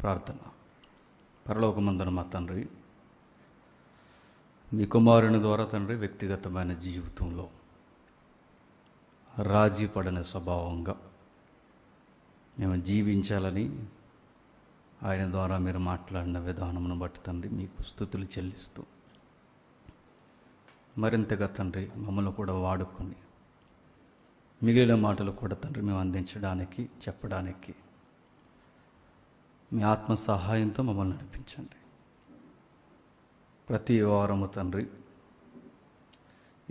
ప్రార్థన పరలోకమందున మా తండ్రి మీ కుమారుని ద్వారా తండ్రి వ్యక్తిగతమైన జీవితంలో రాజీ పడిన స్వభావంగా మేము జీవించాలని ఆయన ద్వారా మీరు మాట్లాడిన విధానమును బట్టి తండ్రి మీకు స్థుతులు చెల్లిస్తూ మరింతగా తండ్రి మమ్మల్ని కూడా వాడుకొని మిగిలిన మాటలు కూడా తండ్రి మేము అందించడానికి చెప్పడానికి మీ ఆత్మ సహాయంతో మమ్మల్ని నడిపించండి ప్రతి వారము తండ్రి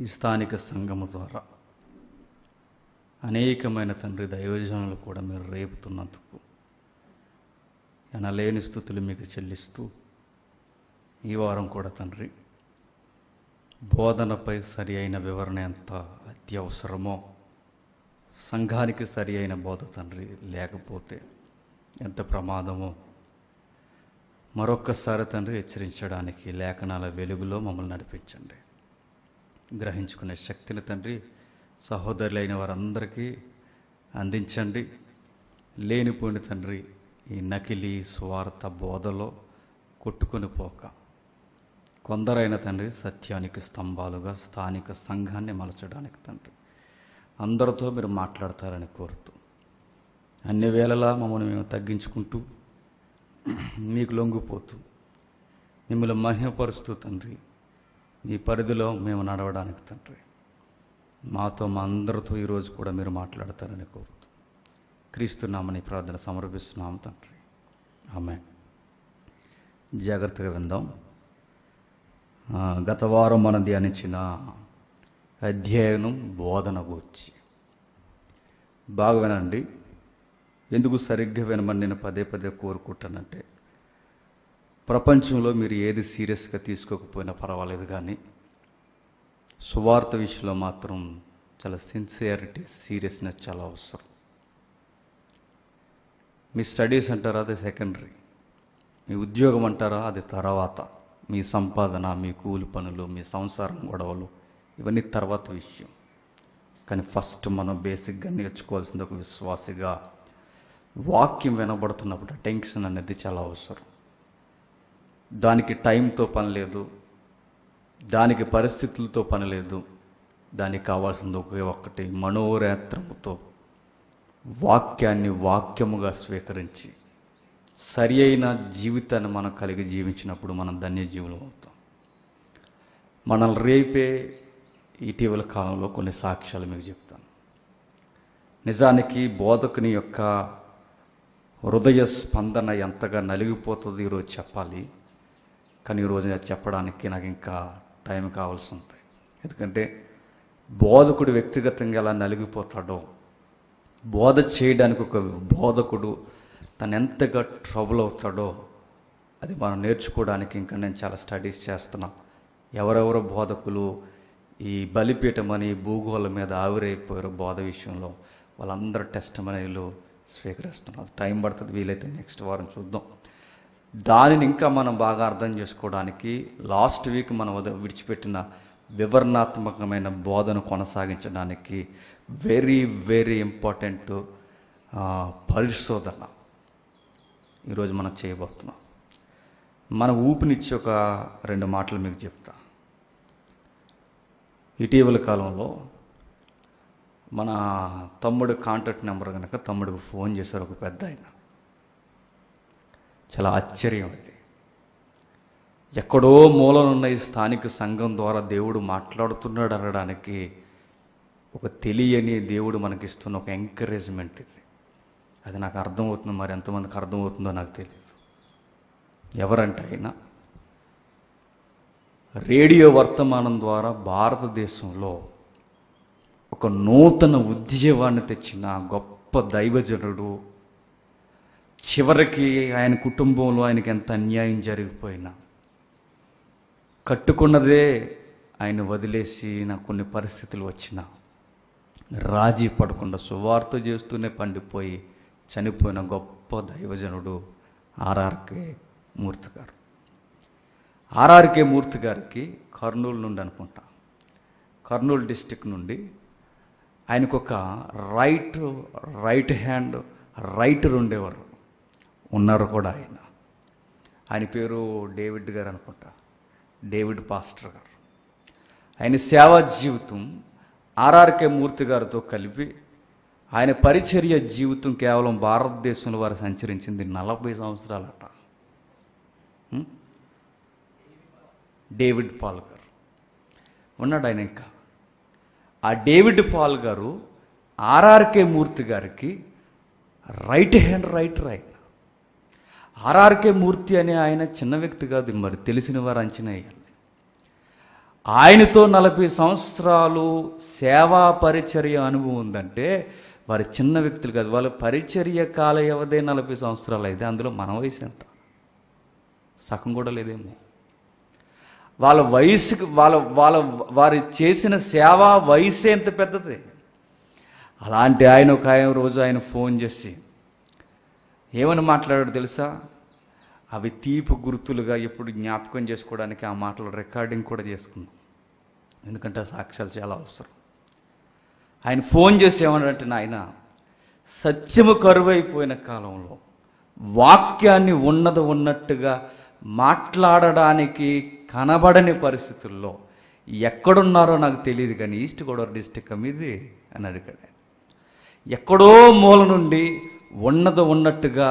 ఈ స్థానిక సంఘము ద్వారా అనేకమైన తండ్రి దైవజనులు కూడా మీరు రేపుతున్నందుకు ఎనలేని స్థుతులు మీకు చెల్లిస్తూ ఈ వారం కూడా తండ్రి బోధనపై సరి అయిన వివరణ ఎంత అత్యవసరమో సంఘానికి సరి అయిన బోధ తండ్రి లేకపోతే ఎంత ప్రమాదమో మరొక్కసారి తండ్రి హెచ్చరించడానికి లేఖనాల వెలుగులో మమ్మల్ని నడిపించండి గ్రహించుకునే శక్తిని తండ్రి సహోదరులైన వారందరికీ అందించండి లేనిపోయిన తండ్రి ఈ నకిలీ స్వార్థ బోధలో కొట్టుకొని పోక కొందరైన తండ్రి సత్యానికి స్తంభాలుగా స్థానిక సంఘాన్ని మలచడానికి తండ్రి అందరితో మీరు మాట్లాడతారని కోరుతూ అన్ని వేళలా మమ్మల్ని మేము తగ్గించుకుంటూ మీకు లొంగిపోతూ మిమ్మల్ని మహిమపరుస్తూ తండ్రి మీ పరిధిలో మేము నడవడానికి తండ్రి మాతో మా అందరితో ఈరోజు కూడా మీరు మాట్లాడతారని కోరుతూ క్రీస్తున్నామని ప్రార్థన సమర్పిస్తున్నాము తండ్రి ఆమె జాగ్రత్తగా విందాం గత వారం మన ధ్యానించిన అధ్యయనం బోధన గూర్చి బాగా వినండి ఎందుకు సరిగ్గా వినమని నేను పదే పదే కోరుకుంటానంటే ప్రపంచంలో మీరు ఏది సీరియస్గా తీసుకోకపోయినా పర్వాలేదు కానీ సువార్త విషయంలో మాత్రం చాలా సిన్సియారిటీ సీరియస్నెస్ చాలా అవసరం మీ స్టడీస్ అంటారా అది సెకండరీ మీ ఉద్యోగం అంటారా అది తర్వాత మీ సంపాదన మీ కూలి పనులు మీ సంసారం గొడవలు ఇవన్నీ తర్వాత విషయం కానీ ఫస్ట్ మనం బేసిక్గా నేర్చుకోవాల్సింది ఒక విశ్వాసిగా వాక్యం వినబడుతున్నప్పుడు టెన్షన్ అనేది చాలా అవసరం దానికి టైంతో పని లేదు దానికి పరిస్థితులతో పని లేదు దానికి కావాల్సింది ఒకే ఒక్కటి మనోరేత్రముతో వాక్యాన్ని వాక్యముగా స్వీకరించి సరి అయిన జీవితాన్ని మనం కలిగి జీవించినప్పుడు మనం ధన్యజీవులు అవుతాం మనల్ని రేపే ఇటీవల కాలంలో కొన్ని సాక్ష్యాలు మీకు చెప్తాను నిజానికి బోధకుని యొక్క హృదయ స్పందన ఎంతగా నలిగిపోతుంది ఈరోజు చెప్పాలి కానీ ఈరోజు చెప్పడానికి నాకు ఇంకా టైం కావాల్సి ఉంది ఎందుకంటే బోధకుడు వ్యక్తిగతంగా ఎలా నలిగిపోతాడో బోధ చేయడానికి ఒక బోధకుడు తను ఎంతగా ట్రబుల్ అవుతాడో అది మనం నేర్చుకోవడానికి ఇంకా నేను చాలా స్టడీస్ చేస్తున్నాం ఎవరెవరు బోధకులు ఈ బలిపీఠం అని భూగోళం మీద ఆవిరైపోయారు బోధ విషయంలో వాళ్ళందరూ టెస్ట్ మనీలు స్వీకరిస్తున్నారు టైం పడుతుంది వీలైతే నెక్స్ట్ వారం చూద్దాం దానిని ఇంకా మనం బాగా అర్థం చేసుకోవడానికి లాస్ట్ వీక్ మనం విడిచిపెట్టిన వివరణాత్మకమైన బోధను కొనసాగించడానికి వెరీ వెరీ ఇంపార్టెంట్ పరిశోధన ఈరోజు మనం చేయబోతున్నాం మన ఊపినిచ్చి ఒక రెండు మాటలు మీకు చెప్తా ఇటీవల కాలంలో మన తమ్ముడు కాంటాక్ట్ నెంబర్ కనుక తమ్ముడికి ఫోన్ చేశారు ఒక పెద్ద ఆయన చాలా ఆశ్చర్యం అది ఎక్కడో మూలనున్న ఈ స్థానిక సంఘం ద్వారా దేవుడు మాట్లాడుతున్నాడు అనడానికి ఒక తెలియని దేవుడు మనకిస్తున్న ఒక ఎంకరేజ్మెంట్ ఇది అది నాకు అర్థమవుతుంది మరి ఎంతమందికి అర్థమవుతుందో నాకు తెలియదు ఎవరంటే ఆయన రేడియో వర్తమానం ద్వారా భారతదేశంలో ఒక నూతన ఉద్యవాన్ని తెచ్చిన గొప్ప దైవజనుడు చివరికి ఆయన కుటుంబంలో ఆయనకి ఎంత అన్యాయం జరిగిపోయినా కట్టుకున్నదే ఆయన వదిలేసి నా కొన్ని పరిస్థితులు వచ్చిన రాజీ పడకుండా సువార్త చేస్తూనే పండిపోయి చనిపోయిన గొప్ప దైవజనుడు ఆర్ఆర్కే మూర్తి గారు ఆర్ఆర్కే మూర్తి గారికి కర్నూలు నుండి అనుకుంటా కర్నూలు డిస్టిక్ నుండి ఆయనకు ఒక రైట్ రైట్ హ్యాండ్ రైటర్ ఉండేవారు ఉన్నారు కూడా ఆయన ఆయన పేరు డేవిడ్ గారు అనుకుంటా డేవిడ్ పాస్టర్ గారు ఆయన సేవా జీవితం ఆర్ఆర్కే మూర్తి గారితో కలిపి ఆయన పరిచర్య జీవితం కేవలం భారతదేశంలో వారు సంచరించింది నలభై సంవత్సరాలట డేవిడ్ పాల్ గారు ఉన్నాడు ఆయన ఇంకా ఆ డేవిడ్ పాల్ గారు ఆర్ఆర్కే మూర్తి గారికి రైట్ హ్యాండ్ రైటర్ ఆయన ఆర్ఆర్కే మూర్తి అనే ఆయన చిన్న వ్యక్తి కాదు మరి తెలిసిన వారు అంచనా వేయాలి ఆయనతో నలభై సంవత్సరాలు సేవా పరిచర్య అనుభవం ఉందంటే వారి చిన్న వ్యక్తులు కాదు వాళ్ళ పరిచర్య కాల వ్యవధి నలభై సంవత్సరాలు అయితే అందులో మన వయసు ఎంత సగం కూడా లేదేమో వాళ్ళ వయసుకి వాళ్ళ వాళ్ళ వారి చేసిన సేవ వయసు ఎంత పెద్దది అలాంటి ఆయన ఒక ఆయన రోజు ఆయన ఫోన్ చేసి ఏమని మాట్లాడాడు తెలుసా అవి తీపి గుర్తులుగా ఎప్పుడు జ్ఞాపకం చేసుకోవడానికి ఆ మాటలు రికార్డింగ్ కూడా చేసుకున్నాం ఎందుకంటే సాక్ష్యాలు చాలా అవసరం ఆయన ఫోన్ చేసి ఏమన్నాడంటే నాయన సత్యము కరువైపోయిన కాలంలో వాక్యాన్ని ఉన్నది ఉన్నట్టుగా మాట్లాడడానికి కనబడని పరిస్థితుల్లో ఎక్కడున్నారో నాకు తెలియదు కానీ ఈస్ట్ గోదావరి డిస్టిక్ మీది అని అడిగాడు ఎక్కడో మూల నుండి ఉన్నది ఉన్నట్టుగా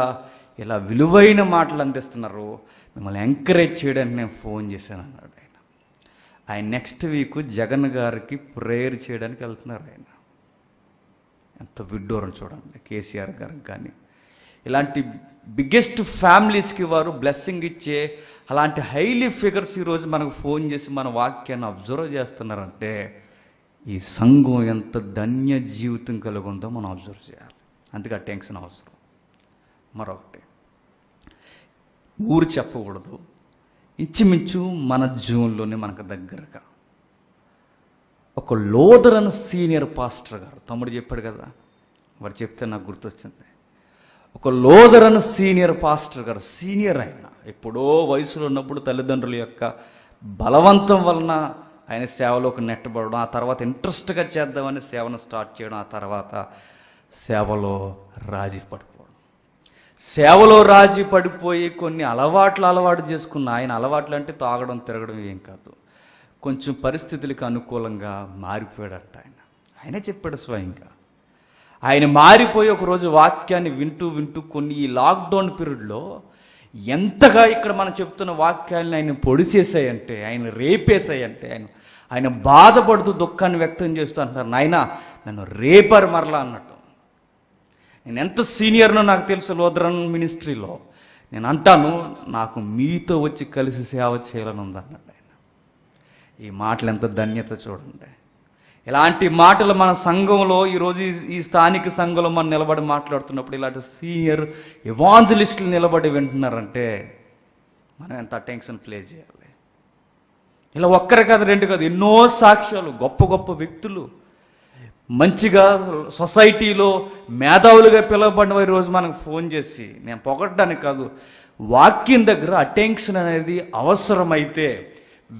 ఇలా విలువైన మాటలు అందిస్తున్నారు మిమ్మల్ని ఎంకరేజ్ చేయడానికి నేను ఫోన్ చేశాను అన్నాడు ఆయన ఆయన నెక్స్ట్ వీక్ జగన్ గారికి ప్రేయర్ చేయడానికి వెళ్తున్నారు ఆయన ఎంత విడ్డూరం చూడండి కేసీఆర్ గారికి కానీ ఇలాంటి బిగ్గెస్ట్ ఫ్యామిలీస్కి వారు బ్లెస్సింగ్ ఇచ్చే అలాంటి హైలీ ఫిగర్స్ ఈరోజు మనకు ఫోన్ చేసి మన వాక్యాన్ని అబ్జర్వ్ చేస్తున్నారంటే ఈ సంఘం ఎంత ధన్య జీవితం కలిగి ఉందో మనం అబ్జర్వ్ చేయాలి అందుకే ఆ టెన్షన్ అవసరం మరొకటి ఊరు చెప్పకూడదు ఇంచుమించు మన జూన్లోనే మనకు దగ్గరగా ఒక లోదరన్ సీనియర్ పాస్టర్ గారు తమ్ముడు చెప్పాడు కదా వారు చెప్తే నాకు గుర్తొచ్చింది ఒక లోదరన్ సీనియర్ పాస్టర్ గారు సీనియర్ ఆయన ఎప్పుడో వయసులో ఉన్నప్పుడు తల్లిదండ్రుల యొక్క బలవంతం వలన ఆయన సేవలోకి నెట్టబడడం ఆ తర్వాత ఇంట్రెస్ట్గా చేద్దామని సేవను స్టార్ట్ చేయడం ఆ తర్వాత సేవలో రాజీ పడిపోవడం సేవలో రాజీ పడిపోయి కొన్ని అలవాట్లు అలవాటు చేసుకున్న ఆయన అలవాట్లు అంటే తాగడం తిరగడం ఏం కాదు కొంచెం పరిస్థితులకు అనుకూలంగా మారిపోయాడట ఆయన ఆయనే చెప్పాడు స్వయంగా ఆయన మారిపోయి ఒకరోజు వాక్యాన్ని వింటూ వింటూ కొన్ని ఈ లాక్డౌన్ పీరియడ్లో ఎంతగా ఇక్కడ మనం చెప్తున్న వాక్యాలను ఆయన పొడిచేసాయంటే ఆయన రేపేసాయంటే ఆయన ఆయన బాధపడుతూ దుఃఖాన్ని వ్యక్తం చేస్తూ అంటారు నాయన నన్ను రేపరు మరలా అన్నట్టు నేను ఎంత సీనియర్నో నాకు తెలుసు లోద్రన్ మినిస్ట్రీలో నేను అంటాను నాకు మీతో వచ్చి కలిసి సేవ చేయాలని ఉందన్నాడు ఆయన ఈ మాటలు ఎంత ధన్యత చూడండి ఇలాంటి మాటలు మన సంఘంలో ఈరోజు ఈ స్థానిక సంఘంలో మనం నిలబడి మాట్లాడుతున్నప్పుడు ఇలాంటి సీనియర్ ఎవాంజలిస్టులు నిలబడి వింటున్నారంటే మనం ఎంత అటెన్షన్ ప్లే చేయాలి ఇలా ఒక్కరు కాదు రెండు కాదు ఎన్నో సాక్ష్యాలు గొప్ప గొప్ప వ్యక్తులు మంచిగా సొసైటీలో మేధావులుగా పిలువబడిన రోజు మనకు ఫోన్ చేసి నేను పొగడ్డానికి కాదు వాక్యం దగ్గర అటెన్షన్ అనేది అవసరమైతే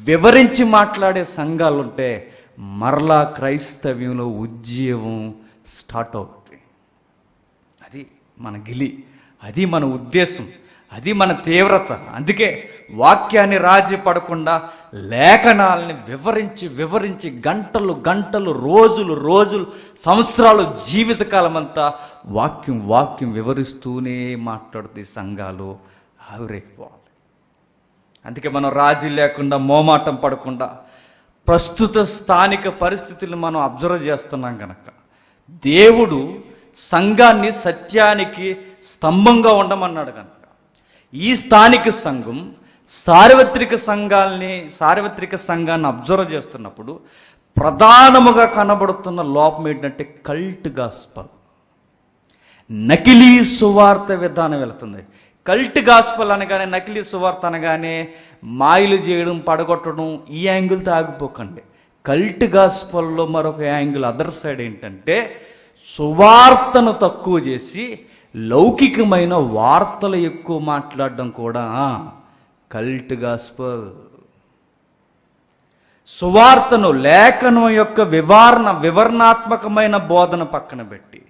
వివరించి మాట్లాడే సంఘాలుంటే మరలా క్రైస్తవ్యంలో ఉజ్జీవం స్టార్ట్ అవుతుంది అది మన గిలి అది మన ఉద్దేశం అది మన తీవ్రత అందుకే వాక్యాన్ని రాజీ పడకుండా లేఖనాలని వివరించి వివరించి గంటలు గంటలు రోజులు రోజులు సంవత్సరాలు జీవితకాలం అంతా వాక్యం వాక్యం వివరిస్తూనే మాట్లాడుతూ సంఘాలు ఆవిరైపోవాలి అందుకే మనం రాజీ లేకుండా మోమాటం పడకుండా ప్రస్తుత స్థానిక పరిస్థితులను మనం అబ్జర్వ్ చేస్తున్నాం కనుక దేవుడు సంఘాన్ని సత్యానికి స్తంభంగా ఉండమన్నాడు కనుక ఈ స్థానిక సంఘం సార్వత్రిక సంఘాల్ని సార్వత్రిక సంఘాన్ని అబ్జర్వ్ చేస్తున్నప్పుడు ప్రధానముగా కనబడుతున్న లోపం ఏంటంటే కల్ట్ గాస్పల్ నకిలీ సువార్త విధానం వెళుతుంది కల్ట్ గాస్పల్ అనగానే నకిలీ సువార్త అనగానే మాయలు చేయడం పడగొట్టడం ఈ యాంగిల్తో ఆగిపోకండి కల్ట్ గాస్పల్లో మరొక యాంగిల్ అదర్ సైడ్ ఏంటంటే సువార్తను తక్కువ చేసి లౌకికమైన వార్తలు ఎక్కువ మాట్లాడడం కూడా కల్ట్ గాస్పల్ సువార్తను లేఖనం యొక్క వివరణ వివరణాత్మకమైన బోధన పక్కన పెట్టి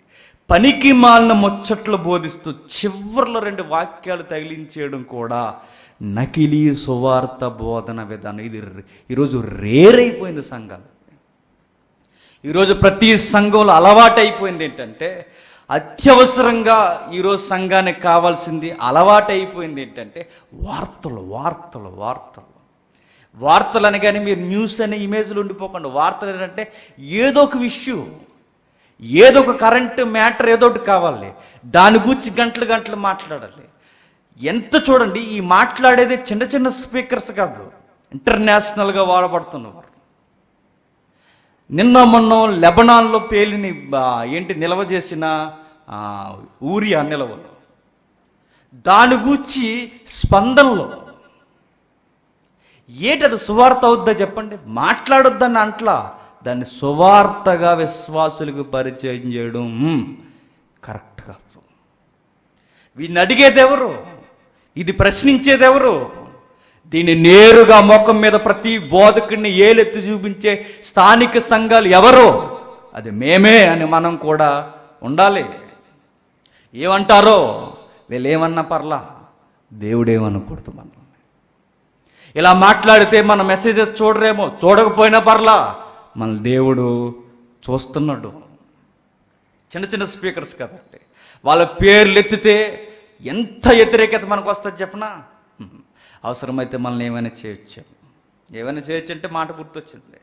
పనికి మాలిన ముచ్చట్లు బోధిస్తూ చివరిలో రెండు వాక్యాలు తగిలించేయడం కూడా నకిలీ సువార్త బోధన విధానం ఇది ఈరోజు రేరైపోయింది సంఘాలు ఈరోజు ప్రతి సంఘంలో అలవాటు అయిపోయింది ఏంటంటే అత్యవసరంగా ఈరోజు సంఘానికి కావాల్సింది అలవాటు అయిపోయింది ఏంటంటే వార్తలు వార్తలు వార్తలు వార్తలు అనగానే మీరు న్యూస్ అనే ఇమేజ్లు ఉండిపోకండి వార్తలు ఏంటంటే ఏదో ఒక విషయం ఏదో ఒక కరెంట్ మ్యాటర్ ఏదో ఒకటి కావాలి దాని గురించి గంటలు గంటలు మాట్లాడాలి ఎంత చూడండి ఈ మాట్లాడేది చిన్న చిన్న స్పీకర్స్ కాదు ఇంటర్నేషనల్గా వాడబడుతున్నవారు నిన్న మొన్న లెబనాన్లో పేలిని ఏంటి నిల్వ చేసిన ఊరియా నిల్వలు దాని గూర్చి స్పందనలో ఏటది సువార్త అవుద్దా చెప్పండి మాట్లాడొద్దని అంట్లా దాన్ని సువార్తగా విశ్వాసులకు పరిచయం చేయడం కరెక్ట్ కాదు వీడిని అడిగేదెవరు ఇది ప్రశ్నించేదెవరు దీన్ని నేరుగా ముఖం మీద ప్రతి బోధకుడిని ఏలెత్తి చూపించే స్థానిక సంఘాలు ఎవరు అది మేమే అని మనం కూడా ఉండాలి ఏమంటారో వీళ్ళు ఏమన్నా పర్లా దేవుడేమనకూడదు మనం ఇలా మాట్లాడితే మన మెసేజెస్ చూడరేమో చూడకపోయినా పర్లా మన దేవుడు చూస్తున్నాడు చిన్న చిన్న స్పీకర్స్ కదండి వాళ్ళ పేర్లు ఎత్తితే ఎంత వ్యతిరేకత మనకు వస్తుంది చెప్పనా అవసరమైతే మనల్ని ఏమైనా చేయొచ్చు ఏమైనా చేయొచ్చు అంటే మాట గుర్తొచ్చింది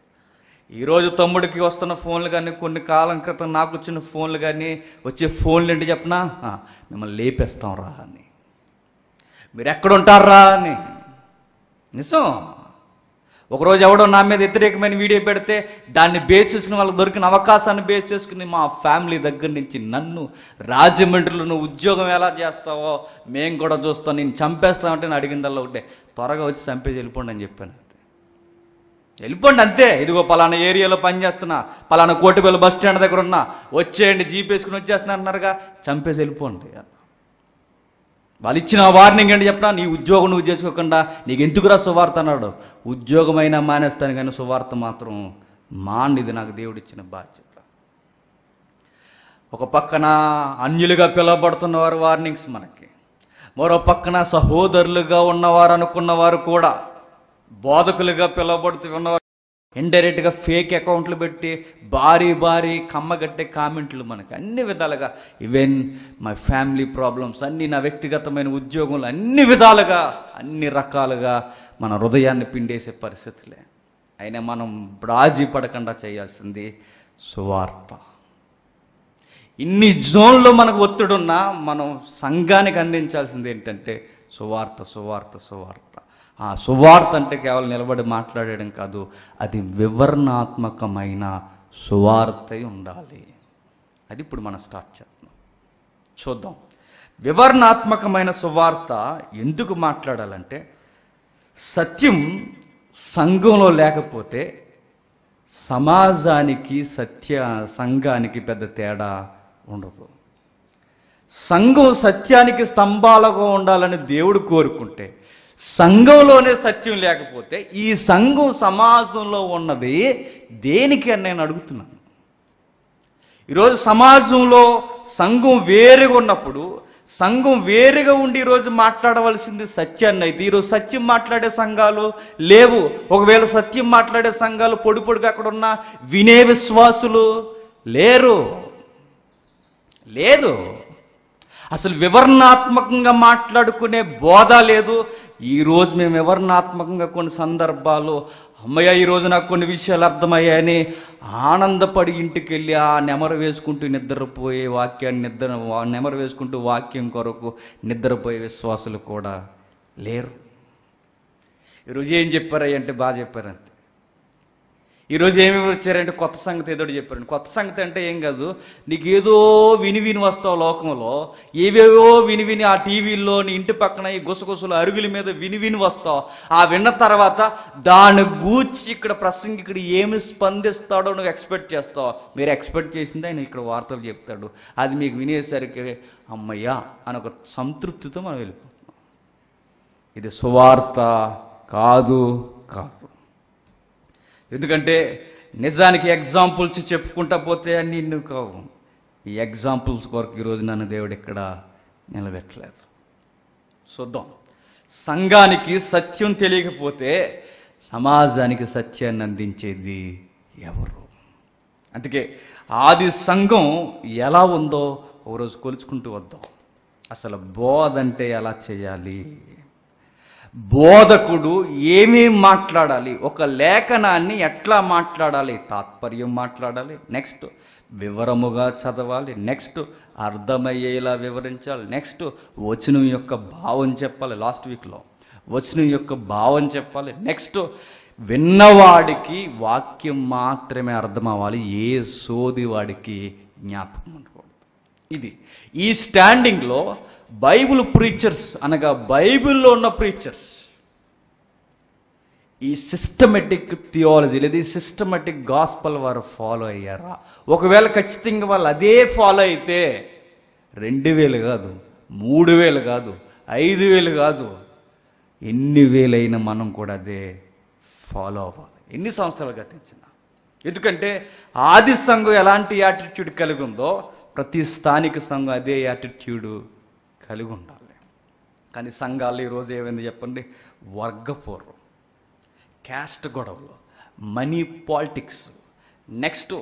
ఈరోజు తమ్ముడికి వస్తున్న ఫోన్లు కానీ కొన్ని కాలం క్రితం నాకు వచ్చిన ఫోన్లు కానీ వచ్చే ఫోన్లు ఏంటి చెప్పనా మిమ్మల్ని లేపేస్తాం రా అని మీరు ఎక్కడుంటారా అని నిజం ఒకరోజు ఎవడో నా మీద వ్యతిరేకమైన వీడియో పెడితే దాన్ని బేస్ చేసుకుని వాళ్ళకి దొరికిన అవకాశాన్ని బేస్ చేసుకుని మా ఫ్యామిలీ దగ్గర నుంచి నన్ను రాజమండ్రిలో నువ్వు ఉద్యోగం ఎలా చేస్తావో మేము కూడా చూస్తాం నేను చంపేస్తామంటే నేను అడిగిందల్లా ఒకటే త్వరగా వచ్చి చంపేసి వెళ్ళిపోండి అని చెప్పాను వెళ్ళిపోండి అంతే ఇదిగో పలానా ఏరియాలో పనిచేస్తున్నా పలానా కోటిపల్లి బస్ స్టాండ్ దగ్గర ఉన్నా వచ్చేయండి జీపేసుకుని వచ్చేస్తున్నా అన్నారుగా చంపేసి వెళ్ళిపోండి వాళ్ళు ఇచ్చిన వార్నింగ్ ఏంటి చెప్పడా నీ ఉద్యోగం నువ్వు చేసుకోకుండా నీకు ఎందుకురా సువార్త అన్నాడు ఉద్యోగమైనా మానేస్తాను కానీ సువార్త మాత్రం మాండిది నాకు దేవుడు ఇచ్చిన బాధ్యత ఒక పక్కన అన్యులుగా పిలువబడుతున్న వారు వార్నింగ్స్ మనకి మరో పక్కన సహోదరులుగా ఉన్నవారు అనుకున్నవారు కూడా బోధకులుగా పిలువబడుతూ ఉన్నవారు ఇండైరెక్ట్గా ఫేక్ అకౌంట్లు పెట్టి భారీ భారీ కమ్మగట్టే కామెంట్లు మనకి అన్ని విధాలుగా ఈవెన్ మై ఫ్యామిలీ ప్రాబ్లమ్స్ అన్ని నా వ్యక్తిగతమైన ఉద్యోగంలో అన్ని విధాలుగా అన్ని రకాలుగా మన హృదయాన్ని పిండేసే పరిస్థితులే అయినా మనం రాజీ పడకుండా చేయాల్సింది సువార్త ఇన్ని జోన్లో మనకు ఒత్తిడున్నా మనం సంఘానికి అందించాల్సింది ఏంటంటే సువార్త సువార్త సువార్త ఆ సువార్త అంటే కేవలం నిలబడి మాట్లాడడం కాదు అది వివరణాత్మకమైన సువార్త ఉండాలి అది ఇప్పుడు మనం స్టార్ట్ చేద్దాం చూద్దాం వివరణాత్మకమైన సువార్త ఎందుకు మాట్లాడాలంటే సత్యం సంఘంలో లేకపోతే సమాజానికి సత్య సంఘానికి పెద్ద తేడా ఉండదు సంఘం సత్యానికి స్తంభాలుగా ఉండాలని దేవుడు కోరుకుంటే సంఘంలోనే సత్యం లేకపోతే ఈ సంఘం సమాజంలో ఉన్నది దేనికి అని నేను అడుగుతున్నాను ఈరోజు సమాజంలో సంఘం వేరుగా ఉన్నప్పుడు సంఘం వేరుగా ఉండి ఈరోజు మాట్లాడవలసింది సత్యాన్ని అయితే ఈరోజు సత్యం మాట్లాడే సంఘాలు లేవు ఒకవేళ సత్యం మాట్లాడే సంఘాలు పొడి పొడిగా అక్కడ ఉన్న వినే విశ్వాసులు లేరు లేదు అసలు వివరణాత్మకంగా మాట్లాడుకునే బోధ లేదు ఈరోజు మేము వివరణాత్మకంగా కొన్ని సందర్భాలు అమ్మయ్య ఈరోజు నాకు కొన్ని విషయాలు అర్థమయ్యాయని ఆనందపడి ఇంటికి వెళ్ళి ఆ నెమరు వేసుకుంటూ నిద్రపోయే వాక్యాన్ని నిద్ర నెమరు వేసుకుంటూ వాక్యం కొరకు నిద్రపోయే విశ్వాసులు కూడా లేరు ఈరోజు ఏం చెప్పారయ్యంటే బాగా చెప్పారని ఈరోజు ఏమి వచ్చారంటే కొత్త సంగతి ఏదో చెప్పారండి కొత్త సంగతి అంటే ఏం కాదు నీకు ఏదో విని విని వస్తావు లోకంలో ఏవేవో విని విని ఆ టీవీల్లో నీ ఇంటి పక్కన ఈ గుసగుసలు అరుగుల మీద విని విని వస్తావు ఆ విన్న తర్వాత దాని గూర్చి ఇక్కడ ఇక్కడ ఏమి స్పందిస్తాడో నువ్వు ఎక్స్పెక్ట్ చేస్తావు మీరు ఎక్స్పెక్ట్ చేసింది ఆయన ఇక్కడ వార్తలు చెప్తాడు అది మీకు వినేసరికి అమ్మయ్యా అని ఒక సంతృప్తితో మనం వెళ్ళిపోతున్నాం ఇది సువార్త కాదు కాదు ఎందుకంటే నిజానికి ఎగ్జాంపుల్స్ చెప్పుకుంటా పోతే అన్నీ ఇన్ని కావు ఈ ఎగ్జాంపుల్స్ కొరకు ఈరోజు నన్ను దేవుడు ఇక్కడ నిలబెట్టలేదు చూద్దాం సంఘానికి సత్యం తెలియకపోతే సమాజానికి సత్యాన్ని అందించేది ఎవరు అందుకే ఆది సంఘం ఎలా ఉందో ఒకరోజు కొలుచుకుంటూ వద్దాం అసలు బోధ అంటే ఎలా చేయాలి బోధకుడు ఏమేం మాట్లాడాలి ఒక లేఖనాన్ని ఎట్లా మాట్లాడాలి తాత్పర్యం మాట్లాడాలి నెక్స్ట్ వివరముగా చదవాలి నెక్స్ట్ అర్థమయ్యేలా వివరించాలి నెక్స్ట్ వచనం యొక్క భావం చెప్పాలి లాస్ట్ వీక్లో వచనం యొక్క భావం చెప్పాలి నెక్స్ట్ విన్నవాడికి వాక్యం మాత్రమే అర్థం అవ్వాలి ఏ సోది వాడికి జ్ఞాపకం ఉండకూడదు ఇది ఈ స్టాండింగ్లో బైబుల్ ప్రీచర్స్ అనగా బైబిల్లో ఉన్న ప్రీచర్స్ ఈ సిస్టమెటిక్ థియాలజీ లేదా ఈ సిస్టమెటిక్ గాస్పల్ వారు ఫాలో అయ్యారా ఒకవేళ ఖచ్చితంగా వాళ్ళు అదే ఫాలో అయితే రెండు వేలు కాదు మూడు వేలు కాదు ఐదు వేలు కాదు ఎన్ని వేలైనా మనం కూడా అదే ఫాలో అవ్వాలి ఎన్ని సంవత్సరాలు గతించిన ఎందుకంటే ఆది సంఘం ఎలాంటి యాటిట్యూడ్ కలిగి ఉందో ప్రతి స్థానిక సంఘం అదే యాటిట్యూడు కలిగి ఉండాలి కానీ సంఘాలు ఈరోజు ఏమైంది చెప్పండి వర్గపూర్వం క్యాస్ట్ గొడవలు మనీ పాలిటిక్స్ నెక్స్ట్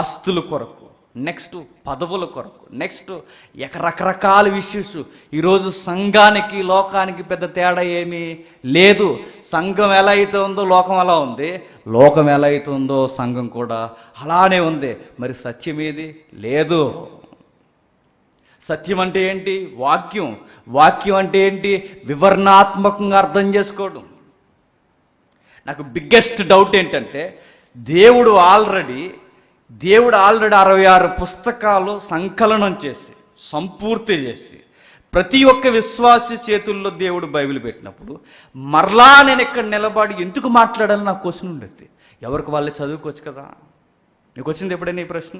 ఆస్తుల కొరకు నెక్స్ట్ పదవుల కొరకు నెక్స్ట్ రకరకాల ఇష్యూస్ ఈరోజు సంఘానికి లోకానికి పెద్ద తేడా ఏమీ లేదు సంఘం ఎలా అయితే ఉందో లోకం ఎలా ఉంది లోకం ఎలా అయితే ఉందో సంఘం కూడా అలానే ఉంది మరి సత్యం ఏది లేదు సత్యం అంటే ఏంటి వాక్యం వాక్యం అంటే ఏంటి వివరణాత్మకంగా అర్థం చేసుకోవడం నాకు బిగ్గెస్ట్ డౌట్ ఏంటంటే దేవుడు ఆల్రెడీ దేవుడు ఆల్రెడీ అరవై ఆరు పుస్తకాలు సంకలనం చేసి సంపూర్తి చేసి ప్రతి ఒక్క విశ్వాసి చేతుల్లో దేవుడు బైబిల్ పెట్టినప్పుడు మరలా నేను ఇక్కడ నిలబడి ఎందుకు మాట్లాడాలని నాకు క్వశ్చన్ ఉండేది ఎవరికి వాళ్ళే చదువుకోవచ్చు కదా నీకు వచ్చింది ఎప్పుడైనా ఈ ప్రశ్న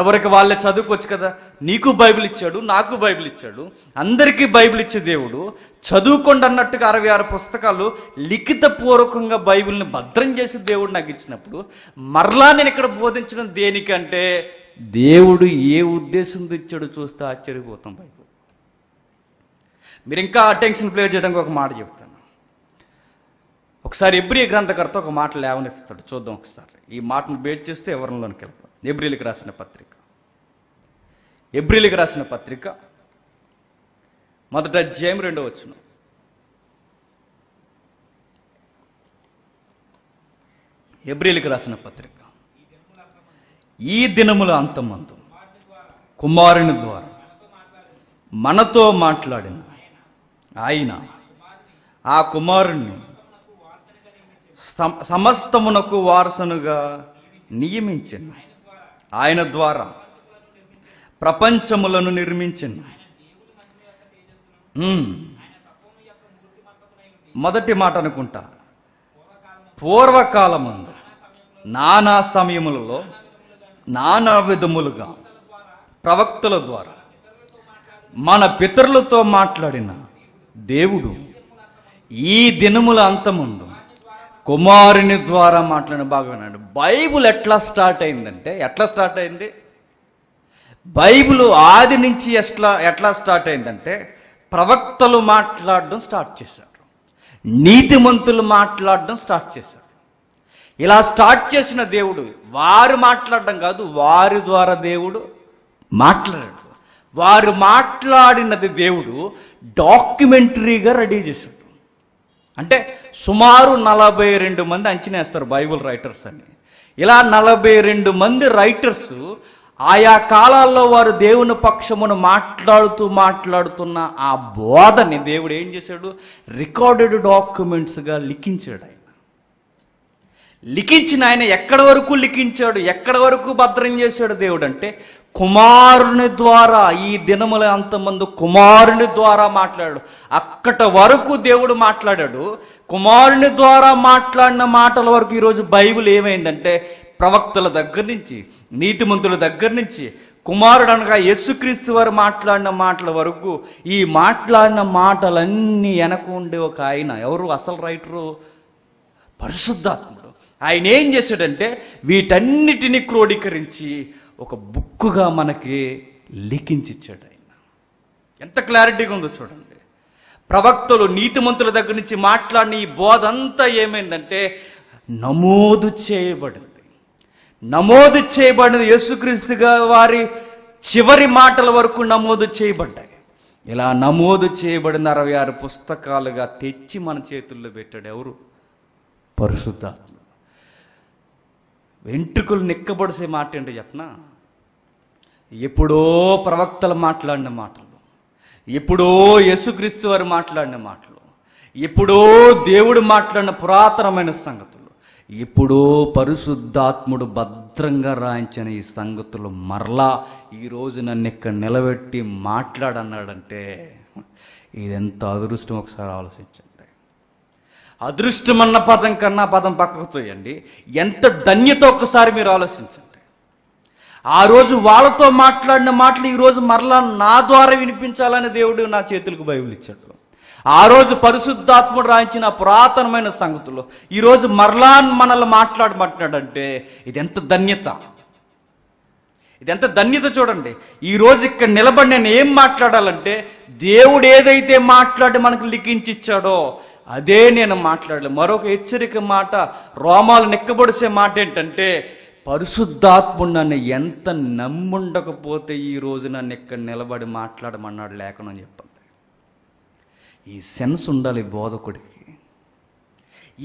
ఎవరికి వాళ్ళే చదువుకోవచ్చు కదా నీకు బైబిల్ ఇచ్చాడు నాకు బైబిల్ ఇచ్చాడు అందరికీ బైబిల్ ఇచ్చే దేవుడు చదువుకోండి అన్నట్టుగా అరవై ఆరు పుస్తకాలు లిఖిత పూర్వకంగా బైబిల్ని భద్రం చేసి దేవుడు నాకు ఇచ్చినప్పుడు మరలా నేను ఇక్కడ బోధించడం దేనికంటే దేవుడు ఏ ఉద్దేశంతో ఇచ్చాడు చూస్తే ఆశ్చర్యపోతాం బైబిల్ మీరు ఇంకా అటెన్షన్ ప్లే చేయడానికి ఒక మాట చెప్తాను ఒకసారి ఎబ్రి గ్రంథకర్త ఒక మాట లేవనిస్తాడు చూద్దాం ఒకసారి ఈ మాటను బేట్ చేస్తే ఎవరిలోనికి వెళ్తాం ఎబ్రిల్కి రాసిన పత్రిక ఎబ్రిల్కి రాసిన పత్రిక మొదట అధ్యాయం రెండో వచ్చును ఎబ్రిల్కి రాసిన పత్రిక ఈ దినముల అంతమందు కుమారుని ద్వారా మనతో మాట్లాడిన ఆయన ఆ కుమారుణ్ణి సమస్తమునకు వారసునుగా నియమించింది ఆయన ద్వారా ప్రపంచములను నిర్మించింది మొదటి మాట అనుకుంటా పూర్వకాలముందు నానా సమయములలో నానా విధములుగా ప్రవక్తల ద్వారా మన పితరులతో మాట్లాడిన దేవుడు ఈ దినముల అంతముందు కుమారుని ద్వారా మాట్లాడిన భాగం వినండి బైబుల్ ఎట్లా స్టార్ట్ అయిందంటే ఎట్లా స్టార్ట్ అయింది బైబుల్ ఆది నుంచి ఎట్లా ఎట్లా స్టార్ట్ అయిందంటే ప్రవక్తలు మాట్లాడడం స్టార్ట్ చేశారు నీతిమంతులు మాట్లాడడం స్టార్ట్ చేశారు ఇలా స్టార్ట్ చేసిన దేవుడు వారు మాట్లాడడం కాదు వారి ద్వారా దేవుడు మాట్లాడాడు వారు మాట్లాడినది దేవుడు డాక్యుమెంటరీగా రెడీ చేశాడు అంటే సుమారు నలభై రెండు మంది అంచనేస్తారు బైబుల్ రైటర్స్ అని ఇలా నలభై రెండు మంది రైటర్స్ ఆయా కాలాల్లో వారు దేవుని పక్షమును మాట్లాడుతూ మాట్లాడుతున్న ఆ బోధని దేవుడు ఏం చేశాడు రికార్డెడ్ డాక్యుమెంట్స్గా లిఖించాడు ఆయన లిఖించిన ఆయన ఎక్కడి వరకు లిఖించాడు ఎక్కడి వరకు భద్రం చేశాడు దేవుడు అంటే కుమారుని ద్వారా ఈ దినముల అంతమందు కుమారుని ద్వారా మాట్లాడాడు అక్కడ వరకు దేవుడు మాట్లాడాడు కుమారుని ద్వారా మాట్లాడిన మాటల వరకు ఈరోజు బైబిల్ ఏమైందంటే ప్రవక్తల దగ్గర నుంచి నీతిమంతుల దగ్గర నుంచి కుమారుడు అనగా యేసుక్రీస్తు వారు మాట్లాడిన మాటల వరకు ఈ మాట్లాడిన మాటలన్నీ వెనక ఉండే ఒక ఆయన ఎవరు అసలు రైటరు పరిశుద్ధాత్ముడు ఆయన ఏం చేశాడంటే వీటన్నిటిని క్రోడీకరించి ఒక బుక్కుగా మనకి లిఖించిచ్చాడు ఆయన ఎంత క్లారిటీగా ఉందో చూడండి ప్రవక్తలు నీతిమంతుల దగ్గర నుంచి మాట్లాడిన ఈ బోధ అంతా ఏమైందంటే నమోదు చేయబడింది నమోదు చేయబడిన యేసుక్రీస్తుగా వారి చివరి మాటల వరకు నమోదు చేయబడ్డాయి ఇలా నమోదు చేయబడిన అరవై ఆరు పుస్తకాలుగా తెచ్చి మన చేతుల్లో పెట్టాడు ఎవరు పరిశుద్ధాత్మ వెంట్రుకలు నిక్కబడిసే మాట ఏంటో చెప్పనా ఎప్పుడో ప్రవక్తలు మాట్లాడిన మాటలు ఎప్పుడో యేసుక్రీస్తు వారు మాట్లాడిన మాటలు ఎప్పుడో దేవుడు మాట్లాడిన పురాతనమైన సంగతులు ఎప్పుడో పరిశుద్ధాత్ముడు భద్రంగా రాయించిన ఈ సంగతులు మరలా ఈరోజు నన్ను ఇక్కడ నిలబెట్టి మాట్లాడన్నాడంటే ఇదెంత అదృష్టం ఒకసారి ఆలోచించండి అదృష్టం అన్న పదం కన్నా పదం పక్కకు తోయండి ఎంత ధన్యత ఒకసారి మీరు ఆలోచించండి ఆ రోజు వాళ్ళతో మాట్లాడిన మాటలు ఈరోజు మరలా నా ద్వారా వినిపించాలని దేవుడు నా చేతులకు బైబిల్ ఇచ్చాడు ఆ రోజు పరిశుద్ధాత్ముడు రాయించిన పురాతనమైన సంగతులు ఈరోజు మరలా మనల్ని మాట్లాడమంటున్నాడంటే ఇదెంత ధన్యత ఇదెంత ధన్యత చూడండి ఈరోజు ఇక్కడ నిలబడి నేను ఏం మాట్లాడాలంటే దేవుడు ఏదైతే మాట్లాడి మనకు లిఖించిచ్చాడో అదే నేను మాట్లాడలేదు మరొక హెచ్చరిక మాట రోమాలు నెక్కబడిసే మాట ఏంటంటే పరిశుద్ధాత్ముడు నన్ను ఎంత నమ్ముండకపోతే ఈ రోజు నన్ను ఇక్కడ నిలబడి మాట్లాడమన్నాడు లేఖనం చెప్పండి ఈ సెన్స్ ఉండాలి బోధకుడికి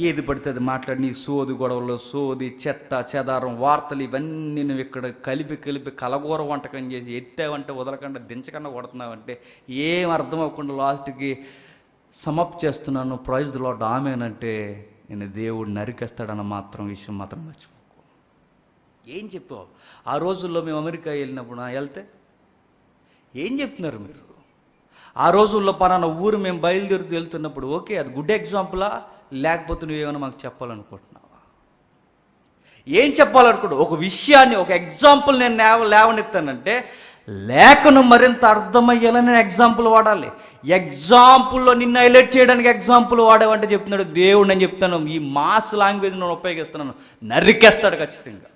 ఏది పడితే అది మాట్లాడి నీ సోది గొడవలు సోది చెత్త చెదారం వార్తలు ఇవన్నీ నువ్వు ఇక్కడ కలిపి కలిపి కలగూర వంటకం చేసి ఎత్తావంటే వదలకుండా దించకుండా కొడుతున్నావంటే ఏం అర్థం అవ్వకుండా లాస్ట్కి సమప్ చేస్తున్నాను ప్రైజ్లో డామేనంటే ఆమెనంటే నేను దేవుడు నరికేస్తాడన్న మాత్రం విషయం మాత్రం మర్చిపో ఏం చెప్పావు ఆ రోజుల్లో మేము అమెరికా వెళ్ళినప్పుడు వెళ్తే ఏం చెప్తున్నారు మీరు ఆ రోజుల్లో పలానా ఊరు మేము బయలుదేరుతూ వెళ్తున్నప్పుడు ఓకే అది గుడ్ ఎగ్జాంపులా లేకపోతే నువ్వేమైనా మాకు చెప్పాలనుకుంటున్నావా ఏం చెప్పాలనుకుంటు ఒక విషయాన్ని ఒక ఎగ్జాంపుల్ నేను లేవ లేవనెత్తానంటే లేఖను మరింత అర్థమయ్యేలా నేను ఎగ్జాంపుల్ వాడాలి ఎగ్జాంపుల్లో నిన్ను హైలైట్ చేయడానికి ఎగ్జాంపుల్ వాడేవంటే చెప్తున్నాడు దేవుడు నేను చెప్తాను ఈ మాస్ లాంగ్వేజ్ నేను ఉపయోగిస్తున్నాను నరికేస్తాడు ఖచ్చితంగా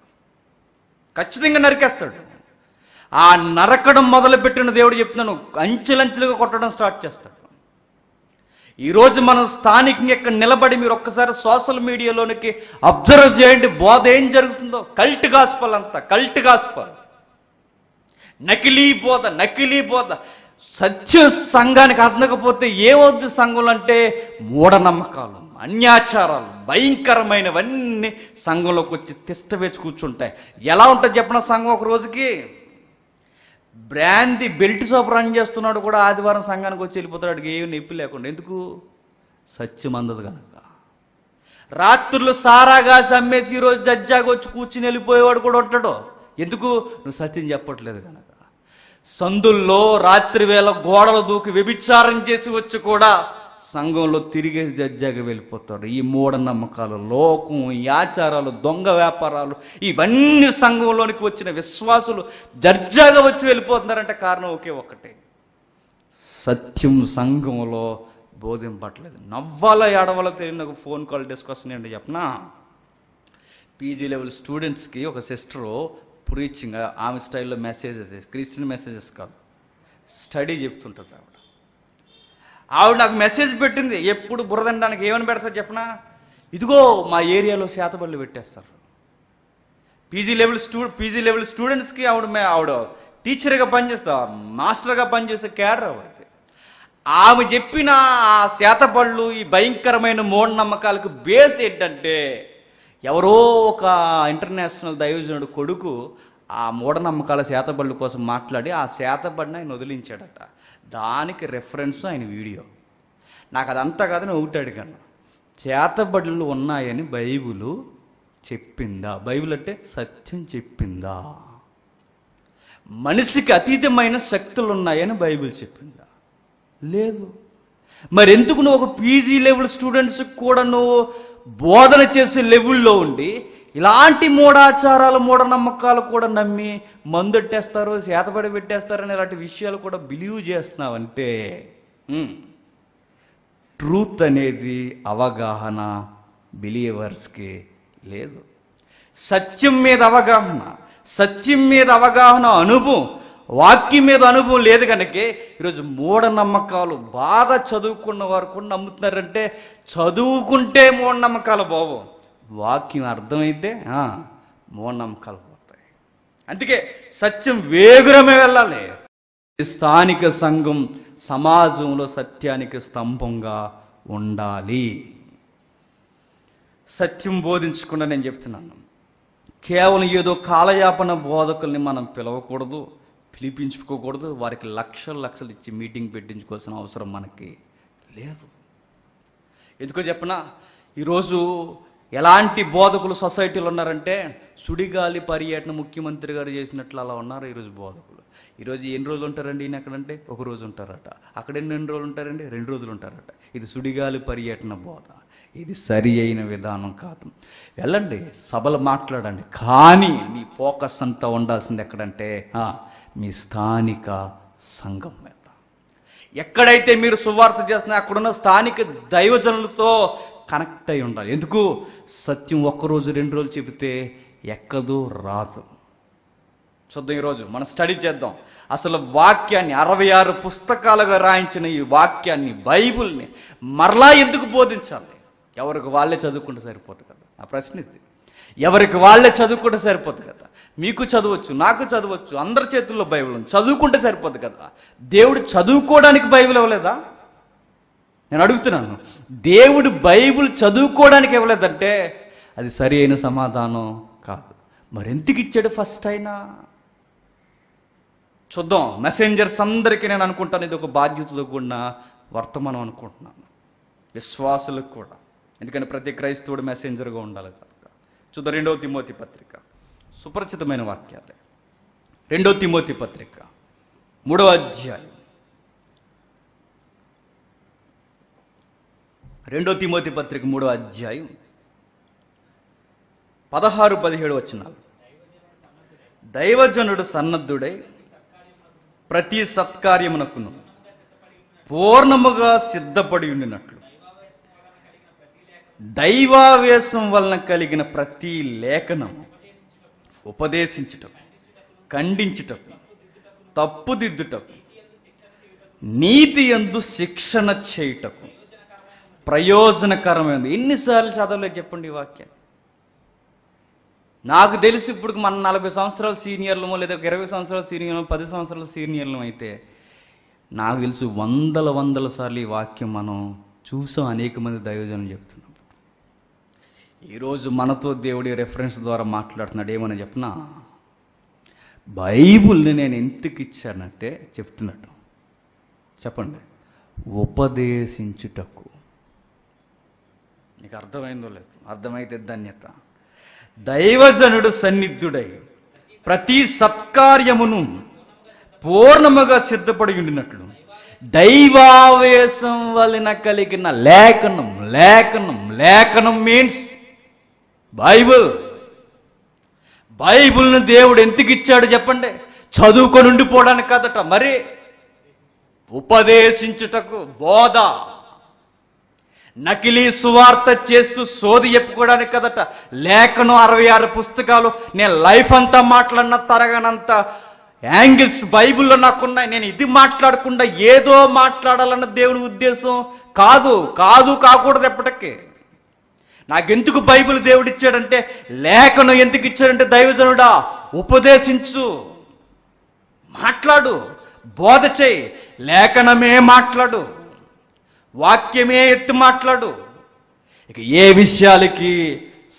ఖచ్చితంగా నరికేస్తాడు ఆ నరకడం మొదలుపెట్టిన దేవుడు చెప్తున్నాను అంచెలంచెలుగా కొట్టడం స్టార్ట్ చేస్తాడు ఈరోజు మనం స్థానికంగా ఇక్కడ నిలబడి మీరు ఒక్కసారి సోషల్ మీడియాలోనికి అబ్జర్వ్ చేయండి బోధ ఏం జరుగుతుందో కల్ట్ గాస్పల్ అంతా కల్ట్ గాస్పల్ నకిలీ బోధ నకిలీ బోధ సత్య సంఘానికి అర్థకపోతే వద్దు సంఘం అంటే మూఢనమ్మకాలు అన్యాచారాలు భయంకరమైనవన్నీ సంఘంలోకి వచ్చి తిష్ట వేసి కూర్చుంటాయి ఎలా ఉంటుంది చెప్పిన సంఘం ఒక రోజుకి బ్రాంది బెల్ట్ షాప్ రన్ చేస్తున్నాడు కూడా ఆదివారం సంఘానికి వచ్చి వెళ్ళిపోతాడు ఏమి నొప్పి లేకుండా ఎందుకు సత్యం అందదు కనుక రాత్రులు సారాగాసి అమ్మేసి ఈరోజు జడ్జాగా వచ్చి కూర్చుని వెళ్ళిపోయేవాడు కూడా ఉంటాడు ఎందుకు నువ్వు సత్యం చెప్పట్లేదు కనుక సందుల్లో రాత్రి వేళ గోడలు దూకి వ్యభిచారం చేసి వచ్చి కూడా సంఘంలో తిరిగే జడ్జాగా వెళ్ళిపోతారు ఈ మూఢనమ్మకాలు లోకం ఈ ఆచారాలు దొంగ వ్యాపారాలు ఇవన్నీ సంఘంలోనికి వచ్చిన విశ్వాసులు జడ్జాగా వచ్చి వెళ్ళిపోతున్నారంటే కారణం ఒకే ఒక్కటే సత్యం సంఘంలో బోధింపట్లేదు నవ్వాల ఏడవాలో తెలియని ఒక ఫోన్ కాల్ డిస్కషన్ ఏంటి చెప్పనా పీజీ లెవెల్ స్టూడెంట్స్కి ఒక సిస్టరు ప్రీచింగ్ ఆమె స్టైల్లో మెసేజెస్ క్రిస్టియన్ మెసేజెస్ కాదు స్టడీ చెప్తుంటుంది ఆవిడ నాకు మెసేజ్ పెట్టింది ఎప్పుడు బురదండానికి ఏమని పెడతారు చెప్పనా ఇదిగో మా ఏరియాలో శాతబల్లు పెట్టేస్తారు పీజీ లెవెల్ స్టూ పీజీ లెవెల్ స్టూడెంట్స్కి ఆవిడ ఆవిడ టీచర్గా పనిచేస్తా మాస్టర్గా పనిచేసే క్యాడర్ ఆవిడది ఆమె చెప్పిన ఆ శాతపళ్ళు ఈ భయంకరమైన మూఢనమ్మకాలకు బేస్ ఏంటంటే ఎవరో ఒక ఇంటర్నేషనల్ దైవజనుడు కొడుకు ఆ మూఢనమ్మకాల శాతపళ్ళు కోసం మాట్లాడి ఆ శాతబడిని ఆయన వదిలించాడట దానికి రెఫరెన్స్ ఆయన వీడియో నాకు అదంతా కాదని ఒకటి అడిగాను చేతబడులు ఉన్నాయని బైబులు చెప్పిందా బైబిల్ అంటే సత్యం చెప్పిందా మనిషికి అతీతమైన శక్తులు ఉన్నాయని బైబిల్ చెప్పిందా లేదు మరి ఎందుకు నువ్వు ఒక పీజీ లెవెల్ స్టూడెంట్స్కి కూడా నువ్వు బోధన చేసే లెవెల్లో ఉండి ఇలాంటి మూఢాచారాలు మూఢనమ్మకాలు కూడా నమ్మి మందుట్టేస్తారు సేతపడి పెట్టేస్తారని ఇలాంటి విషయాలు కూడా బిలీవ్ చేస్తున్నావంటే ట్రూత్ అనేది అవగాహన బిలీవర్స్కి లేదు సత్యం మీద అవగాహన సత్యం మీద అవగాహన అనుభవం వాక్యం మీద అనుభవం లేదు కనుక ఈరోజు మూఢనమ్మకాలు బాగా చదువుకున్న వారు కూడా నమ్ముతున్నారంటే చదువుకుంటే మూఢనమ్మకాలు బాబు వాక్యం అర్థమైతే మూఢనమ్మకాలు పోతాయి అందుకే సత్యం వేగురమే వెళ్ళాలి స్థానిక సంఘం సమాజంలో సత్యానికి స్తంభంగా ఉండాలి సత్యం బోధించకుండా నేను చెప్తున్నాను కేవలం ఏదో కాలయాపన బోధకుల్ని మనం పిలవకూడదు పిలిపించుకోకూడదు వారికి లక్షలు లక్షలు ఇచ్చి మీటింగ్ పెట్టించుకోవాల్సిన అవసరం మనకి లేదు ఎందుకో చెప్పనా ఈరోజు ఎలాంటి బోధకులు సొసైటీలు ఉన్నారంటే సుడిగాలి పర్యటన ముఖ్యమంత్రి గారు చేసినట్లు అలా ఉన్నారు ఈరోజు బోధకులు ఈరోజు ఎన్ని రోజులు ఉంటారండి ఈయన ఎక్కడంటే ఒక రోజు ఉంటారట అక్కడ ఎన్ని రోజులు ఉంటారండి రెండు రోజులు ఉంటారట ఇది సుడిగాలి పర్యటన బోధ ఇది సరి అయిన విధానం కాదు వెళ్ళండి సభలు మాట్లాడండి కానీ మీ ఫోకస్ అంతా ఉండాల్సింది ఎక్కడంటే మీ స్థానిక సంఘం మీద ఎక్కడైతే మీరు సువార్త చేస్తున్నా అక్కడున్న స్థానిక దైవజనులతో కనెక్ట్ అయి ఉండాలి ఎందుకు సత్యం ఒక్కరోజు రెండు రోజులు చెబితే ఎక్కదు రాదు చూద్దాం ఈరోజు మనం స్టడీ చేద్దాం అసలు వాక్యాన్ని అరవై ఆరు పుస్తకాలుగా రాయించిన ఈ వాక్యాన్ని బైబుల్ని మరలా ఎందుకు బోధించాలి ఎవరికి వాళ్ళే చదువుకుంటే సరిపోతుంది కదా ఆ ప్రశ్న ఇది ఎవరికి వాళ్ళే చదువుకుంటే సరిపోతుంది కదా మీకు చదవచ్చు నాకు చదవచ్చు అందరి చేతుల్లో బైబిల్ ఉంది చదువుకుంటే సరిపోతుంది కదా దేవుడు చదువుకోవడానికి బైబిల్ ఇవ్వలేదా నేను అడుగుతున్నాను దేవుడు బైబుల్ చదువుకోవడానికి ఇవ్వలేదంటే అది సరి అయిన సమాధానం కాదు మరెందుకు ఇచ్చాడు ఫస్ట్ అయినా చూద్దాం మెసెంజర్స్ అందరికీ నేను అనుకుంటాను ఇది ఒక బాధ్యతతో కూడిన వర్తమానం అనుకుంటున్నాను విశ్వాసులకు కూడా ఎందుకంటే ప్రతి క్రైస్తవుడు మెసెంజర్గా ఉండాలి కనుక చూద్దాం రెండవ తిమోతి పత్రిక సుపరిచితమైన వాక్యాలే రెండో తిమోతి పత్రిక మూడో అధ్యాయం రెండో తిమోతి పత్రిక మూడో అధ్యాయం పదహారు పదిహేడు వచ్చినాలు దైవజనుడు సన్నద్ధుడై ప్రతి సత్కార్యమునకును పూర్ణముగా సిద్ధపడి ఉండినట్లు దైవావేశం వలన కలిగిన ప్రతి లేఖనం ఉపదేశించటం ఖండించుటకు తప్పుదిద్దుటం నీతి ఎందు శిక్షణ చేయుటకు ప్రయోజనకరమైనది ఎన్నిసార్లు చదవలేదు చెప్పండి ఈ వాక్యాన్ని నాకు తెలిసి ఇప్పుడు మన నలభై సంవత్సరాల సీనియర్లము లేదా ఇరవై సంవత్సరాల సీనియర్లు పది సంవత్సరాల సీనియర్లు అయితే నాకు తెలిసి వందల వందల సార్లు ఈ వాక్యం మనం చూసాం అనేక మంది దైవజనం చెప్తున్నాం ఈరోజు మనతో దేవుడి రెఫరెన్స్ ద్వారా మాట్లాడుతున్నాడు ఏమని చెప్పినా బైబుల్ని నేను ఎందుకు ఇచ్చానంటే చెప్తున్నట్టు చెప్పండి ఉపదేశించుటకు నీకు అర్థమైందో లేదు అర్థమైతే ధన్యత దైవజనుడు సన్నిధుడై ప్రతి సత్కార్యమును పూర్ణముగా సిద్ధపడి ఉండినట్లు దైవావేశం వలన కలిగిన లేఖనం లేఖనం లేఖనం మీన్స్ బైబుల్ బైబుల్ను దేవుడు ఎందుకు ఇచ్చాడు చెప్పండి చదువుకొని ఉండిపోవడానికి కదట మరి ఉపదేశించుటకు బోధ నకిలీ సువార్త చేస్తూ సోది చెప్పుకోవడానికి కదట లేఖను అరవై ఆరు పుస్తకాలు నేను లైఫ్ అంతా మాట్లాడిన తరగనంత యాంగిల్స్ బైబిల్లో నాకున్నాయి నేను ఇది మాట్లాడకుండా ఏదో మాట్లాడాలన్న దేవుని ఉద్దేశం కాదు కాదు కాకూడదు ఎప్పటికీ నాకెందుకు బైబిల్ దేవుడు ఇచ్చాడంటే లేఖను ఎందుకు ఇచ్చాడంటే దైవజనుడా ఉపదేశించు మాట్లాడు బోధ చేయి లేఖనమే మాట్లాడు వాక్యమే ఎత్తి మాట్లాడు ఇక ఏ విషయాలకి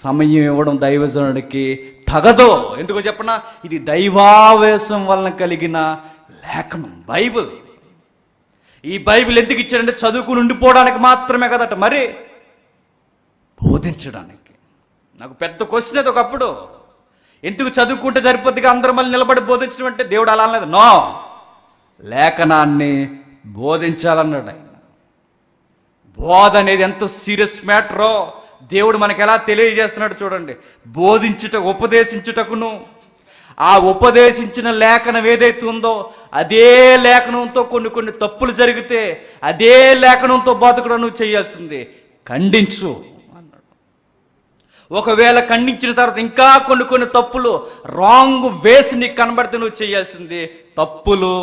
సమయం ఇవ్వడం దైవజనుడికి తగదో ఎందుకో చెప్పనా ఇది దైవావేశం వలన కలిగిన లేఖనం బైబిల్ ఈ బైబిల్ ఎందుకు ఇచ్చాడంటే చదువుకుని ఉండిపోవడానికి మాత్రమే కదట మరి బోధించడానికి నాకు పెద్ద క్వశ్చన్ అది ఒకప్పుడు ఎందుకు చదువుకుంటే సరిపోద్దిగా అందరం మళ్ళీ నిలబడి బోధించడం అంటే దేవుడు అలా అనలేదు నో లేఖనాన్ని బోధించాలన్నాడు ఆయన బోధ అనేది ఎంత సీరియస్ మ్యాటరో దేవుడు మనకు ఎలా తెలియజేస్తున్నాడు చూడండి బోధించుట ఉపదేశించుటకును ఆ ఉపదేశించిన లేఖనం ఏదైతే ఉందో అదే లేఖనంతో కొన్ని కొన్ని తప్పులు జరిగితే అదే లేఖనంతో బతకడం నువ్వు చేయాల్సింది ఖండించు అన్నాడు ఒకవేళ ఖండించిన తర్వాత ఇంకా కొన్ని కొన్ని తప్పులు రాంగ్ వేసి నీకు కనబడితే నువ్వు చేయాల్సింది తప్పులు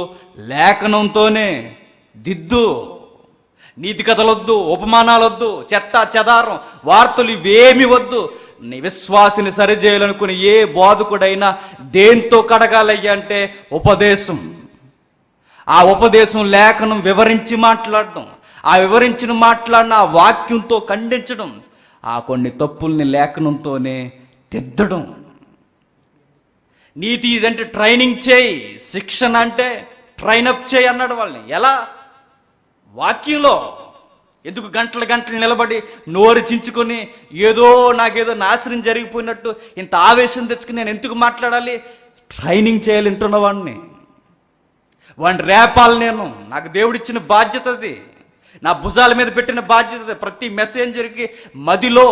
లేఖనంతోనే దిద్దు నీతి కథలొద్దు ఉపమానాలొద్దు చెత్త చెదారం వార్తలు ఇవేమి వద్దు నీ విశ్వాసిని సరిచేయాలనుకుని ఏ బాధకుడైనా దేంతో కడగాలయ్యా అంటే ఉపదేశం ఆ ఉపదేశం లేఖనం వివరించి మాట్లాడడం ఆ వివరించిన మాట్లాడిన ఆ వాక్యంతో ఖండించడం ఆ కొన్ని తప్పుల్ని లేఖనంతోనే తిద్దడం నీతి ఇదంటే ట్రైనింగ్ చేయి శిక్షణ అంటే ట్రైన్ అప్ చేయి అన్నాడు వాళ్ళని ఎలా వాక్యంలో ఎందుకు గంటల గంటలు నిలబడి నోరు చించుకొని ఏదో నాకేదో నాశనం జరిగిపోయినట్టు ఇంత ఆవేశం తెచ్చుకుని నేను ఎందుకు మాట్లాడాలి ట్రైనింగ్ చేయాలి వింటున్న వాడిని వాడిని రేపాలి నేను నాకు దేవుడిచ్చిన బాధ్యత అది నా భుజాల మీద పెట్టిన బాధ్యత ప్రతి మెసేంజర్కి మదిలో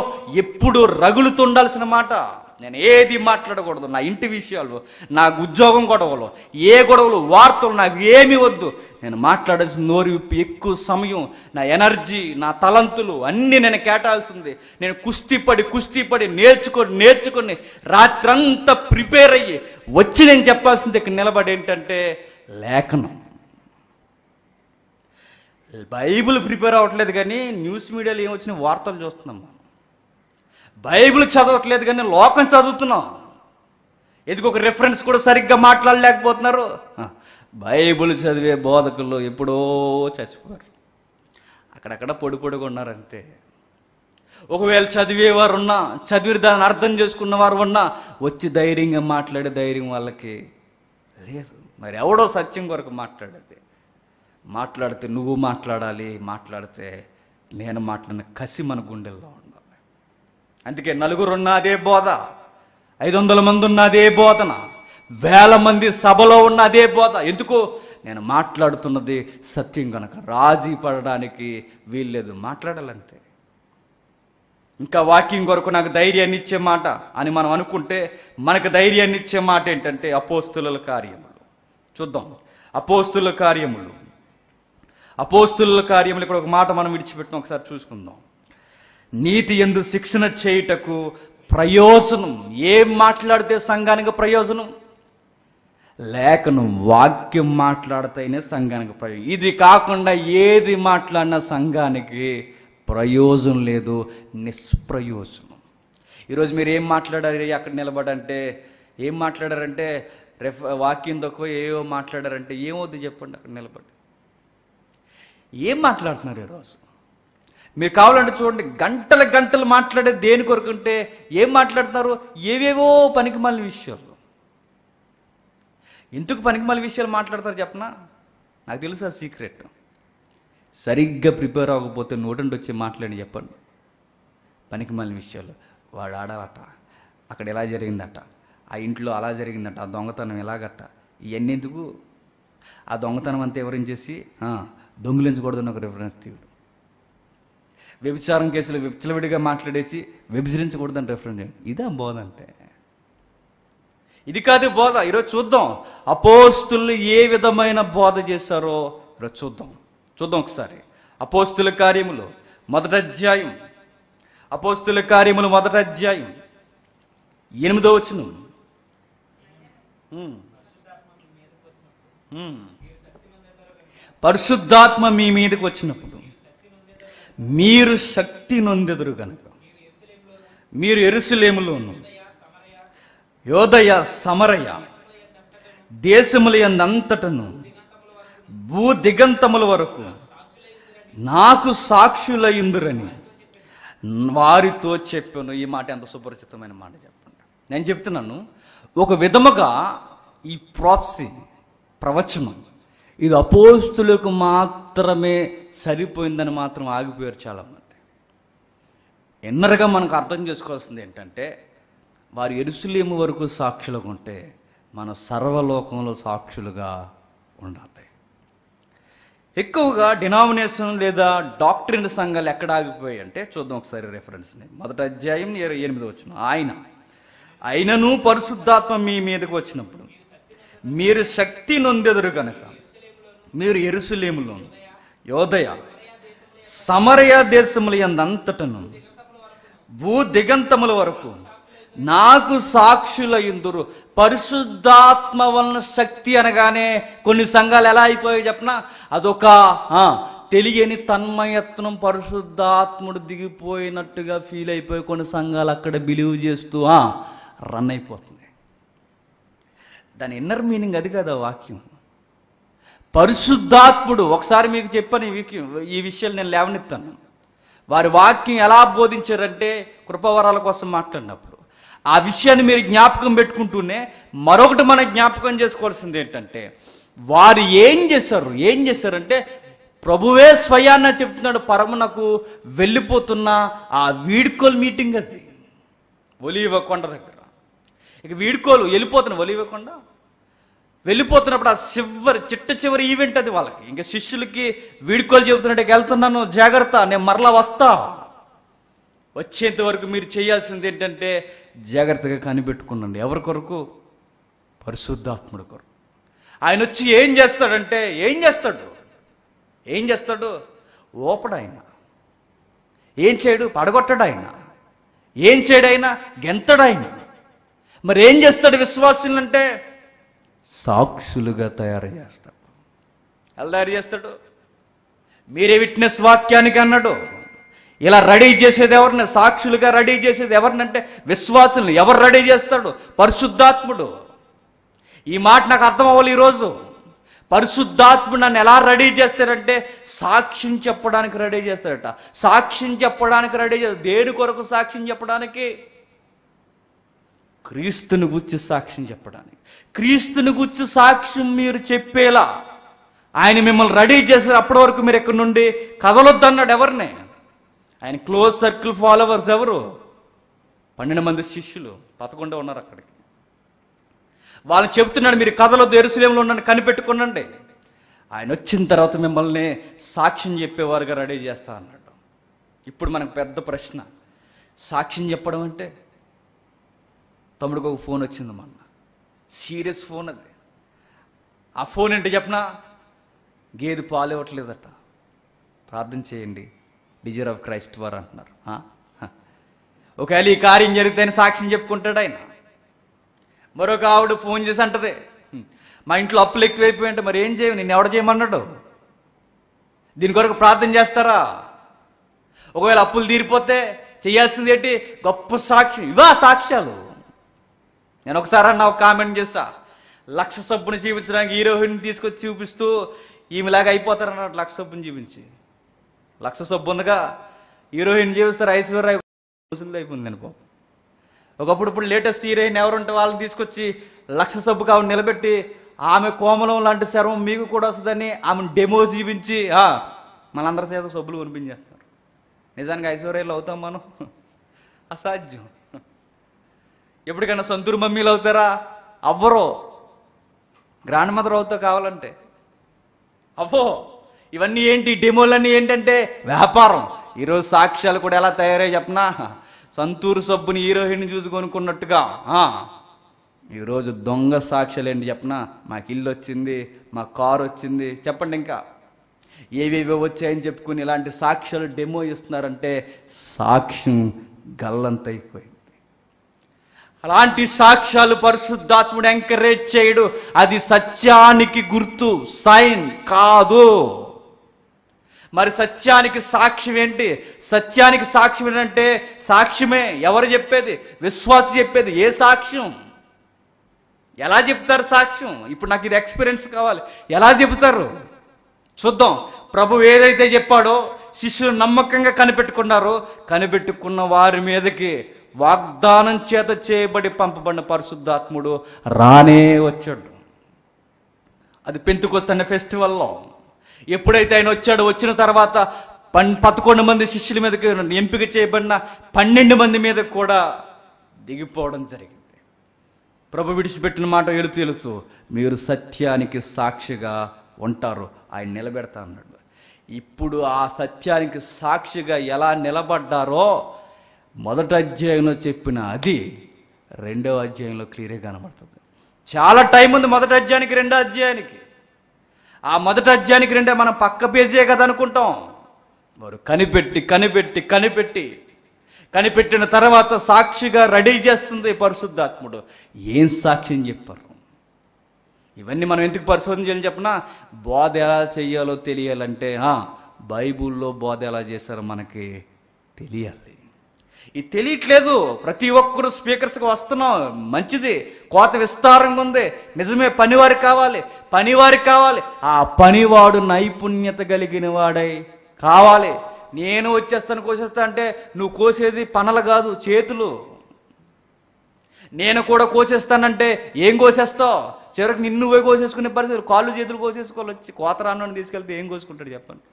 ఎప్పుడు రగులుతుండాల్సిన మాట నేను ఏది మాట్లాడకూడదు నా ఇంటి విషయాలు నాకు ఉద్యోగం గొడవలు ఏ గొడవలు వార్తలు నాకు ఏమి వద్దు నేను మాట్లాడాల్సిన నోరు విప్పి ఎక్కువ సమయం నా ఎనర్జీ నా తలంతులు అన్నీ నేను కేటాల్సింది నేను కుస్తీపడి కుస్తీపడి నేర్చుకొని నేర్చుకొని రాత్రంతా ప్రిపేర్ అయ్యి వచ్చి నేను చెప్పాల్సింది ఇక్కడ నిలబడి ఏంటంటే లేఖనం బైబుల్ ప్రిపేర్ అవ్వట్లేదు కానీ న్యూస్ మీడియాలో ఏమొచ్చిన వార్తలు చూస్తున్నాం బైబిల్ చదవట్లేదు కానీ లోకం చదువుతున్నాం ఎందుకు ఒక రెఫరెన్స్ కూడా సరిగ్గా మాట్లాడలేకపోతున్నారు బైబిల్ చదివే బోధకులు ఎప్పుడో చచ్చిపోరు అక్కడక్కడ పొడి పొడిగా ఉన్నారంతే ఒకవేళ చదివేవారు ఉన్నా చదివి దాన్ని అర్థం చేసుకున్న వారు ఉన్నా వచ్చి ధైర్యంగా మాట్లాడే ధైర్యం వాళ్ళకి లేదు మరి ఎవడో సత్యం కొరకు మాట్లాడేది మాట్లాడితే నువ్వు మాట్లాడాలి మాట్లాడితే నేను మాట్లాడిన కసి మన గుండెల్లో అందుకే నలుగురున్నదే బోధ ఐదు వందల మంది ఉన్నదే బోధన వేల మంది సభలో ఉన్న అదే బోధ ఎందుకు నేను మాట్లాడుతున్నది సత్యం కనుక రాజీ పడడానికి వీల్లేదు మాట్లాడాలంతే ఇంకా వాకింగ్ కొరకు నాకు ధైర్యాన్ని ఇచ్చే మాట అని మనం అనుకుంటే మనకు ధైర్యాన్ని ఇచ్చే మాట ఏంటంటే అపోస్తుల కార్యములు చూద్దాం అపోస్తుల కార్యములు అపోస్తుల కార్యములు ఇక్కడ ఒక మాట మనం విడిచిపెట్టిన ఒకసారి చూసుకుందాం నీతి ఎందు శిక్షణ చేయుటకు ప్రయోజనం ఏం మాట్లాడితే సంఘానికి ప్రయోజనం లేకను వాక్యం మాట్లాడితేనే సంఘానికి ప్రయోజనం ఇది కాకుండా ఏది మాట్లాడినా సంఘానికి ప్రయోజనం లేదు నిష్ప్రయోజనం ఈరోజు మీరు ఏం మాట్లాడారు అక్కడ నిలబడంటే ఏం మాట్లాడారంటే రెఫ వాక్యం తక్కువ ఏవో మాట్లాడారంటే ఏమవుద్ది చెప్పండి అక్కడ నిలబడి ఏం మాట్లాడుతున్నారు ఈరోజు మీరు కావాలంటే చూడండి గంటల గంటలు మాట్లాడే దేని కొరకు అంటే ఏం మాట్లాడుతున్నారు ఏవేవో మళ్ళీ విషయాలు ఎందుకు పనికి మళ్ళీ విషయాలు మాట్లాడతారు చెప్పనా నాకు తెలుసు ఆ సీక్రెట్ సరిగ్గా ప్రిపేర్ అవ్వకపోతే నోటండి వచ్చి మాట్లాడి చెప్పండి పనికి మళ్ళీ విషయాలు వాడు ఆడాలట అక్కడ ఎలా జరిగిందట ఆ ఇంట్లో అలా జరిగిందట ఆ దొంగతనం ఎలాగట్ట ఇవన్నీ ఎందుకు ఆ దొంగతనం అంతా వివరించేసి దొంగిలించకూడదని ఒక రిఫరెన్స్ తీయడం వ్యభిచారం కేసులు విచ్చలవిడిగా మాట్లాడేసి విభజించకూడదని రెఫరెండ్ చేయండి ఇదే బోధ అంటే ఇది కాదు బోధ ఈరోజు చూద్దాం అపోస్తులు ఏ విధమైన బోధ చేశారో ఈరోజు చూద్దాం చూద్దాం ఒకసారి అపోస్తుల కార్యములు మొదట అధ్యాయం అపోస్తుల కార్యములు మొదట అధ్యాయం ఎనిమిదో వచ్చిన పరిశుద్ధాత్మ మీ మీదకి వచ్చినప్పుడు మీరు శక్తి నొందెదురు కనుక మీరు ఎరుసలేములోను యోదయ సమరయ దేశముల భూ దిగంతముల వరకు నాకు సాక్షులయ్యుందురని వారితో చెప్పాను ఈ మాట ఎంత సుపరిచితమైన మాట చెప్పండి నేను చెప్తున్నాను ఒక విధముగా ఈ ప్రాప్సీ ప్రవచనం ఇది అపోస్తులకు మాత్రమే సరిపోయిందని మాత్రం ఆగిపోయారు చాలామంది ఎన్నరగా మనకు అర్థం చేసుకోవాల్సింది ఏంటంటే వారు ఎరుసలేము వరకు సాక్షులుగా ఉంటే మన సర్వలోకంలో సాక్షులుగా ఉండాలి ఎక్కువగా డినామినేషన్ లేదా డాక్టరీన్ సంఘాలు ఎక్కడ ఆగిపోయాయి అంటే చూద్దాం ఒకసారి రెఫరెన్స్ని మొదట అధ్యాయం ఎనిమిది వచ్చిన ఆయన అయినను పరిశుద్ధాత్మ మీ మీదకు వచ్చినప్పుడు మీరు శక్తి నొందెదురు కనుక మీరు ఎరుసలేములో యోదయ సమరయ దేశముల ఎందంతటను భూ దిగంతముల వరకు నాకు సాక్షులయ్యుందురు పరిశుద్ధాత్మ వలన శక్తి అనగానే కొన్ని సంఘాలు ఎలా అయిపోయాయి చెప్పిన అదొక తెలియని తన్మయత్నం పరిశుద్ధాత్ముడు దిగిపోయినట్టుగా ఫీల్ అయిపోయి కొన్ని సంఘాలు అక్కడ బిలీవ్ చేస్తూ రన్ అయిపోతుంది దాని ఇన్నర్ మీనింగ్ అది కదా వాక్యం పరిశుద్ధాత్ముడు ఒకసారి మీకు చెప్పని ఈ విషయాలు నేను లేవనెత్తాను వారి వాక్యం ఎలా బోధించారంటే కృపవరాల కోసం మాట్లాడినప్పుడు ఆ విషయాన్ని మీరు జ్ఞాపకం పెట్టుకుంటూనే మరొకటి మనం జ్ఞాపకం చేసుకోవాల్సింది ఏంటంటే వారు ఏం చేశారు ఏం చేశారంటే ప్రభువే స్వయాన్న చెప్తున్నాడు పరమునకు వెళ్ళిపోతున్న ఆ వీడ్కోలు మీటింగ్ అది ఒలివ దగ్గర ఇక వీడ్కోలు వెళ్ళిపోతున్నాయి ఒలివ వెళ్ళిపోతున్నప్పుడు ఆ చివరి చిట్ట చివరి ఈవెంట్ అది వాళ్ళకి ఇంకా శిష్యులకి వీడుకోలు చెబుతున్నట్టు వెళ్తున్నాను జాగ్రత్త నేను మరలా వస్తా వచ్చేంత వరకు మీరు చేయాల్సింది ఏంటంటే జాగ్రత్తగా కనిపెట్టుకున్నాను ఎవరి కొరకు పరిశుద్ధాత్ముడి కొరకు ఆయన వచ్చి ఏం చేస్తాడంటే ఏం చేస్తాడు ఏం చేస్తాడు ఓపడు ఆయన ఏం చేయడు పడగొట్టడు ఆయన ఏం చేయడు ఆయన గెంతడు ఆయన మరి ఏం చేస్తాడు అంటే సాక్షులుగా తయారు చేస్తాడు ఎలా తయారు చేస్తాడు మీరే విట్నెస్ వాక్యానికి అన్నాడు ఇలా రెడీ చేసేది ఎవరిని సాక్షులుగా రెడీ చేసేది ఎవరినంటే విశ్వాసుల్ని ఎవరు రెడీ చేస్తాడు పరిశుద్ధాత్ముడు ఈ మాట నాకు అర్థం అవ్వాలి ఈరోజు పరిశుద్ధాత్ముడు నన్ను ఎలా రెడీ చేస్తారంటే సాక్ష్యం చెప్పడానికి రెడీ చేస్తాడట సాక్ష్యం చెప్పడానికి రెడీ చేస్తారు దేని కొరకు సాక్ష్యం చెప్పడానికి క్రీస్తుని గుర్చి సాక్ష్యం చెప్పడానికి క్రీస్తుని గుర్చి సాక్ష్యం మీరు చెప్పేలా ఆయన మిమ్మల్ని రెడీ చేశారు అప్పటి వరకు మీరు ఎక్కడి నుండి అన్నాడు ఎవరిని ఆయన క్లోజ్ సర్కిల్ ఫాలోవర్స్ ఎవరు పన్నెండు మంది శిష్యులు పదకొండు ఉన్నారు అక్కడికి వాళ్ళు చెబుతున్నాడు మీరు కథలో ఎరుసలేములు ఉండండి కనిపెట్టుకునండి ఆయన వచ్చిన తర్వాత మిమ్మల్ని సాక్ష్యం చెప్పేవారుగా రెడీ చేస్తా అన్నాడు ఇప్పుడు మనకు పెద్ద ప్రశ్న సాక్ష్యం చెప్పడం అంటే తమ్ముడికి ఒక ఫోన్ వచ్చింది మొన్న సీరియస్ ఫోన్ అది ఆ ఫోన్ ఏంటి చెప్పనా గేదె పాలు ఇవ్వట్లేదట ప్రార్థన చేయండి డిజర్ ఆఫ్ క్రైస్ట్ వారు అంటున్నారు ఒకవేళ ఈ కార్యం జరిగితే సాక్ష్యం చెప్పుకుంటాడు ఆయన మరొక ఆవిడ ఫోన్ చేసి అంటది మా ఇంట్లో అప్పులు ఎక్కువైపోయింటే మరి ఏం చేయవు నేను ఎవడ చేయమన్నాడు దీని కొరకు ప్రార్థన చేస్తారా ఒకవేళ అప్పులు తీరిపోతే చేయాల్సింది ఏంటి గొప్ప సాక్ష్యం ఇవా సాక్ష్యాలు నేను ఒకసారి అన్న ఒక కామెంట్ చేస్తా లక్ష సబ్బును చూపించడానికి హీరోయిన్ తీసుకొచ్చి చూపిస్తూ ఈమెలాగా అయిపోతారన్నట్టు లక్ష సబ్బును చూపించి లక్ష సబ్బు ఉందిగా హీరోయిన్ చూపిస్తారు ఐశ్వర్య ముసలిది అయిపోయింది అనుకో ఒకప్పుడు ఇప్పుడు లేటెస్ట్ హీరోయిన్ ఎవరుంటే వాళ్ళని తీసుకొచ్చి లక్ష సబ్బు కావు నిలబెట్టి ఆమె కోమలం లాంటి శర్మం మీకు కూడా వస్తుందని ఆమెను డెమో చూపించి మనందరి చేత సబ్బులు కొనిపించేస్తారు నిజానికి ఐశ్వర్యలు అవుతాం మనం అసాధ్యం ఎప్పటికైనా సొంతూరు మమ్మీలు అవుతారా అవ్వరు గ్రాండ్ మదర్ అవుతా కావాలంటే అవ్వో ఇవన్నీ ఏంటి డెమోలన్నీ ఏంటంటే వ్యాపారం ఈరోజు సాక్ష్యాలు కూడా ఎలా తయారై చెప్పనా సంతూరు సబ్బుని హీరోయిన్ చూసి కొనుక్కున్నట్టుగా ఈరోజు దొంగ సాక్ష్యాలు ఏంటి చెప్పనా మాకు ఇల్లు వచ్చింది మా కారు వచ్చింది చెప్పండి ఇంకా ఏవేవో వచ్చాయని చెప్పుకుని ఇలాంటి సాక్ష్యాలు డెమో ఇస్తున్నారంటే సాక్ష్యం గల్లంతైపోయింది అలాంటి సాక్ష్యాలు పరిశుద్ధాత్ముడు ఎంకరేజ్ చేయడు అది సత్యానికి గుర్తు సైన్ కాదు మరి సత్యానికి సాక్ష్యం ఏంటి సత్యానికి సాక్ష్యం ఏంటంటే సాక్ష్యమే ఎవరు చెప్పేది విశ్వాస చెప్పేది ఏ సాక్ష్యం ఎలా చెప్తారు సాక్ష్యం ఇప్పుడు నాకు ఇది ఎక్స్పీరియన్స్ కావాలి ఎలా చెబుతారు చూద్దాం ప్రభు ఏదైతే చెప్పాడో శిష్యులు నమ్మకంగా కనిపెట్టుకున్నారో కనిపెట్టుకున్న వారి మీదకి వాగ్దానం చేత చేయబడి పంపబడిన పరిశుద్ధాత్ముడు రానే వచ్చాడు అది పెంతుకొస్తున్న ఫెస్టివల్లో ఎప్పుడైతే ఆయన వచ్చాడో వచ్చిన తర్వాత పన్ పదకొండు మంది శిష్యుల మీదకి ఎంపిక చేయబడిన పన్నెండు మంది మీద కూడా దిగిపోవడం జరిగింది ప్రభు విడిచిపెట్టిన మాట ఎలుతూ ఎలుతూ మీరు సత్యానికి సాక్షిగా ఉంటారు ఆయన నిలబెడతా అన్నాడు ఇప్పుడు ఆ సత్యానికి సాక్షిగా ఎలా నిలబడ్డారో మొదట అధ్యాయంలో చెప్పిన అది రెండవ అధ్యాయంలో క్లియర్గా కనబడుతుంది చాలా టైం ఉంది మొదటి అధ్యాయానికి రెండో అధ్యాయానికి ఆ మొదటి అధ్యాయానికి రెండే మనం పక్క పేజే కదా అనుకుంటాం వారు కనిపెట్టి కనిపెట్టి కనిపెట్టి కనిపెట్టిన తర్వాత సాక్షిగా రెడీ చేస్తుంది పరిశుద్ధాత్ముడు ఏం సాక్షి అని చెప్పారు ఇవన్నీ మనం ఎందుకు పరిశోధన చేయాలని చెప్పినా బోధ ఎలా చేయాలో తెలియాలంటే బైబుల్లో బోధ ఎలా చేశారో మనకి తెలియాలి ఇది తెలియట్లేదు ప్రతి ఒక్కరు స్పీకర్స్కి వస్తున్నాం మంచిది కోత విస్తారంగా ఉంది నిజమే పనివారు కావాలి పనివారు కావాలి ఆ పనివాడు నైపుణ్యత కలిగిన వాడై కావాలి నేను వచ్చేస్తాను కోసేస్తా అంటే నువ్వు కోసేది పనలు కాదు చేతులు నేను కూడా కోసేస్తానంటే ఏం కోసేస్తావు చివరికి నిన్ను పోయి కోసేసుకునే పరిస్థితి కాళ్ళు చేతులు కోసేసుకోవాలి వచ్చి కోత రాను తీసుకెళ్తే ఏం కోసుకుంటాడు చెప్పండి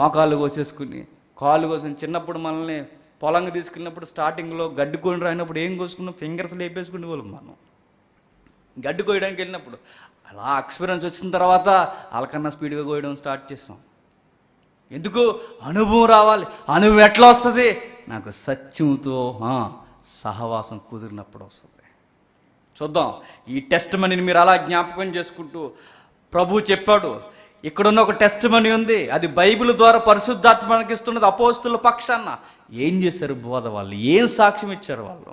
మోకాళ్ళు కోసేసుకుని కాళ్ళు కోసం చిన్నప్పుడు మనల్ని పొలంకి తీసుకెళ్ళినప్పుడు స్టార్టింగ్లో గడ్డి కొని రానప్పుడు ఏం కోసుకున్నాం ఫింగర్స్ లేపేసుకునే వాళ్ళం మనం గడ్డి కోయడానికి వెళ్ళినప్పుడు అలా ఎక్స్పీరియన్స్ వచ్చిన తర్వాత వాళ్ళకన్నా స్పీడ్గా కోయడం స్టార్ట్ చేస్తాం ఎందుకు అనుభవం రావాలి అనుభవం ఎట్లా వస్తుంది నాకు సత్యంతో సహవాసం కుదిరినప్పుడు వస్తుంది చూద్దాం ఈ టెస్ట్ మనీని మీరు అలా జ్ఞాపకం చేసుకుంటూ ప్రభు చెప్పాడు ఇక్కడున్న ఒక టెస్ట్ మనీ ఉంది అది బైబిల్ ద్వారా పరిశుద్ధాత్మ ఇస్తున్నది అపోస్తుల పక్షాన ఏం చేశారు బోధ వాళ్ళు ఏం సాక్ష్యం ఇచ్చారు వాళ్ళు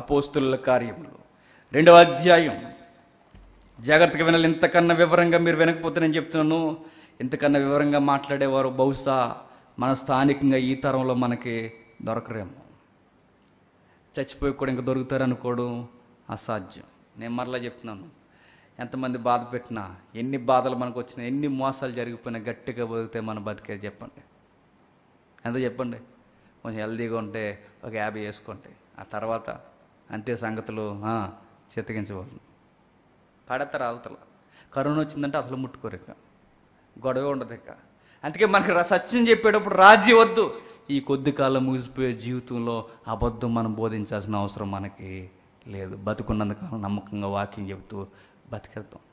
అపోస్తుల కార్యంలో రెండవ అధ్యాయం జాగ్రత్తగా వినాలి ఇంతకన్నా వివరంగా మీరు వినకపోతే నేను చెప్తున్నాను ఇంతకన్నా వివరంగా మాట్లాడేవారు బహుశా మన స్థానికంగా ఈ తరంలో మనకి దొరకరేమో చచ్చిపోయి కూడా ఇంకా దొరుకుతారనుకోవడం అసాధ్యం నేను మరలా చెప్తున్నాను ఎంతమంది బాధ పెట్టినా ఎన్ని బాధలు మనకు వచ్చినా ఎన్ని మోసాలు జరిగిపోయినా గట్టిగా బతికితే మనం బతికే చెప్పండి ఎంత చెప్పండి కొంచెం హెల్దీగా ఉంటే ఒక యాభై వేసుకుంటే ఆ తర్వాత అంతే సంగతులు చిత్తగించవాలి పడేస్తారు అవతల కరోనా వచ్చిందంటే అసలు ముట్టుకోరు ఇక గొడవ ఉండదు ఇక అందుకే మనకి సత్యం చెప్పేటప్పుడు రాజీ వద్దు ఈ కొద్ది కాలం ముగిసిపోయే జీవితంలో అబద్ధం మనం బోధించాల్సిన అవసరం మనకి లేదు బతుకున్నందుకు నమ్మకంగా వాకింగ్ చెబుతూ బతికేద్దాం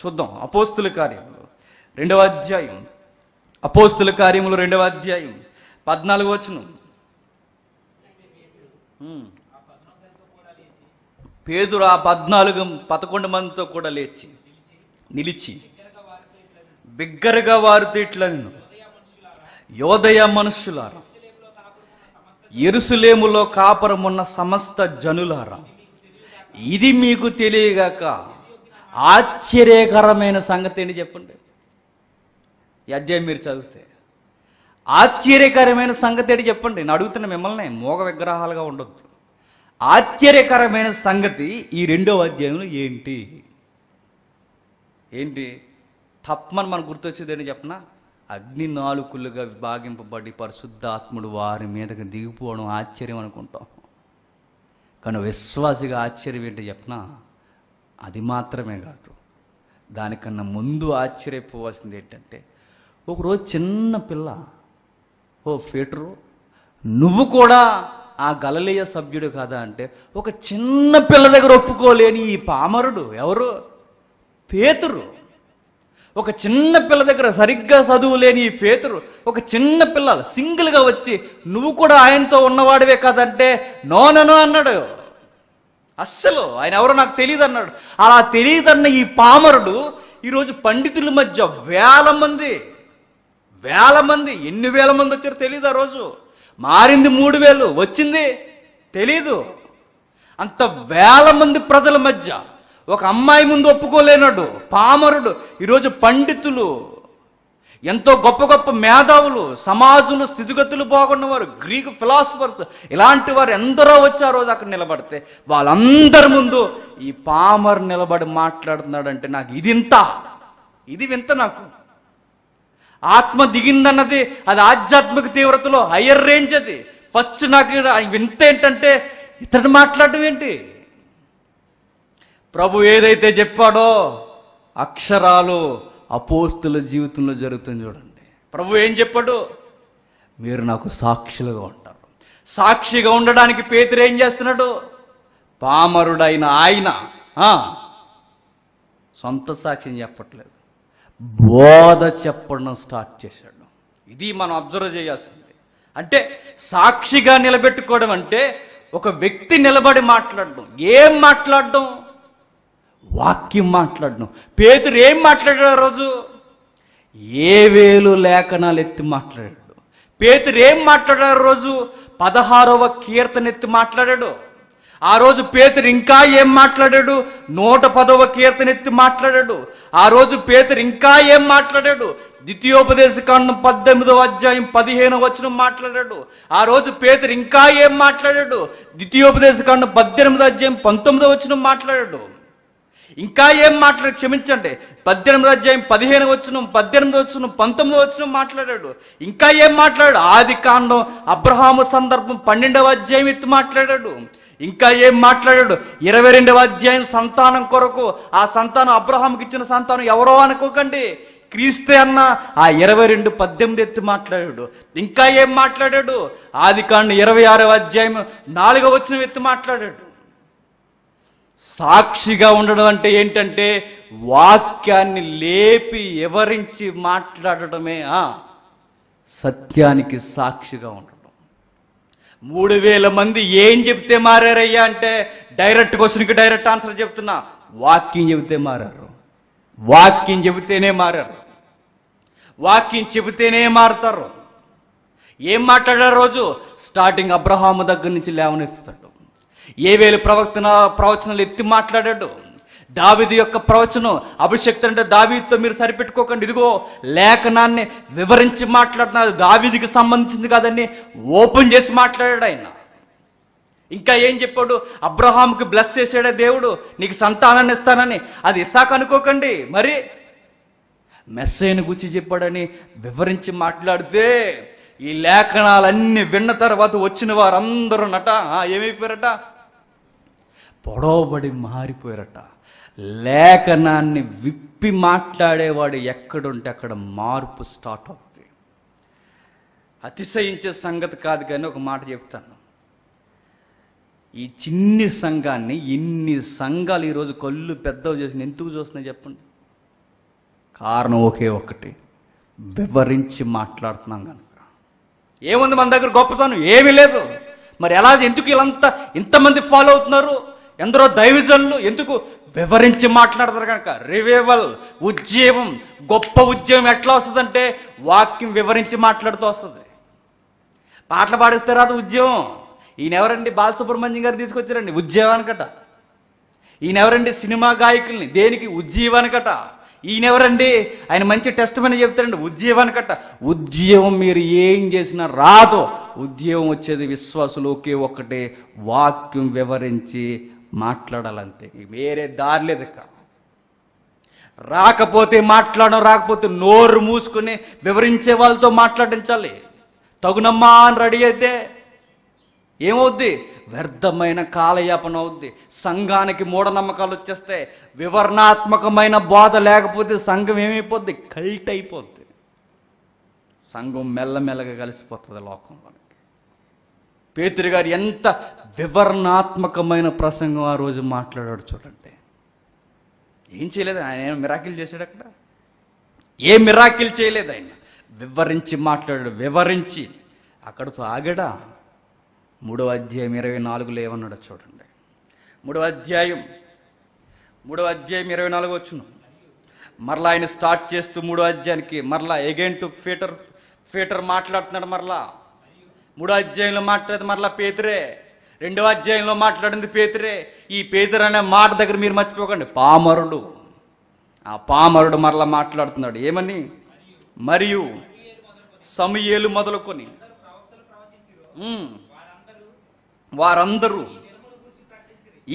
చూద్దాం అపోస్తుల కార్యములు రెండవ అధ్యాయం అపోస్తుల కార్యములు రెండవ అధ్యాయం పద్నాలుగు వచ్చును పేదురు ఆ పద్నాలుగు పదకొండు మందితో కూడా లేచి నిలిచి బిగ్గరగా వారితో ఇట్లా నిన్ను యోదయ మనుషులారా ఎరుసులేములో కాపురమున్న సమస్త జనులారా ఇది మీకు తెలియగాక ఆశ్చర్యకరమైన సంగతి ఏంటి చెప్పండి ఈ అధ్యాయం మీరు చదివితే ఆశ్చర్యకరమైన సంగతి ఏంటి చెప్పండి నేను అడుగుతున్న మిమ్మల్ని మోగ విగ్రహాలుగా ఉండొద్దు ఆశ్చర్యకరమైన సంగతి ఈ రెండవ అధ్యాయంలో ఏంటి ఏంటి తప్పమని మనకు గుర్తొచ్చేది ఏంటి చెప్పిన అగ్ని నాలుకులుగా విభాగింపబడి పరిశుద్ధాత్ముడు వారి మీదకి దిగిపోవడం ఆశ్చర్యం అనుకుంటాం కానీ విశ్వాసిగా ఆశ్చర్యం ఏంటి చెప్పిన అది మాత్రమే కాదు దానికన్నా ముందు ఆశ్చర్యపోవాల్సింది ఏంటంటే ఒకరోజు చిన్న పిల్ల ఓ పేటరు నువ్వు కూడా ఆ గలలీయ సభ్యుడు కాదా అంటే ఒక చిన్న పిల్ల దగ్గర ఒప్పుకోలేని ఈ పామరుడు ఎవరు పేతురు ఒక చిన్న పిల్ల దగ్గర సరిగ్గా చదువు లేని ఈ పేతురు ఒక చిన్న పిల్ల సింగిల్గా వచ్చి నువ్వు కూడా ఆయనతో ఉన్నవాడివే కాదంటే నోనను అన్నాడు అస్సలు ఆయన ఎవరో నాకు తెలియదు అన్నాడు అలా తెలియదన్న ఈ పామరుడు ఈరోజు పండితుల మధ్య వేల మంది వేల మంది ఎన్ని వేల మంది వచ్చారో తెలియదు ఆ రోజు మారింది మూడు వేలు వచ్చింది తెలీదు అంత వేల మంది ప్రజల మధ్య ఒక అమ్మాయి ముందు ఒప్పుకోలేనాడు పామరుడు ఈరోజు పండితులు ఎంతో గొప్ప గొప్ప మేధావులు సమాజంలో స్థితిగతులు బాగున్న వారు గ్రీకు ఫిలాసఫర్స్ ఇలాంటి వారు ఎందరో వచ్చి ఆ రోజు అక్కడ నిలబడితే వాళ్ళందరి ముందు ఈ పామర్ నిలబడి మాట్లాడుతున్నాడంటే నాకు ఇది ఇంత ఇది వింత నాకు ఆత్మ దిగిందన్నది అది ఆధ్యాత్మిక తీవ్రతలో హయ్యర్ రేంజ్ అది ఫస్ట్ నాకు వింత ఏంటంటే ఇతడు మాట్లాడటం ఏంటి ప్రభు ఏదైతే చెప్పాడో అక్షరాలు అపోస్తుల జీవితంలో జరుగుతుంది చూడండి ప్రభు ఏం చెప్పాడు మీరు నాకు సాక్షులుగా ఉంటారు సాక్షిగా ఉండడానికి పేతురు ఏం చేస్తున్నాడు పామరుడైన ఆయన సొంత సాక్ష్యం చెప్పట్లేదు బోధ చెప్పడం స్టార్ట్ చేశాడు ఇది మనం అబ్జర్వ్ చేయాల్సింది అంటే సాక్షిగా నిలబెట్టుకోవడం అంటే ఒక వ్యక్తి నిలబడి మాట్లాడడం ఏం మాట్లాడడం వాక్యం మాట్లాడడం పేతురు ఏం మాట్లాడాడు రోజు ఏ వేలు లేఖనాలు ఎత్తి మాట్లాడాడు పేతురు ఏం మాట్లాడాడు రోజు పదహారవ కీర్తన ఎత్తి మాట్లాడాడు ఆ రోజు పేతురు ఇంకా ఏం మాట్లాడాడు నూట పదవ కీర్తనెత్తి మాట్లాడాడు ఆ రోజు పేతురు ఇంకా ఏం మాట్లాడాడు ద్వితీయోపదేశ కాండం పద్దెనిమిదవ అధ్యాయం పదిహేను వచ్చిన మాట్లాడాడు ఆ రోజు పేతురు ఇంకా ఏం మాట్లాడాడు ద్వితీయోపదేశ కాండం పద్దెనిమిది అధ్యాయం పంతొమ్మిదో వచ్చిన మాట్లాడాడు ఇంకా ఏం మాట్లాడు క్షమించండి పద్దెనిమిది అధ్యాయం పదిహేను వచ్చిన పద్దెనిమిది వచ్చిన పంతొమ్మిది వచ్చిన మాట్లాడాడు ఇంకా ఏం మాట్లాడాడు ఆది కాండం అబ్రహాము సందర్భం పన్నెండవ అధ్యాయం ఎత్తి మాట్లాడాడు ఇంకా ఏం మాట్లాడాడు ఇరవై రెండవ అధ్యాయం సంతానం కొరకు ఆ సంతానం అబ్రహాంకి ఇచ్చిన సంతానం ఎవరో అనుకోకండి క్రీస్తే అన్న ఆ ఇరవై రెండు పద్దెనిమిది ఎత్తి మాట్లాడాడు ఇంకా ఏం మాట్లాడాడు ఆది కాండ ఇరవై ఆరవ అధ్యాయం నాలుగవ వచ్చిన ఎత్తి మాట్లాడాడు సాక్షిగా ఉండడం అంటే ఏంటంటే వాక్యాన్ని లేపి వివరించి మాట్లాడటమే సత్యానికి సాక్షిగా ఉండడం మూడు వేల మంది ఏం చెప్తే మారారయ్యా అంటే డైరెక్ట్ క్వశ్చన్కి డైరెక్ట్ ఆన్సర్ చెప్తున్నా వాక్యం చెబితే మారారు వాక్యం చెబితేనే మారారు వాక్యం చెబితేనే మారుతారు ఏం మాట్లాడారు రోజు స్టార్టింగ్ అబ్రహాము దగ్గర నుంచి లేవనెత్తుతాడు ఏ వేలు ప్రవక్తన ప్రవచనాలు ఎత్తి మాట్లాడాడు దావిది యొక్క ప్రవచనం అభిషక్తి అంటే దావీతో మీరు సరిపెట్టుకోకండి ఇదిగో లేఖనాన్ని వివరించి మాట్లాడుతున్నారు దావిదికి సంబంధించింది కాదని ఓపెన్ చేసి మాట్లాడాడు ఆయన ఇంకా ఏం చెప్పాడు అబ్రహాంకి బ్లెస్ చేసాడే దేవుడు నీకు సంతానాన్ని ఇస్తానని అది ఇసాక అనుకోకండి మరి మెస్సేని గుచ్చి చెప్పాడని వివరించి మాట్లాడితే ఈ లేఖనాలన్నీ విన్న తర్వాత వచ్చిన వారందరూ నట ఏమైపోయారట పొడవబడి మారిపోయారట లేఖనాన్ని విప్పి మాట్లాడేవాడు ఎక్కడుంటే అక్కడ మార్పు స్టార్ట్ అవుతుంది అతిశయించే సంగతి కాదు కానీ ఒక మాట చెప్తాను ఈ చిన్ని సంఘాన్ని ఇన్ని సంఘాలు ఈరోజు కళ్ళు పెద్దవి చేసిన ఎందుకు చూస్తున్నాయి చెప్పండి కారణం ఒకే ఒకటి వివరించి మాట్లాడుతున్నాం కనుక ఏముంది మన దగ్గర గొప్పతనం ఏమీ లేదు మరి ఎలా ఎందుకు ఇలా ఇంతమంది ఫాలో అవుతున్నారు ఎందరో దైవజనులు ఎందుకు వివరించి మాట్లాడతారు కనుక రివేవల్ ఉద్యమం గొప్ప ఉద్యమం ఎట్లా వస్తుందంటే వాక్యం వివరించి మాట్లాడుతూ వస్తుంది పాటలు పాడిస్తే రాదు ఉద్యమం ఈయన ఎవరండి బాలసుబ్రహ్మణ్యం గారు తీసుకొచ్చారండి ఉద్యమానికట ఈయన ఎవరండి సినిమా గాయకుల్ని దేనికి ఉజ్జీవానికట ఈయన ఎవరండి ఆయన మంచి టెస్ట్ మని చెప్తారండి ఉద్యమానికట ఉద్యమం మీరు ఏం చేసినా రాదు ఉద్యమం వచ్చేది విశ్వాసులు ఒకే ఒక్కటే వాక్యం వివరించి మాట్లాడాలంతే వేరే దారి లేదు ఇక రాకపోతే మాట్లాడడం రాకపోతే నోరు మూసుకుని వివరించే వాళ్ళతో మాట్లాడించాలి తగునమ్మా అని రెడీ అయితే ఏమవుద్ది వ్యర్థమైన కాలయాపన అవుద్ది సంఘానికి మూఢనమ్మకాలు వచ్చేస్తే వివరణాత్మకమైన బోధ లేకపోతే సంఘం ఏమైపోద్ది కల్ట్ అయిపోద్ది సంఘం మెల్లమెల్లగా కలిసిపోతుంది లోకంలో పేతురు గారు ఎంత వివరణాత్మకమైన ప్రసంగం ఆ రోజు మాట్లాడాడు చూడండి ఏం చేయలేదు ఆయన ఏం మిరాకిల్ చేశాడు అక్కడ ఏ మిరాకిల్ చేయలేదు ఆయన వివరించి మాట్లాడాడు వివరించి అక్కడతో ఆగడా మూడవ అధ్యాయం ఇరవై నాలుగులో ఏమన్నాడు చూడండి మూడవ అధ్యాయం మూడవ అధ్యాయం ఇరవై నాలుగు వచ్చును మరలా ఆయన స్టార్ట్ చేస్తూ మూడో అధ్యాయానికి మరలా ఎగైన్ టు ఫీటర్ ఫీటర్ మాట్లాడుతున్నాడు మరలా మూడో అధ్యాయంలో మాట్లాడేది మరలా పేదరే రెండవ అధ్యాయంలో మాట్లాడింది పేతురే ఈ పేతురు అనే మాట దగ్గర మీరు మర్చిపోకండి పామరుడు ఆ పామరుడు మరలా మాట్లాడుతున్నాడు ఏమని మరియు సమయలు మొదలుకొని వారందరూ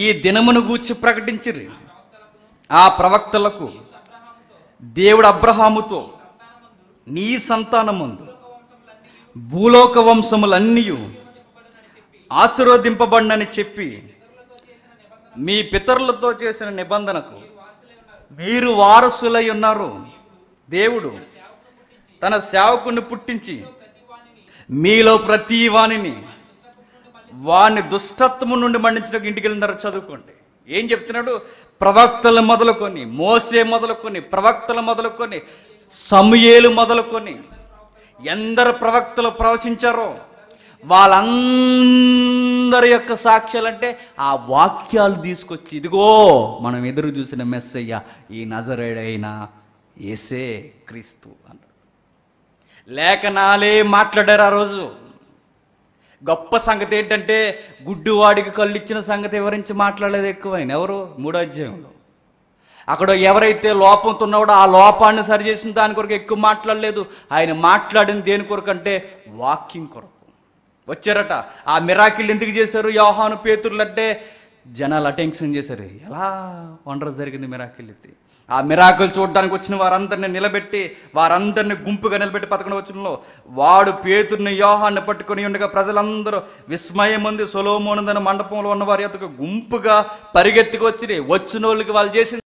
ఈ దినమును గూర్చి ప్రకటించిరి ఆ ప్రవక్తలకు దేవుడు అబ్రహాముతో నీ సంతానం ముందు భూలోక వంశములన్నీ ఆశీర్వదింపబడినని చెప్పి మీ పితరులతో చేసిన నిబంధనకు మీరు వారసులై ఉన్నారు దేవుడు తన సేవకుని పుట్టించి మీలో ప్రతి వాణిని వాని దుష్టత్వము నుండి మండించిన ఇంటికి వెళ్ళిన చదువుకోండి ఏం చెప్తున్నాడు ప్రవక్తలు మొదలుకొని మోసే మొదలుకొని ప్రవక్తలు మొదలుకొని సమయేలు మొదలుకొని ఎందరు ప్రవక్తలు ప్రవశించారో వాళ్ళందరి యొక్క సాక్ష్యాలంటే ఆ వాక్యాలు తీసుకొచ్చి ఇదిగో మనం ఎదురు చూసిన మెస్సయ్య ఈ నజరేడైన ఏసే క్రీస్తు అన్నాడు లేఖనాలే మాట్లాడారు ఆ రోజు గొప్ప సంగతి ఏంటంటే గుడ్డువాడికి కళ్ళు ఇచ్చిన సంగతి వివరించి మాట్లాడలేదు ఎక్కువ ఎవరు మూడో అధ్యాయంలో అక్కడ ఎవరైతే లోపంతో ఉన్నాడో ఆ లోపాన్ని సరిచేసిన దాని కొరకు ఎక్కువ మాట్లాడలేదు ఆయన మాట్లాడిన దేని కొరకు అంటే వాకింగ్ కొరకు వచ్చారట ఆ మిరాకిల్ ఎందుకు చేశారు యోహాను పేతుర్లు అంటే జనాలు అటెన్షన్ చేశారు ఎలా వండర్ జరిగింది మిరాకిల్ ఇది ఆ మిరాకులు చూడడానికి వచ్చిన వారందరిని నిలబెట్టి వారందరిని గుంపుగా నిలబెట్టి పథకం వచ్చినలో వాడు పేతుర్ని యోహాన్ని పట్టుకుని ఉండగా ప్రజలందరూ విస్మయం ఉంది సులోమోనందని మండపంలో ఉన్న వారి యొక్క గుంపుగా పరిగెత్తుకు వచ్చి వచ్చిన వాళ్ళకి వాళ్ళు చేసింది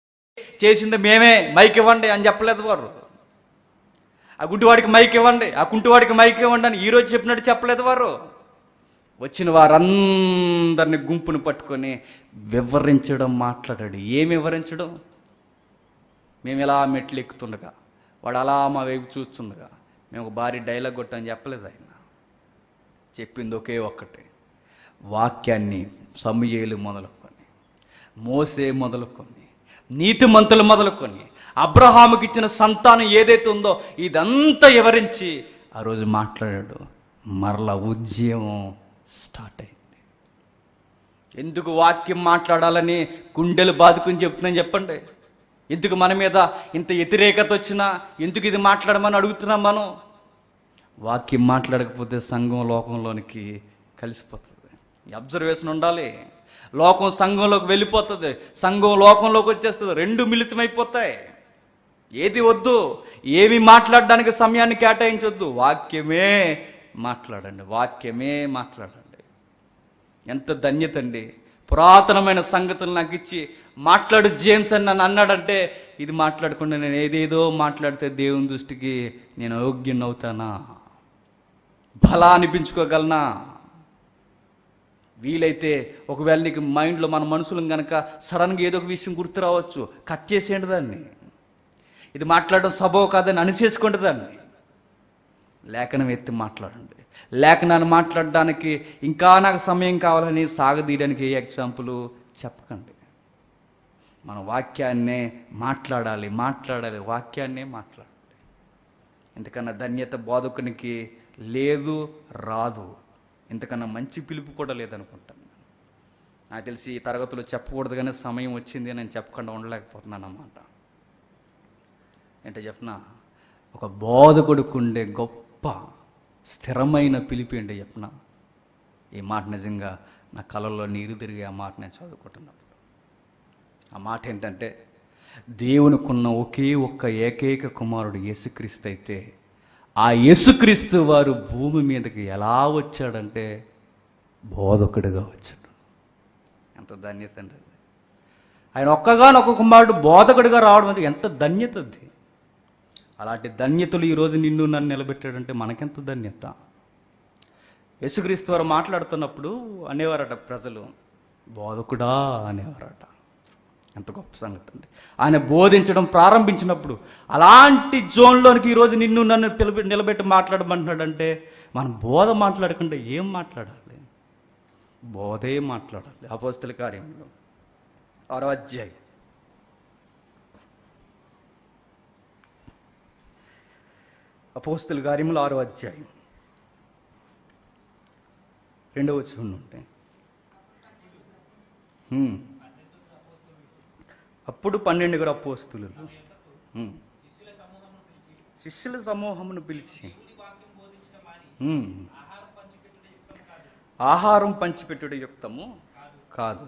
చేసింది మేమే మైకి ఇవ్వండి అని చెప్పలేదు వారు ఆ గుడ్డివాడికి మైక్ ఇవ్వండి ఆ కుంటివాడికి మైక్ ఇవ్వండి అని ఈరోజు చెప్పినట్టు చెప్పలేదు వారు వచ్చిన వారందరిని గుంపును పట్టుకొని వివరించడం మాట్లాడాడు ఏమి వివరించడం మేము ఇలా మెట్లు ఎక్కుతుండగా వాడు అలా మా వైపు చూస్తుండగా మేము ఒక భారీ డైలాగ్ కొట్టని చెప్పలేదు ఆయన చెప్పింది ఒకే ఒక్కటి వాక్యాన్ని సమయలు మొదలుకొని మోసే మొదలుకొని నీతి మంతులు మొదలుకొని అబ్రహాముకి ఇచ్చిన సంతానం ఏదైతే ఉందో ఇదంతా వివరించి ఆ రోజు మాట్లాడాడు మరలా ఉద్యమం స్టార్ట్ అయింది ఎందుకు వాక్యం మాట్లాడాలని గుండెలు బాదుకుని చెప్తున్నాను చెప్పండి ఎందుకు మన మీద ఇంత వ్యతిరేకత వచ్చినా ఎందుకు ఇది మాట్లాడమని అడుగుతున్నాం మనం వాక్యం మాట్లాడకపోతే సంఘం లోకంలోనికి కలిసిపోతుంది అబ్జర్వేషన్ ఉండాలి లోకం సంఘంలోకి వెళ్ళిపోతుంది సంఘం లోకంలోకి వచ్చేస్తుంది రెండు మిళితమైపోతాయి ఏది వద్దు ఏమి మాట్లాడడానికి సమయాన్ని కేటాయించొద్దు వాక్యమే మాట్లాడండి వాక్యమే మాట్లాడండి ఎంత ధన్యత అండి పురాతనమైన సంగతులు నాకు ఇచ్చి మాట్లాడు జేమ్స్ అని నన్ను అన్నాడంటే ఇది మాట్లాడకుండా నేను ఏదేదో మాట్లాడితే దేవుని దృష్టికి నేను యోగ్యం అవుతానా బలా అనిపించుకోగలనా వీలైతే ఒకవేళ నీకు మైండ్లో మన మనుషులను కనుక సడన్గా ఏదో ఒక విషయం గుర్తు రావచ్చు కట్ చేసేయండి దాన్ని ఇది మాట్లాడడం సభవ కాదని అనిసేసుకోండి దాన్ని లేఖనం ఎత్తి మాట్లాడండి లేఖనాన్ని మాట్లాడడానికి ఇంకా నాకు సమయం కావాలని సాగదీయడానికి ఏ ఎగ్జాంపుల్ చెప్పకండి మన వాక్యాన్నే మాట్లాడాలి మాట్లాడాలి వాక్యాన్నే మాట్లాడాలి ఎందుకన్నా ధన్యత బోధకునికి లేదు రాదు ఇంతకన్నా మంచి పిలుపు కూడా లేదనుకుంటాను నాకు తెలిసి ఈ తరగతిలో చెప్పకూడదు కానీ సమయం వచ్చింది నేను చెప్పకుండా ఉండలేకపోతున్నాను అన్నమాట అంటే చెప్పిన ఒక బోధకుడుకు ఉండే గొప్ప స్థిరమైన పిలిపి అంటే చెప్పిన ఈ మాట నిజంగా నా కళల్లో నీరు తిరిగి ఆ మాట నేను చదువుకుంటున్నప్పుడు ఆ మాట ఏంటంటే దేవునికున్న ఒకే ఒక్క ఏకైక కుమారుడు యేసుక్రీస్తు అయితే ఆ యేసుక్రీస్తు వారు భూమి మీదకి ఎలా వచ్చాడంటే బోధకుడిగా వచ్చాడు ఎంత ధన్యత అండి ఆయన ఒక్కగానొక్క కుమారుడు బోధకుడిగా రావడం అది ఎంత ధన్యత అది అలాంటి ధన్యతలు ఈరోజు నిన్ను నన్ను నిలబెట్టాడంటే మనకెంత ధన్యత యేసుక్రీస్తు వారు మాట్లాడుతున్నప్పుడు అనేవారట ప్రజలు బోధకుడా అనేవారట ఎంత గొప్ప సంగతి అండి ఆయన బోధించడం ప్రారంభించినప్పుడు అలాంటి జోన్లోనికి ఈరోజు నిన్ను నన్ను పిలబె నిలబెట్టి మాట్లాడమంటున్నాడంటే మనం బోధ మాట్లాడకుండా ఏం మాట్లాడాలి బోధే మాట్లాడాలి అపోస్తుల కార్యంలో ఆరో అధ్యాయం అపోస్తుల కార్యములు ఆరో అధ్యాయం రెండవ చూడండి ఉంటే అప్పుడు పన్నెండుగురు అపోస్తులు శిష్యుల సమూహమును పిలిచి ఆహారం పంచిపెట్టుడు యుక్తము కాదు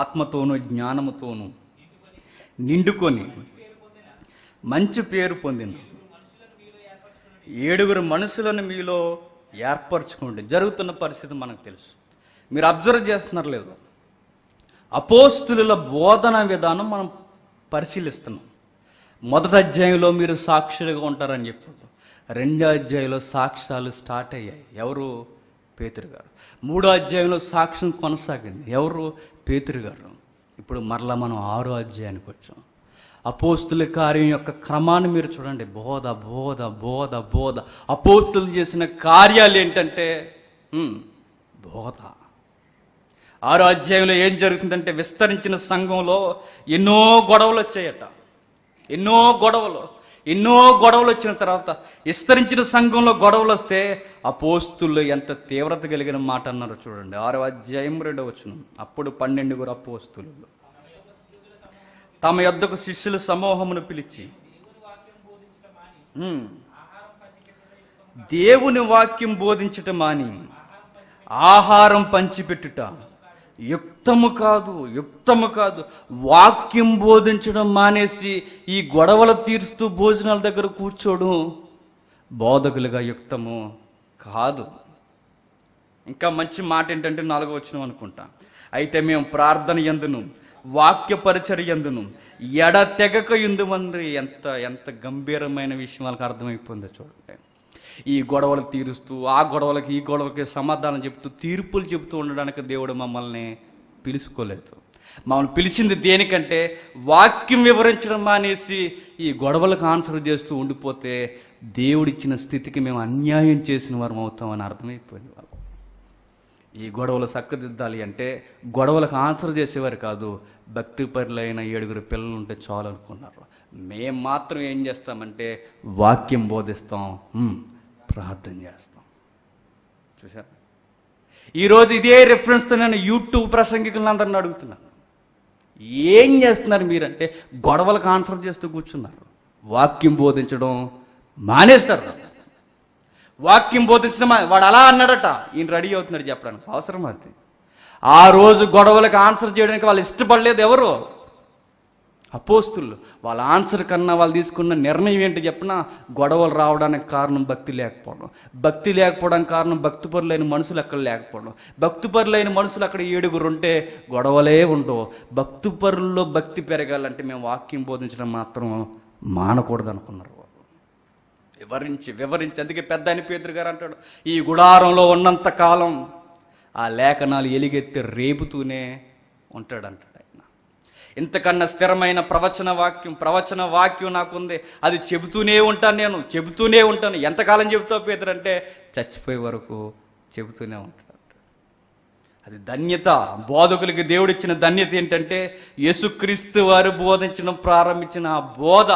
ఆత్మతోనూ జ్ఞానముతోనూ నిండుకొని మంచి పేరు పొందింది ఏడుగురు మనుషులను మీలో ఏర్పరచుకోండి జరుగుతున్న పరిస్థితి మనకు తెలుసు మీరు అబ్జర్వ్ చేస్తున్నారు లేదు అపోస్తుల బోధన విధానం మనం పరిశీలిస్తున్నాం మొదటి అధ్యాయంలో మీరు సాక్షులుగా ఉంటారని చెప్పాడు రెండో అధ్యాయంలో సాక్ష్యాలు స్టార్ట్ అయ్యాయి ఎవరు పేతురు గారు మూడో అధ్యాయంలో సాక్ష్యం కొనసాగింది ఎవరు పేతురు గారు ఇప్పుడు మరలా మనం ఆరో అధ్యాయానికి వచ్చాం అపోస్తుల కార్యం యొక్క క్రమాన్ని మీరు చూడండి బోధ బోధ బోధ బోధ అపోస్తులు చేసిన కార్యాలు ఏంటంటే బోధ ఆరో అధ్యాయంలో ఏం జరుగుతుందంటే విస్తరించిన సంఘంలో ఎన్నో గొడవలు వచ్చాయట ఎన్నో గొడవలు ఎన్నో గొడవలు వచ్చిన తర్వాత విస్తరించిన సంఘంలో గొడవలు వస్తే ఆ పోస్తులు ఎంత తీవ్రత కలిగిన మాట అన్నారు చూడండి ఆరో అధ్యాయం రెండో వచ్చిన అప్పుడు పన్నెండుగురు అపోస్తులు తమ యొద్దకు శిష్యుల సమూహమును పిలిచి దేవుని వాక్యం బోధించటమాని ఆహారం పంచిపెట్టుట యుక్తము కాదు యుక్తము కాదు వాక్యం బోధించడం మానేసి ఈ గొడవలు తీరుస్తూ భోజనాల దగ్గర కూర్చోవడం బోధకులుగా యుక్తము కాదు ఇంకా మంచి మాట ఏంటంటే నాలుగో వచ్చిన అనుకుంటా అయితే మేము ప్రార్థన ఎందును వాక్య ఎందును ఎడ తెగక ఎందుమండ్రి ఎంత ఎంత గంభీరమైన విషయం వాళ్ళకి అర్థమైపోయిందో చూడండి ఈ గొడవలు తీరుస్తూ ఆ గొడవలకి ఈ గొడవలకి సమాధానం చెప్తూ తీర్పులు చెబుతూ ఉండడానికి దేవుడు మమ్మల్ని పిలుచుకోలేదు మమ్మల్ని పిలిచింది దేనికంటే వాక్యం వివరించడం మానేసి ఈ గొడవలకు ఆన్సర్ చేస్తూ ఉండిపోతే దేవుడిచ్చిన స్థితికి మేము అన్యాయం చేసిన వారం అవుతామని అర్థమైపోయింది వాళ్ళు ఈ గొడవలు చక్కదిద్దాలి అంటే గొడవలకు ఆన్సర్ చేసేవారు కాదు భక్తి పరులైన ఏడుగురు పిల్లలు ఉంటే చాలు అనుకున్నారు మేము మాత్రం ఏం చేస్తామంటే వాక్యం బోధిస్తాం ప్రార్థన చేస్తాం చూసారు ఈరోజు ఇదే రిఫరెన్స్తో నేను యూట్యూబ్ ప్రసంగికులందరిని అడుగుతున్నాను ఏం చేస్తున్నారు మీరంటే గొడవలకు ఆన్సర్ చేస్తూ కూర్చున్నారు వాక్యం బోధించడం మానేస్తారు వాక్యం బోధించడం వాడు అలా అన్నాడట ఈయన రెడీ అవుతున్నాడు చెప్పడానికి అవసరం అది ఆ రోజు గొడవలకు ఆన్సర్ చేయడానికి వాళ్ళు ఇష్టపడలేదు ఎవరు అపోస్తులు వాళ్ళ ఆన్సర్ కన్నా వాళ్ళు తీసుకున్న నిర్ణయం ఏంటి చెప్పినా గొడవలు రావడానికి కారణం భక్తి లేకపోవడం భక్తి లేకపోవడానికి కారణం భక్తి పరులైన మనుషులు అక్కడ లేకపోవడం భక్తి పరులైన మనుషులు అక్కడ ఏడుగురు ఉంటే గొడవలే ఉండవు భక్తి పరుల్లో భక్తి పెరగాలంటే మేము వాక్యం బోధించడం మాత్రం మానకూడదు అనుకున్నారు వివరించి వివరించి అందుకే పెద్ద అని పేదరు గారు అంటాడు ఈ గుడారంలో ఉన్నంత కాలం ఆ లేఖనాలు ఎలిగెత్తి రేపుతూనే ఉంటాడంట ఇంతకన్నా స్థిరమైన ప్రవచన వాక్యం ప్రవచన వాక్యం నాకుంది అది చెబుతూనే ఉంటాను నేను చెబుతూనే ఉంటాను ఎంతకాలం చెబుతావు పేదరు అంటే చచ్చిపోయే వరకు చెబుతూనే ఉంటాడు అది ధన్యత బోధకులకి దేవుడిచ్చిన ధన్యత ఏంటంటే యేసుక్రీస్తు వారు బోధించడం ప్రారంభించిన ఆ బోధ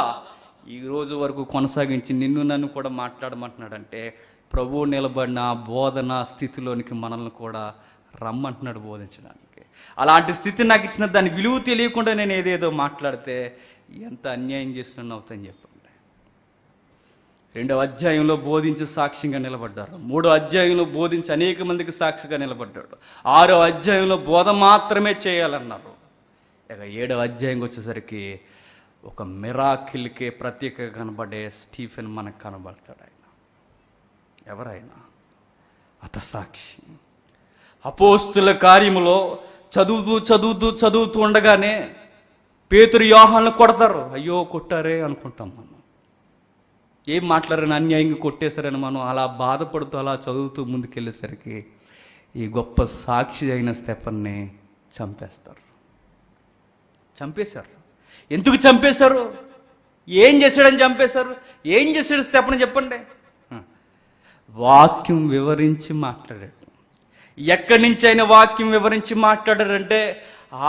ఈ రోజు వరకు కొనసాగించి నిన్ను నన్ను కూడా మాట్లాడమంటున్నాడంటే ప్రభువు నిలబడిన బోధన స్థితిలోనికి మనల్ని కూడా రమ్మంటున్నాడు బోధించడానికి అలాంటి స్థితి నాకు ఇచ్చిన దాని విలువ తెలియకుండా నేను ఏదేదో మాట్లాడితే ఎంత అన్యాయం చేసినన్ను అవుతాయని చెప్పండి రెండవ అధ్యాయంలో బోధించి సాక్ష్యంగా నిలబడ్డారు మూడో అధ్యాయంలో బోధించి అనేక మందికి సాక్షిగా నిలబడ్డాడు ఆరో అధ్యాయంలో బోధ మాత్రమే చేయాలన్నారు ఇక ఏడవ అధ్యాయంకి వచ్చేసరికి ఒక మిరాకిల్కే ప్రత్యేకంగా కనబడే స్టీఫెన్ మనకు కనబడతాడు ఆయన ఎవరైనా అత సాక్షి అపోస్తుల కార్యములో చదువుతూ చదువుతూ చదువుతూ ఉండగానే పేతురు యోహాలను కొడతారు అయ్యో కొట్టారే అనుకుంటాం మనం ఏం మాట్లాడని అన్యాయంగా కొట్టేశారని మనం అలా బాధపడుతూ అలా చదువుతూ ముందుకెళ్ళేసరికి ఈ గొప్ప సాక్షి అయిన స్టెఫన్ని చంపేస్తారు చంపేశారు ఎందుకు చంపేశారు ఏం చేశాడని చంపేశారు ఏం చేశాడు స్టెఫన్ చెప్పండి వాక్యం వివరించి మాట్లాడాడు ఎక్కడి నుంచి ఆయన వాక్యం వివరించి మాట్లాడారంటే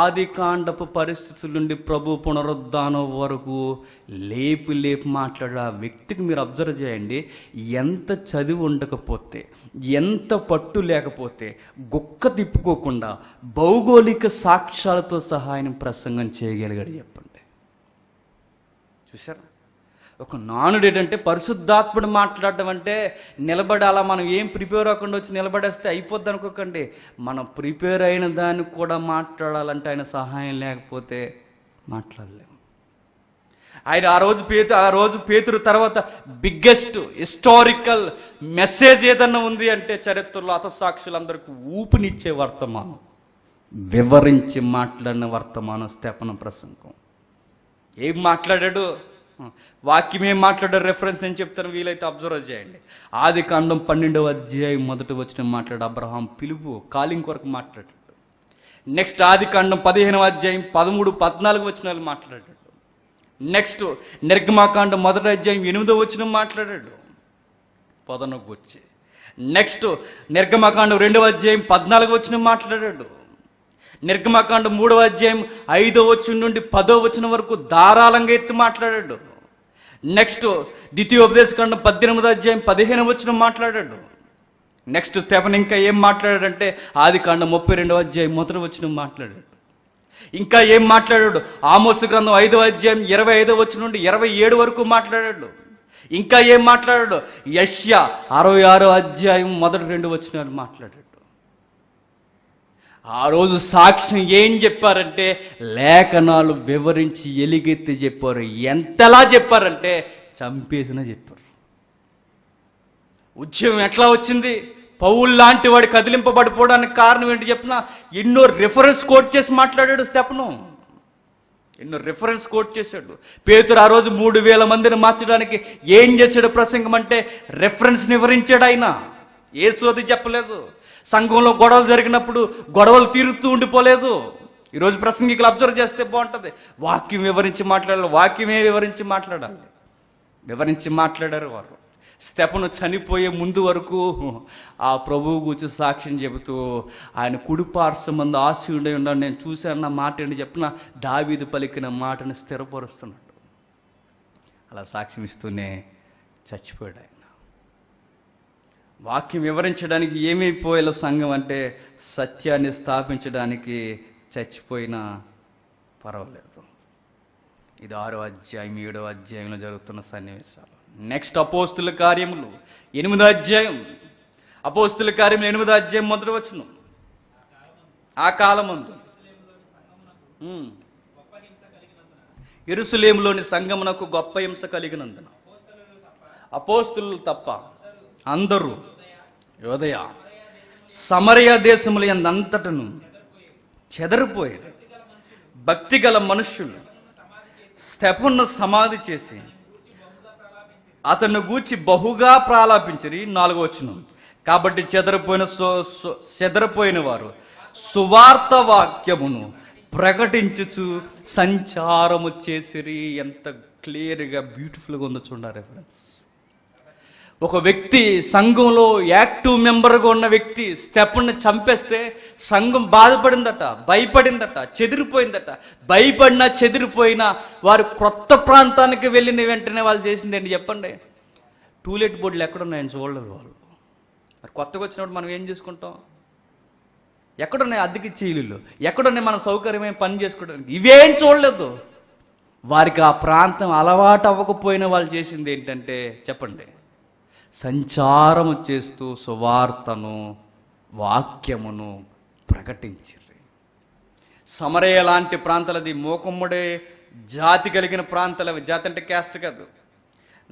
ఆది కాండపు పరిస్థితుల నుండి ప్రభు పునరుద్ధానం వరకు లేపి లేపి మాట్లాడే ఆ వ్యక్తికి మీరు అబ్జర్వ్ చేయండి ఎంత చదివి ఉండకపోతే ఎంత పట్టు లేకపోతే గుక్క తిప్పుకోకుండా భౌగోళిక సాక్ష్యాలతో సహాయం ప్రసంగం చేయగలిగాడు చెప్పండి చూసారా ఒక నానుడు ఏంటంటే పరిశుద్ధాత్ముడు మాట్లాడడం అంటే నిలబడి అలా మనం ఏం ప్రిపేర్ అవ్వకుండా వచ్చి నిలబడేస్తే అయిపోద్ది అనుకోకండి మనం ప్రిపేర్ అయిన దానికి కూడా మాట్లాడాలంటే ఆయన సహాయం లేకపోతే మాట్లాడలేము ఆయన ఆ రోజు పేతు ఆ రోజు పేతురు తర్వాత బిగ్గెస్ట్ హిస్టారికల్ మెసేజ్ ఏదన్నా ఉంది అంటే చరిత్రలో అతసాక్షులందరికీ ఊపినిచ్చే వర్తమానం వివరించి మాట్లాడిన వర్తమానం స్థాపన ప్రసంగం ఏం మాట్లాడాడు వాక్యం ఏం మాట్లాడారు రెఫరెన్స్ నేను చెప్తాను వీలైతే అబ్జర్వ్ చేయండి ఆది కాండం పన్నెండవ అధ్యాయం మొదటి వచ్చిన మాట్లాడు అబ్రహాం పిలుపు కాలింగ్ కొరకు మాట్లాడాడు నెక్స్ట్ ఆది కాండం పదిహేనవ అధ్యాయం పదమూడు పద్నాలుగు వచ్చినాలు మాట్లాడాడు నెక్స్ట్ నిర్గమాకాండం మొదటి అధ్యాయం ఎనిమిదో వచ్చిన మాట్లాడాడు పొదనకు వచ్చి నెక్స్ట్ నిర్గమాకాండం రెండవ అధ్యాయం పద్నాలుగు వచ్చిన మాట్లాడాడు నిర్గమాకాండం మూడవ అధ్యాయం ఐదో వచ్చిన నుండి పదో వచ్చిన వరకు ధారాళంగా ఎత్తి మాట్లాడాడు నెక్స్ట్ ద్వితీయోపదేశకాండ పద్దెనిమిది అధ్యాయం పదిహేను వచ్చిన మాట్లాడాడు నెక్స్ట్ తెపన ఇంకా ఏం మాట్లాడాడంటే ఆది కాండ ముప్పై రెండవ అధ్యాయం మొదటి వచ్చిన మాట్లాడాడు ఇంకా ఏం మాట్లాడాడు ఆమోసు గ్రంథం ఐదవ అధ్యాయం ఇరవై ఐదవ వచ్చిన నుండి ఇరవై ఏడు వరకు మాట్లాడాడు ఇంకా ఏం మాట్లాడాడు యష్యా అరవై ఆరో అధ్యాయం మొదటి రెండు వచ్చిన మాట్లాడాడు ఆ రోజు సాక్ష్యం ఏం చెప్పారంటే లేఖనాలు వివరించి ఎలిగెత్తి చెప్పారు ఎంతలా చెప్పారంటే చంపేసినా చెప్పారు ఉద్యమం ఎట్లా వచ్చింది పౌల్ లాంటి వాడు కదిలింపబడిపోవడానికి కారణం ఏంటి చెప్పిన ఎన్నో రిఫరెన్స్ కోట్ చేసి మాట్లాడాడు స్టెప్ను ఎన్నో రిఫరెన్స్ కోట్ చేశాడు పేతురు ఆ రోజు మూడు వేల మందిని మార్చడానికి ఏం చేశాడు ప్రసంగం అంటే రెఫరెన్స్ వివరించాడు ఆయన ఏ సోది చెప్పలేదు సంఘంలో గొడవలు జరిగినప్పుడు గొడవలు తీరుతూ ఉండిపోలేదు ఈరోజు ప్రసంగికులు అబ్జర్వ్ చేస్తే బాగుంటుంది వాక్యం వివరించి మాట్లాడాలి వాక్యమే వివరించి మాట్లాడాలి వివరించి మాట్లాడారు వారు స్టెపను చనిపోయే ముందు వరకు ఆ ప్రభువు కూర్చి సాక్ష్యం చెబుతూ ఆయన మందు ఆశీయుడై ఉండాలని నేను చూశానన్న మాట ఏంటి చెప్పిన దావీదు పలికిన మాటను స్థిరపరుస్తున్నాడు అలా సాక్ష్యం ఇస్తూనే చచ్చిపోయాడు వాక్యం వివరించడానికి ఏమైపోయేలా సంఘం అంటే సత్యాన్ని స్థాపించడానికి చచ్చిపోయినా పర్వాలేదు ఇది ఆరో అధ్యాయం ఏడో అధ్యాయంలో జరుగుతున్న సన్నివేశాలు నెక్స్ట్ అపోస్తుల కార్యములు ఎనిమిదో అధ్యాయం అపోస్తుల కార్యములు ఎనిమిదో అధ్యాయం మొదటి వచ్చును ఆ కాలమందు ఇరుసులేములోని సంగమునకు గొప్ప హింస కలిగినందున అపోస్తులు తప్ప అందరూ ఉదయ సమరయ దేశములు ఎందంతటను చెదరిపోయారు భక్తి గల మనుష్యులు స్టెఫన్ను సమాధి చేసి అతను గూర్చి బహుగా ప్రాలాపించరి నాలుగో వచ్చిన కాబట్టి చెదరిపోయిన చెదరిపోయిన వారు సువార్త వాక్యమును ప్రకటించుచు సంచారము చేసిరి ఎంత క్లియర్గా బ్యూటిఫుల్గా ఉందో చూడాలి ఫ్రెండ్స్ ఒక వ్యక్తి సంఘంలో యాక్టివ్ మెంబర్గా ఉన్న వ్యక్తి స్టెప్ని చంపేస్తే సంఘం బాధపడిందట భయపడిందట చెదిరిపోయిందట భయపడినా చెదిరిపోయినా వారు క్రొత్త ప్రాంతానికి వెళ్ళిన వెంటనే వాళ్ళు ఏంటి చెప్పండి టూలెట్ బోర్డులు ఎక్కడున్నాయని చూడలేదు వాళ్ళు మరి కొత్తగా వచ్చినప్పుడు మనం ఏం చేసుకుంటాం ఎక్కడున్నాయి అద్దెకి ఇల్లు ఎక్కడున్నాయి మన సౌకర్యమైన పని చేసుకోవడానికి ఇవేం చూడలేదు వారికి ఆ ప్రాంతం అలవాటు అవ్వకపోయిన వాళ్ళు చేసింది ఏంటంటే చెప్పండి సంచారము చేస్తూ సువార్తను వాక్యమును ప్రకటించారు సమరయ్య లాంటి ప్రాంతాలది మోకమ్ముడే జాతి కలిగిన ప్రాంతాలు జాతి అంటే క్యాస్ట్ కాదు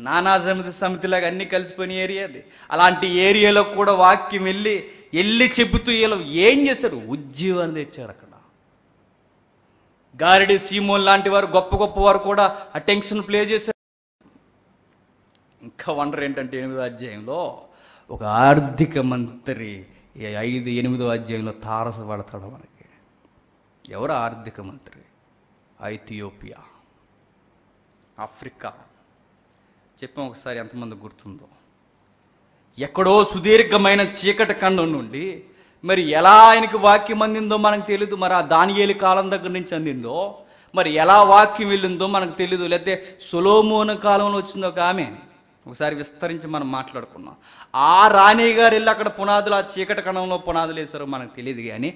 నానా సమితి సమితిలాగా అన్నీ కలిసిపోయిన ఏరియా అది అలాంటి ఏరియాలో కూడా వాక్యం వెళ్ళి వెళ్ళి చెబుతూ వీళ్ళు ఏం చేశారు ఉద్యోగాన్ని తెచ్చారు అక్కడ గారిడి సీమోన్ లాంటి వారు గొప్ప గొప్ప వారు కూడా అటెన్షన్ ప్లే చేశారు ఇంకా వండర్ ఏంటంటే ఎనిమిదో అధ్యాయంలో ఒక ఆర్థిక మంత్రి ఐదు ఎనిమిదో అధ్యాయంలో పడతాడు మనకి ఎవరు ఆర్థిక మంత్రి ఐథియోపియా ఆఫ్రికా చెప్పాం ఒకసారి ఎంతమంది గుర్తుందో ఎక్కడో సుదీర్ఘమైన చీకటి ఖండం నుండి మరి ఎలా ఆయనకి వాక్యం అందిందో మనకు తెలియదు మరి ఆ దానియేలి కాలం దగ్గర నుంచి అందిందో మరి ఎలా వాక్యం వెళ్ళిందో మనకు తెలియదు లేకపోతే సులోమోన కాలంలో వచ్చిందో ఒక ఆమె ఒకసారి విస్తరించి మనం మాట్లాడుకున్నాం ఆ రాణి గారు వెళ్ళి అక్కడ పునాదులు ఆ చీకటి కణంలో పునాదులు వేశారో మనకు తెలియదు కానీ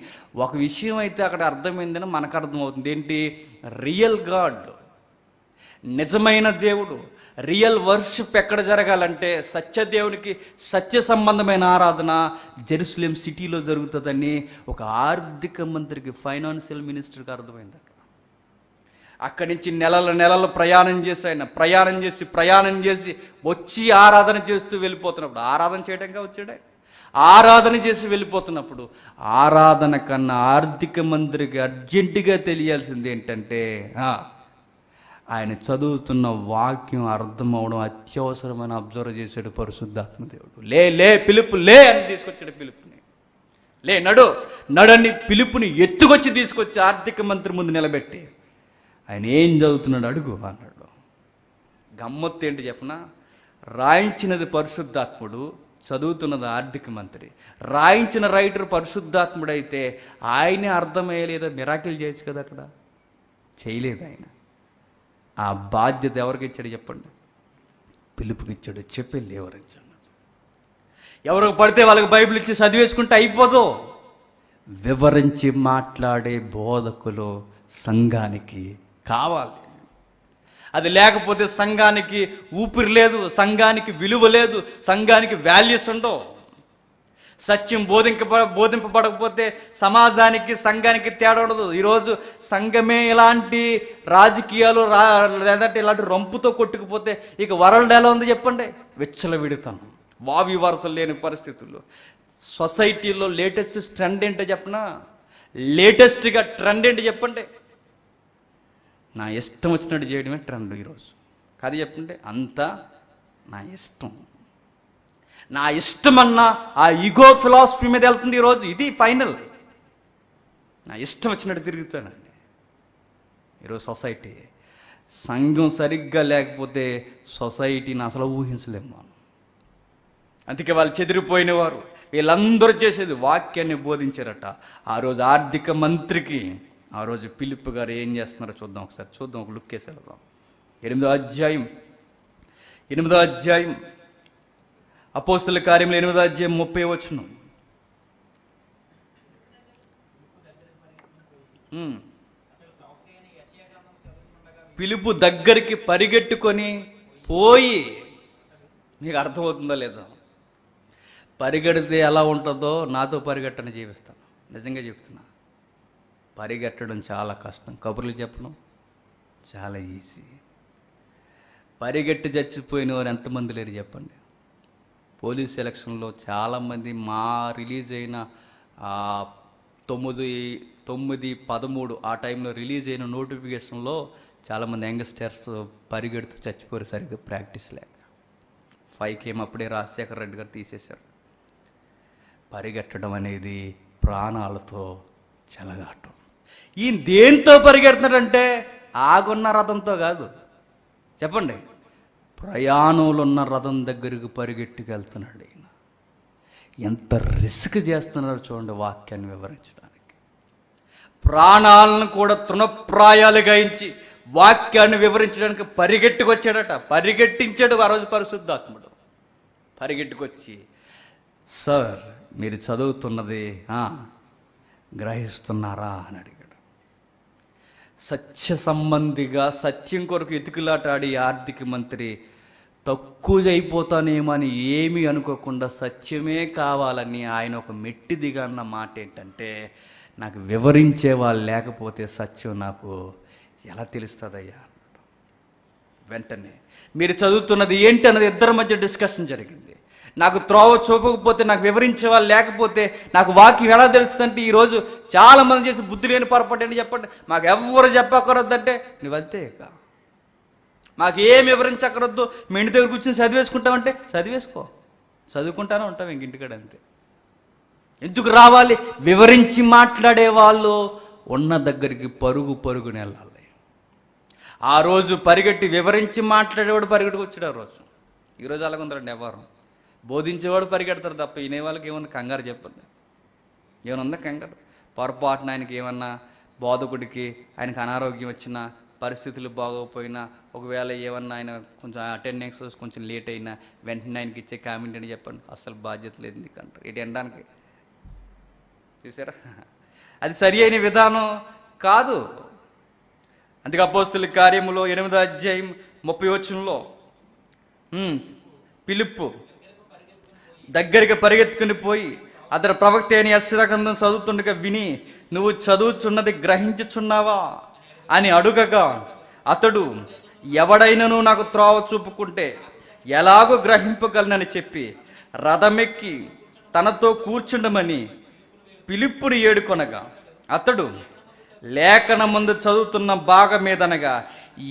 ఒక విషయం అయితే అక్కడ అర్థమైందని మనకు అర్థమవుతుంది ఏంటి రియల్ గాడ్ నిజమైన దేవుడు రియల్ వర్షిప్ ఎక్కడ జరగాలంటే సత్యదేవునికి సత్య సంబంధమైన ఆరాధన జెరూసలేం సిటీలో జరుగుతుందని ఒక ఆర్థిక మంత్రికి ఫైనాన్షియల్ మినిస్టర్కి అర్థమైంది అక్కడి నుంచి నెలలు నెలలు ప్రయాణం చేసి ఆయన ప్రయాణం చేసి ప్రయాణం చేసి వచ్చి ఆరాధన చేస్తూ వెళ్ళిపోతున్నప్పుడు ఆరాధన చేయడంగా వచ్చాడు ఆరాధన చేసి వెళ్ళిపోతున్నప్పుడు ఆరాధన కన్నా ఆర్థిక మంత్రికి అర్జెంటుగా తెలియాల్సింది ఏంటంటే ఆయన చదువుతున్న వాక్యం అర్థమవడం అత్యవసరమని అత్యవసరమైన అబ్జర్వ్ చేశాడు పరిశుద్ధాత్మ దేవుడు లే లే పిలుపు లే అని తీసుకొచ్చాడు పిలుపుని లే నడు నడని పిలుపుని ఎత్తుకొచ్చి తీసుకొచ్చి ఆర్థిక మంత్రి ముందు నిలబెట్టి ఆయన ఏం చదువుతున్నాడు అడుగు అన్నాడు గమ్మత్తు ఏంటి చెప్పిన రాయించినది పరిశుద్ధాత్ముడు చదువుతున్నది ఆర్థిక మంత్రి రాయించిన రైటర్ పరిశుద్ధాత్ముడైతే ఆయనే అర్థమయ్యలేదో మిరాకిల్ చేయొచ్చు కదా అక్కడ చేయలేదు ఆయన ఆ బాధ్యత ఎవరికి ఇచ్చాడు చెప్పండి పిలుపునిచ్చాడు చెప్పేళ్ళు ఎవరించాడు ఎవరికి పడితే వాళ్ళకి బైబిల్ ఇచ్చి చదివేసుకుంటే అయిపోదు వివరించి మాట్లాడే బోధకులు సంఘానికి కావాలి అది లేకపోతే సంఘానికి ఊపిరి లేదు సంఘానికి విలువ లేదు సంఘానికి వాల్యూస్ ఉండవు సత్యం బోధింక బోధింపబడకపోతే సమాజానికి సంఘానికి తేడా ఉండదు ఈరోజు సంఘమే ఇలాంటి రాజకీయాలు రా లేదంటే ఇలాంటి రంపుతో కొట్టుకుపోతే ఇక వరల్డ్ ఎలా ఉంది చెప్పండి వెచ్చల విడతాను వావి వరసలు లేని పరిస్థితుల్లో సొసైటీలో లేటెస్ట్ ట్రెండ్ ఏంటో చెప్పనా లేటెస్ట్గా ట్రెండ్ ఏంటి చెప్పండి నా ఇష్టం వచ్చినట్టు చేయడమే ట్రెండ్ ఈరోజు కథ చెప్పంటే అంతా నా ఇష్టం నా ఇష్టమన్నా ఆ ఈగో ఫిలాసఫీ మీద వెళ్తుంది ఈరోజు ఇది ఫైనల్ నా ఇష్టం వచ్చినట్టు తిరుగుతానండి ఈరోజు సొసైటీ సంఘం సరిగ్గా లేకపోతే సొసైటీని అసలు ఊహించలేము మనం అందుకే వాళ్ళు చెదిరిపోయిన వారు వీళ్ళందరూ చేసేది వాక్యాన్ని బోధించారట ఆ రోజు ఆర్థిక మంత్రికి ఆ రోజు పిలిప్ గారు ఏం చేస్తున్నారో చూద్దాం ఒకసారి చూద్దాం ఒక లుక్ వేసి వెళ్దాం ఎనిమిదో అధ్యాయం ఎనిమిదో అధ్యాయం అపోస్తుల కార్యంలో ఎనిమిదో అధ్యాయం ముప్పై వచ్చును పిలుపు దగ్గరికి పరిగెట్టుకొని పోయి మీకు అర్థమవుతుందో లేదో పరిగెడితే ఎలా ఉంటుందో నాతో పరిగెట్టని జీవిస్తాను నిజంగా చెప్తున్నాను పరిగెట్టడం చాలా కష్టం కబుర్లు చెప్పడం చాలా ఈజీ పరిగెట్టి చచ్చిపోయిన వారు ఎంతమంది లేరు చెప్పండి పోలీస్ ఎలక్షన్లో చాలామంది మా రిలీజ్ అయిన తొమ్మిది తొమ్మిది పదమూడు ఆ టైంలో రిలీజ్ అయిన నోటిఫికేషన్లో చాలామంది యంగ్స్టర్స్ పరిగెడుతూ చచ్చిపోయారు సరిగ్గా ప్రాక్టీస్ లేక ఫైవ్ కేమ్ అప్పుడే రాజశేఖర్ రెడ్డి గారు తీసేశారు పరిగెట్టడం అనేది ప్రాణాలతో చెలగాటం ఈయన దేంతో పరిగెడుతున్నాడంటే ఆగున్న రథంతో కాదు చెప్పండి ప్రయాణంలో ఉన్న రథం దగ్గరికి పరిగెట్టుకెళ్తున్నాడు ఈయన ఎంత రిస్క్ చేస్తున్నారు చూడండి వాక్యాన్ని వివరించడానికి ప్రాణాలను కూడా తృణప్రాయాలు గాయించి వాక్యాన్ని వివరించడానికి పరిగెట్టుకొచ్చాడట పరిగెట్టించాడు ఆ రోజు పరిశుద్ధాత్ముడు పరిగెట్టుకొచ్చి సార్ మీరు చదువుతున్నది గ్రహిస్తున్నారా అని అడిగాడు సత్య సంబంధిగా సత్యం కొరకు ఎతుకులాటాడి ఆర్థిక మంత్రి తక్కువ అని ఏమీ అనుకోకుండా సత్యమే కావాలని ఆయన ఒక మెట్టి దిగన్న మాట ఏంటంటే నాకు వివరించే వాళ్ళు లేకపోతే సత్యం నాకు ఎలా తెలుస్తుందయ్యా వెంటనే మీరు చదువుతున్నది ఏంటి అన్నది ఇద్దరి మధ్య డిస్కషన్ జరిగింది నాకు త్రోవ చూపకపోతే నాకు వివరించే వాళ్ళు లేకపోతే నాకు వాక్యం ఎలా తెలుస్తుందంటే ఈరోజు చాలామంది చేసి బుద్ధి లేని అని చెప్పండి మాకు ఎవరు చెప్పకూడదంటే అంతే ఇక మాకు ఏం వివరించకూడదు మీ ఇంటి దగ్గర కూర్చొని చదివేసుకుంటామంటే చదివేసుకో చదువుకుంటానే ఉంటాం ఇంక ఇంటికాడ అంతే ఎందుకు రావాలి వివరించి మాట్లాడే వాళ్ళు ఉన్న దగ్గరికి పరుగు పరుగుని వెళ్ళాలి ఆ రోజు పరిగెట్టి వివరించి మాట్లాడేవాడు పరిగెట్టుకు వచ్చాడు ఆ రోజు ఈరోజు ఉందండి ఎవరు బోధించేవాడు పరిగెడతారు తప్ప వినే వాళ్ళకి ఏముంది కంగారు చెప్పండి ఏమన్నా కంగారు పొరపాటున ఆయనకి ఏమన్నా బోధకుడికి ఆయనకు అనారోగ్యం వచ్చినా పరిస్థితులు బాగోకపోయినా ఒకవేళ ఏమన్నా ఆయన కొంచెం అటెండెన్స్ కొంచెం లేట్ అయినా వెంటనే ఆయనకి ఇచ్చే కామెంట్ అని చెప్పండి అసలు బాధ్యత లేదు ఎందుకంటారు ఇటు వినడానికి చూసారా అది సరి అయిన విధానం కాదు అందుకే అపోస్తుల కార్యములో ఎనిమిదో అధ్యాయం ముప్పై వచ్చినలో పిలుపు దగ్గరికి పరిగెత్తుకుని పోయి అతని ప్రవక్త అయిన యశ్రగ్రంథం చదువుతుండగా విని నువ్వు చదువుచున్నది గ్రహించుచున్నావా అని అడుగగా అతడు ఎవడైనను నాకు త్రోవ చూపుకుంటే ఎలాగో గ్రహింపగలనని చెప్పి రథమెక్కి తనతో కూర్చుండమని పిలుపుని ఏడుకొనగా అతడు లేఖన ముందు చదువుతున్న భాగం మీదనగా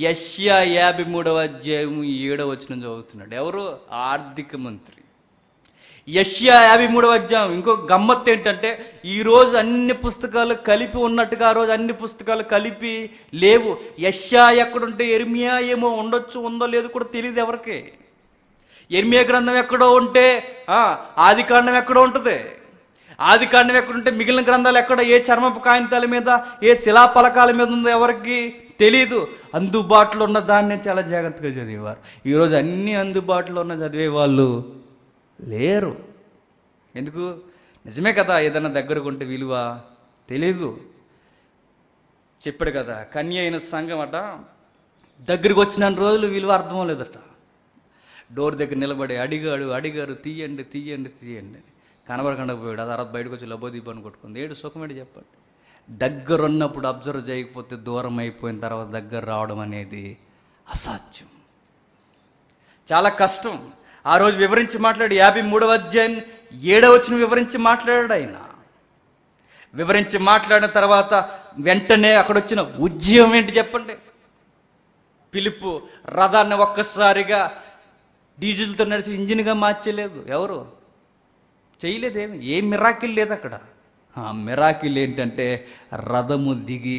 యష్యా యాభై మూడవ అధ్యాయం ఏడవ వచ్చిన చదువుతున్నాడు ఎవరు ఆర్థిక మంత్రి యష్యా యాభై మూడవ అధ్యాయం ఇంకో గమ్మత్ ఏంటంటే ఈరోజు అన్ని పుస్తకాలు కలిపి ఉన్నట్టుగా ఆ రోజు అన్ని పుస్తకాలు కలిపి లేవు యష్యా ఎక్కడుంటే ఎర్మియా ఏమో ఉండొచ్చు ఉందో లేదో కూడా తెలియదు ఎవరికి ఎర్మియా గ్రంథం ఎక్కడో ఉంటే ఆది కాండం ఎక్కడో ఉంటుంది ఆది కాండం ఎక్కడుంటే మిగిలిన గ్రంథాలు ఎక్కడ ఏ చర్మపు కాగితాల మీద ఏ శిలా పలకాల మీద ఉందో ఎవరికి తెలీదు అందుబాటులో ఉన్న దాన్ని చాలా జాగ్రత్తగా చదివేవారు ఈరోజు అన్ని అందుబాటులో ఉన్న చదివే వాళ్ళు లేరు ఎందుకు నిజమే కదా ఏదైనా ఉంటే విలువ తెలీదు చెప్పాడు కదా కన్య అయిన సంఘం అట దగ్గరికి వచ్చిన రోజులు విలువ అర్థం లేదట డోర్ దగ్గర నిలబడి అడిగాడు అడిగారు తీయండి తీయండి తీయండి కనబడకుండా పోయాడు ఆ తర్వాత బయటకు వచ్చి లబోదీపాన్ని కొట్టుకుంది ఏడు సుఖమేడు చెప్పండి దగ్గర ఉన్నప్పుడు అబ్జర్వ్ చేయకపోతే దూరం అయిపోయిన తర్వాత దగ్గర రావడం అనేది అసాధ్యం చాలా కష్టం ఆ రోజు వివరించి మాట్లాడి యాభై మూడవ అధ్యాయం ఏడవ వచ్చిన వివరించి మాట్లాడాడు ఆయన వివరించి మాట్లాడిన తర్వాత వెంటనే అక్కడ వచ్చిన ఉద్యమం ఏంటి చెప్పండి పిలుపు రథాన్ని ఒక్కసారిగా డీజిల్తో నడిచి ఇంజిన్గా మార్చలేదు ఎవరు చేయలేదేమి ఏ మిరాకిల్ లేదు అక్కడ ఆ మిరాకిల్ ఏంటంటే రథము దిగి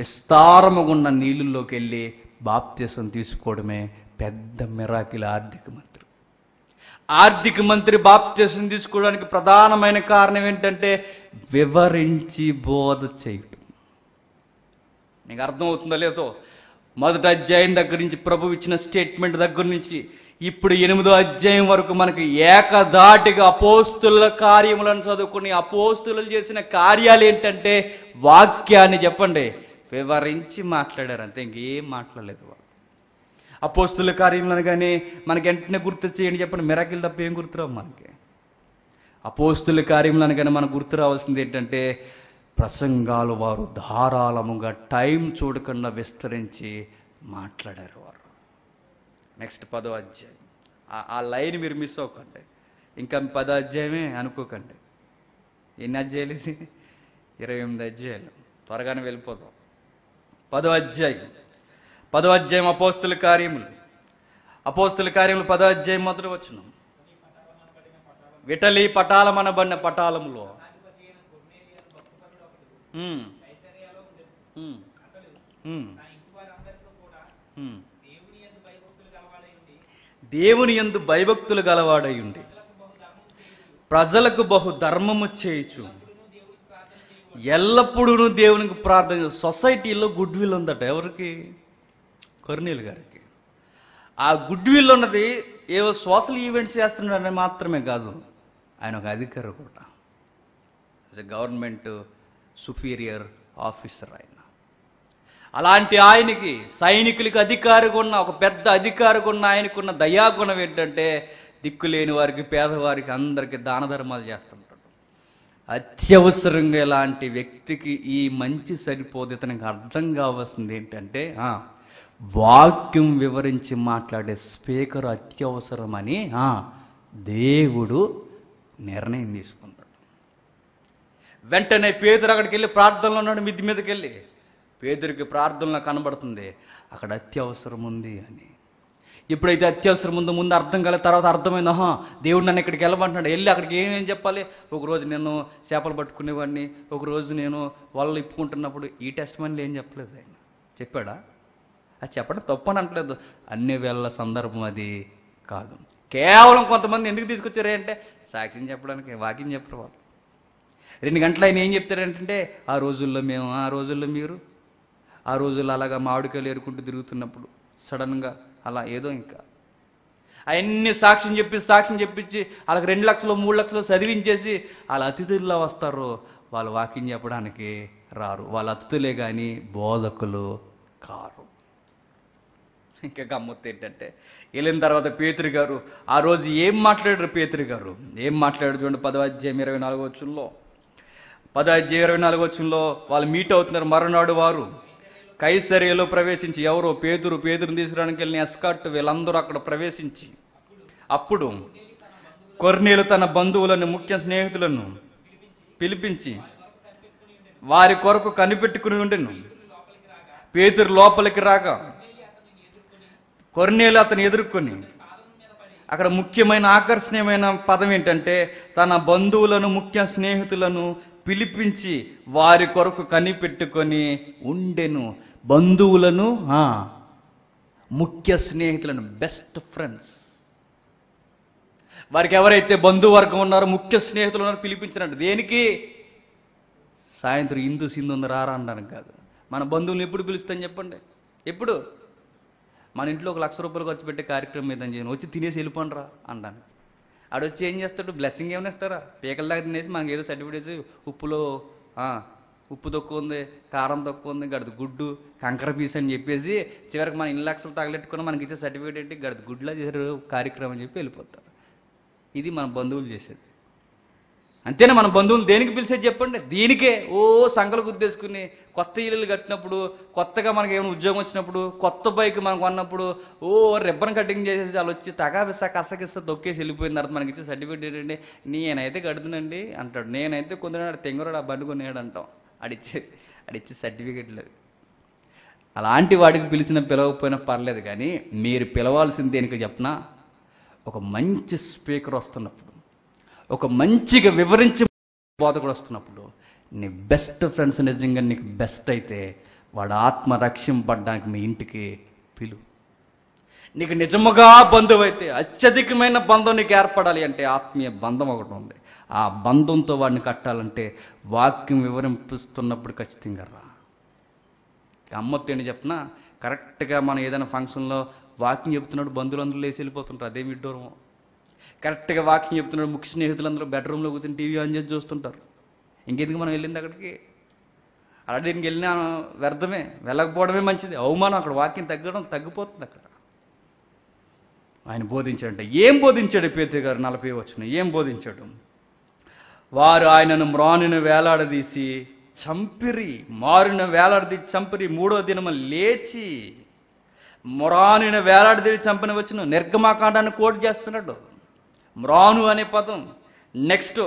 విస్తారముగా ఉన్న నీళ్ళల్లోకి వెళ్ళి బాప్త్యసం తీసుకోవడమే పెద్ద మిరాకిల్ ఆర్థికమని ఆర్థిక మంత్రి బాప్తీసం తీసుకోవడానికి ప్రధానమైన కారణం ఏంటంటే వివరించి బోధ చేయటం నీకు అర్థమవుతుందో లేదో మొదటి అధ్యాయం దగ్గర నుంచి ప్రభు ఇచ్చిన స్టేట్మెంట్ దగ్గర నుంచి ఇప్పుడు ఎనిమిదో అధ్యాయం వరకు మనకి ఏకధాటిగా అపోస్తుల కార్యములను చదువుకుని అపోస్తులు చేసిన కార్యాలు ఏంటంటే వాక్యాన్ని చెప్పండి వివరించి మాట్లాడారు అంతే ఇంకేం మాట్లాడలేదు అపోస్తుల కార్యంలో అనగానే మనకి వెంటనే గుర్తు చేయండి చెప్పండి మిరాకిల్ తప్ప ఏం గుర్తురావు మనకి అపోస్తుల కార్యంలో అనగానే మనకు గుర్తు రావాల్సింది ఏంటంటే ప్రసంగాలు వారు ధారాళముగా టైం చూడకుండా విస్తరించి మాట్లాడారు వారు నెక్స్ట్ పదో అధ్యాయం ఆ లైన్ మీరు మిస్ అవ్వకండి ఇంకా పదో అధ్యాయమే అనుకోకండి ఎన్ని అధ్యాయులు ఇది ఇరవై ఎనిమిది అధ్యాయులు త్వరగానే వెళ్ళిపోదాం పదో అధ్యాయం పదో అధ్యాయం అపోస్తుల కార్యములు అపోస్తుల కార్యములు పదో అధ్యాయం మొదటి వచ్చిన విటలి పటాలం అనబడిన పటాలంలో దేవుని ఎందు భయభక్తులు గలవాడయుండి ప్రజలకు బహు ధర్మము చేయచు ఎల్లప్పుడూ దేవునికి ప్రార్థన సొసైటీలో గుడ్ విల్ ఉందట ఎవరికి కర్నీల్ గారికి ఆ గుడ్ విల్ ఉన్నది ఏవో సోషల్ ఈవెంట్స్ చేస్తున్నాడని మాత్రమే కాదు ఆయన ఒక అధికారి కూడా గవర్నమెంట్ సుపీరియర్ ఆఫీసర్ ఆయన అలాంటి ఆయనకి సైనికులకి అధికారిగా ఉన్న ఒక పెద్ద అధికారిగా ఉన్న ఆయనకున్న దయాగుణం ఏంటంటే దిక్కులేని వారికి పేదవారికి అందరికీ దాన ధర్మాలు చేస్తుంటాడు అత్యవసరంగా ఇలాంటి వ్యక్తికి ఈ మంచి సరిపోదు ఇతనికి అర్థం కావాల్సింది ఏంటంటే వాక్యం వివరించి మాట్లాడే స్పీకర్ అత్యవసరమని దేవుడు నిర్ణయం తీసుకుంటాడు వెంటనే పేదరు అక్కడికి వెళ్ళి ప్రార్థనలో ఉన్నాడు మిద్ది మీదకి వెళ్ళి పేదరికి ప్రార్థనలో కనబడుతుంది అక్కడ అత్యవసరం ఉంది అని ఎప్పుడైతే అత్యవసరం ఉందో ముందు అర్థం కలిగే తర్వాత అర్థమైంది ఆహా దేవుడు నన్ను ఇక్కడికి వెళ్ళమంటున్నాడు వెళ్ళి అక్కడికి ఏమేం చెప్పాలి ఒకరోజు నేను చేపలు పట్టుకునేవాడిని ఒకరోజు నేను వాళ్ళు ఇప్పుకుంటున్నప్పుడు ఈ టెస్ట్ మనీలు ఏం చెప్పలేదు ఆయన చెప్పాడా అది చెప్పడం అని అంటలేదు అన్ని వేళ్ళ సందర్భం అది కాదు కేవలం కొంతమంది ఎందుకు తీసుకొచ్చారే అంటే సాక్ష్యం చెప్పడానికి వాకింగ్ చెప్పరు వాళ్ళు రెండు గంటలు ఆయన ఏం చెప్తారంటే ఆ రోజుల్లో మేము ఆ రోజుల్లో మీరు ఆ రోజుల్లో అలాగా మామిడికాయలు ఏరుకుంటూ తిరుగుతున్నప్పుడు సడన్గా అలా ఏదో ఇంకా అవన్నీ సాక్ష్యం చెప్పి సాక్ష్యం చెప్పించి వాళ్ళకి రెండు లక్షలు మూడు లక్షలు చదివించేసి వాళ్ళ అతిథుల్లో వస్తారు వాళ్ళు వాకింగ్ చెప్పడానికి రారు వాళ్ళ అతిథులే కానీ బోధకులు కారు ఇంకా గమ్మత్తు ఏంటంటే వెళ్ళిన తర్వాత పేతురు గారు ఆ రోజు ఏం మాట్లాడారు పేతురు గారు ఏం మాట్లాడారు చూడండి పదో అధ్యాయం ఇరవై నాలుగో వచ్చంలో పదో అధ్యాయం ఇరవై నాలుగో వచ్చుల్లో వాళ్ళు మీట్ అవుతున్నారు మరునాడు వారు కైసరిలో ప్రవేశించి ఎవరో పేతురు పేతురుని తీసుకురావడానికి వెళ్ళిన ఎస్కాట్ వీళ్ళందరూ అక్కడ ప్రవేశించి అప్పుడు కొర్నీలు తన బంధువులను ముఖ్య స్నేహితులను పిలిపించి వారి కొరకు కనిపెట్టుకుని ఉండెను పేతురు లోపలికి రాగా కొర్నేలు అతను ఎదుర్కొని అక్కడ ముఖ్యమైన ఆకర్షణీయమైన పదం ఏంటంటే తన బంధువులను ముఖ్య స్నేహితులను పిలిపించి వారి కొరకు కనిపెట్టుకొని ఉండెను బంధువులను ముఖ్య స్నేహితులను బెస్ట్ ఫ్రెండ్స్ వారికి ఎవరైతే బంధువర్గం ఉన్నారో ముఖ్య స్నేహితులు ఉన్నారో పిలిపించినట్టు దేనికి సాయంత్రం ఇందు ఉంది రారా అనడానికి కాదు మన బంధువులను ఎప్పుడు పిలుస్తాను చెప్పండి ఎప్పుడు మన ఇంట్లో ఒక లక్ష రూపాయలు ఖర్చు పెట్టే కార్యక్రమం మీద చేయను వచ్చి తినేసి వెళ్ళిపోనరా ఆడు ఆడొచ్చి ఏం చేస్తాడు బ్లెస్సింగ్ ఏమైనా ఇస్తారా పీకల దగ్గర తినేసి మనకి ఏదో సర్టిఫికేట్ ఉప్పులో ఉప్పు తక్కువ ఉంది కారం తక్కువ ఉంది గడదు గుడ్డు కంకర పీస్ అని చెప్పేసి చివరికి మన ఇన్ని లక్షలు తగలెట్టుకున్న మనకి ఇచ్చే సర్టిఫికేట్ ఏంటి గడదు గుడ్లా చేశారు కార్యక్రమం అని చెప్పి వెళ్ళిపోతారు ఇది మన బంధువులు చేసేది అంతేనా మన బంధువులు దేనికి పిలిచేది చెప్పండి దీనికే ఓ సంకలు గుద్దేసుకుని కొత్త ఇల్లు కట్టినప్పుడు కొత్తగా మనకి ఏమైనా ఉద్యోగం వచ్చినప్పుడు కొత్త బైక్ మనం కొన్నప్పుడు ఓ రిబ్బన్ కటింగ్ చేసేసి వాళ్ళు వచ్చి తగాపిస్తా కసకిస్తా దొక్కేసి వెళ్ళిపోయిన తర్వాత మనకి ఇచ్చే సర్టిఫికేట్ ఏంటండి నేనైతే కడుతునండి అంటాడు నేనైతే కొందరు తెంగరోడు ఆ బండి కొన్నాడు అంటాం అడిచ్చే అడిచ్చే సర్టిఫికేట్లు అలాంటి వాడికి పిలిచిన పిలవకపోయినా పర్లేదు కానీ మీరు పిలవాల్సింది దేనికి చెప్పిన ఒక మంచి స్పీకర్ వస్తున్నప్పుడు ఒక మంచిగా వివరించి బోధ కూడా వస్తున్నప్పుడు నీ బెస్ట్ ఫ్రెండ్స్ నిజంగా నీకు బెస్ట్ అయితే వాడు ఆత్మ రక్షింపడడానికి మీ ఇంటికి పిలు నీకు నిజముగా బంధువు అయితే అత్యధికమైన బంధం నీకు ఏర్పడాలి అంటే ఆత్మీయ బంధం ఒకటి ఉంది ఆ బంధంతో వాడిని కట్టాలంటే వాక్యం వివరింపిస్తున్నప్పుడు ఖచ్చితంగా రా అమ్మ ఏంటి చెప్పిన కరెక్ట్గా మనం ఏదైనా ఫంక్షన్లో వాకింగ్ చెప్తున్నాడు అందరూ లేచి వెళ్ళిపోతుంటారు అదేమి ఇడ్డూరమో కరెక్ట్గా వాకింగ్ చెప్తున్నాడు ముఖ్య స్నేహితులందరూ బెడ్రూమ్లో కూర్చొని టీవీ ఆన్ చేసి చూస్తుంటారు ఇంకెందుకు మనం వెళ్ళింది అక్కడికి అలా నేను వెళ్ళినా వ్యర్థమే వెళ్ళకపోవడమే మంచిది అవమానం అక్కడ వాకింగ్ తగ్గడం తగ్గిపోతుంది అక్కడ ఆయన బోధించాడంటే ఏం బోధించాడు పేతి గారు నలభై వచ్చిన ఏం బోధించాడు వారు ఆయనను మ్రానును వేలాడదీసి చంపిరి మారిన వేలాడది చంపిరి మూడో దినము లేచి మొరానిన వేలాడదీరి చంపిన వచ్చిన నిర్గమాకాండాన్ని కోట్ చేస్తున్నాడు మ్రాను అనే పదం నెక్స్ట్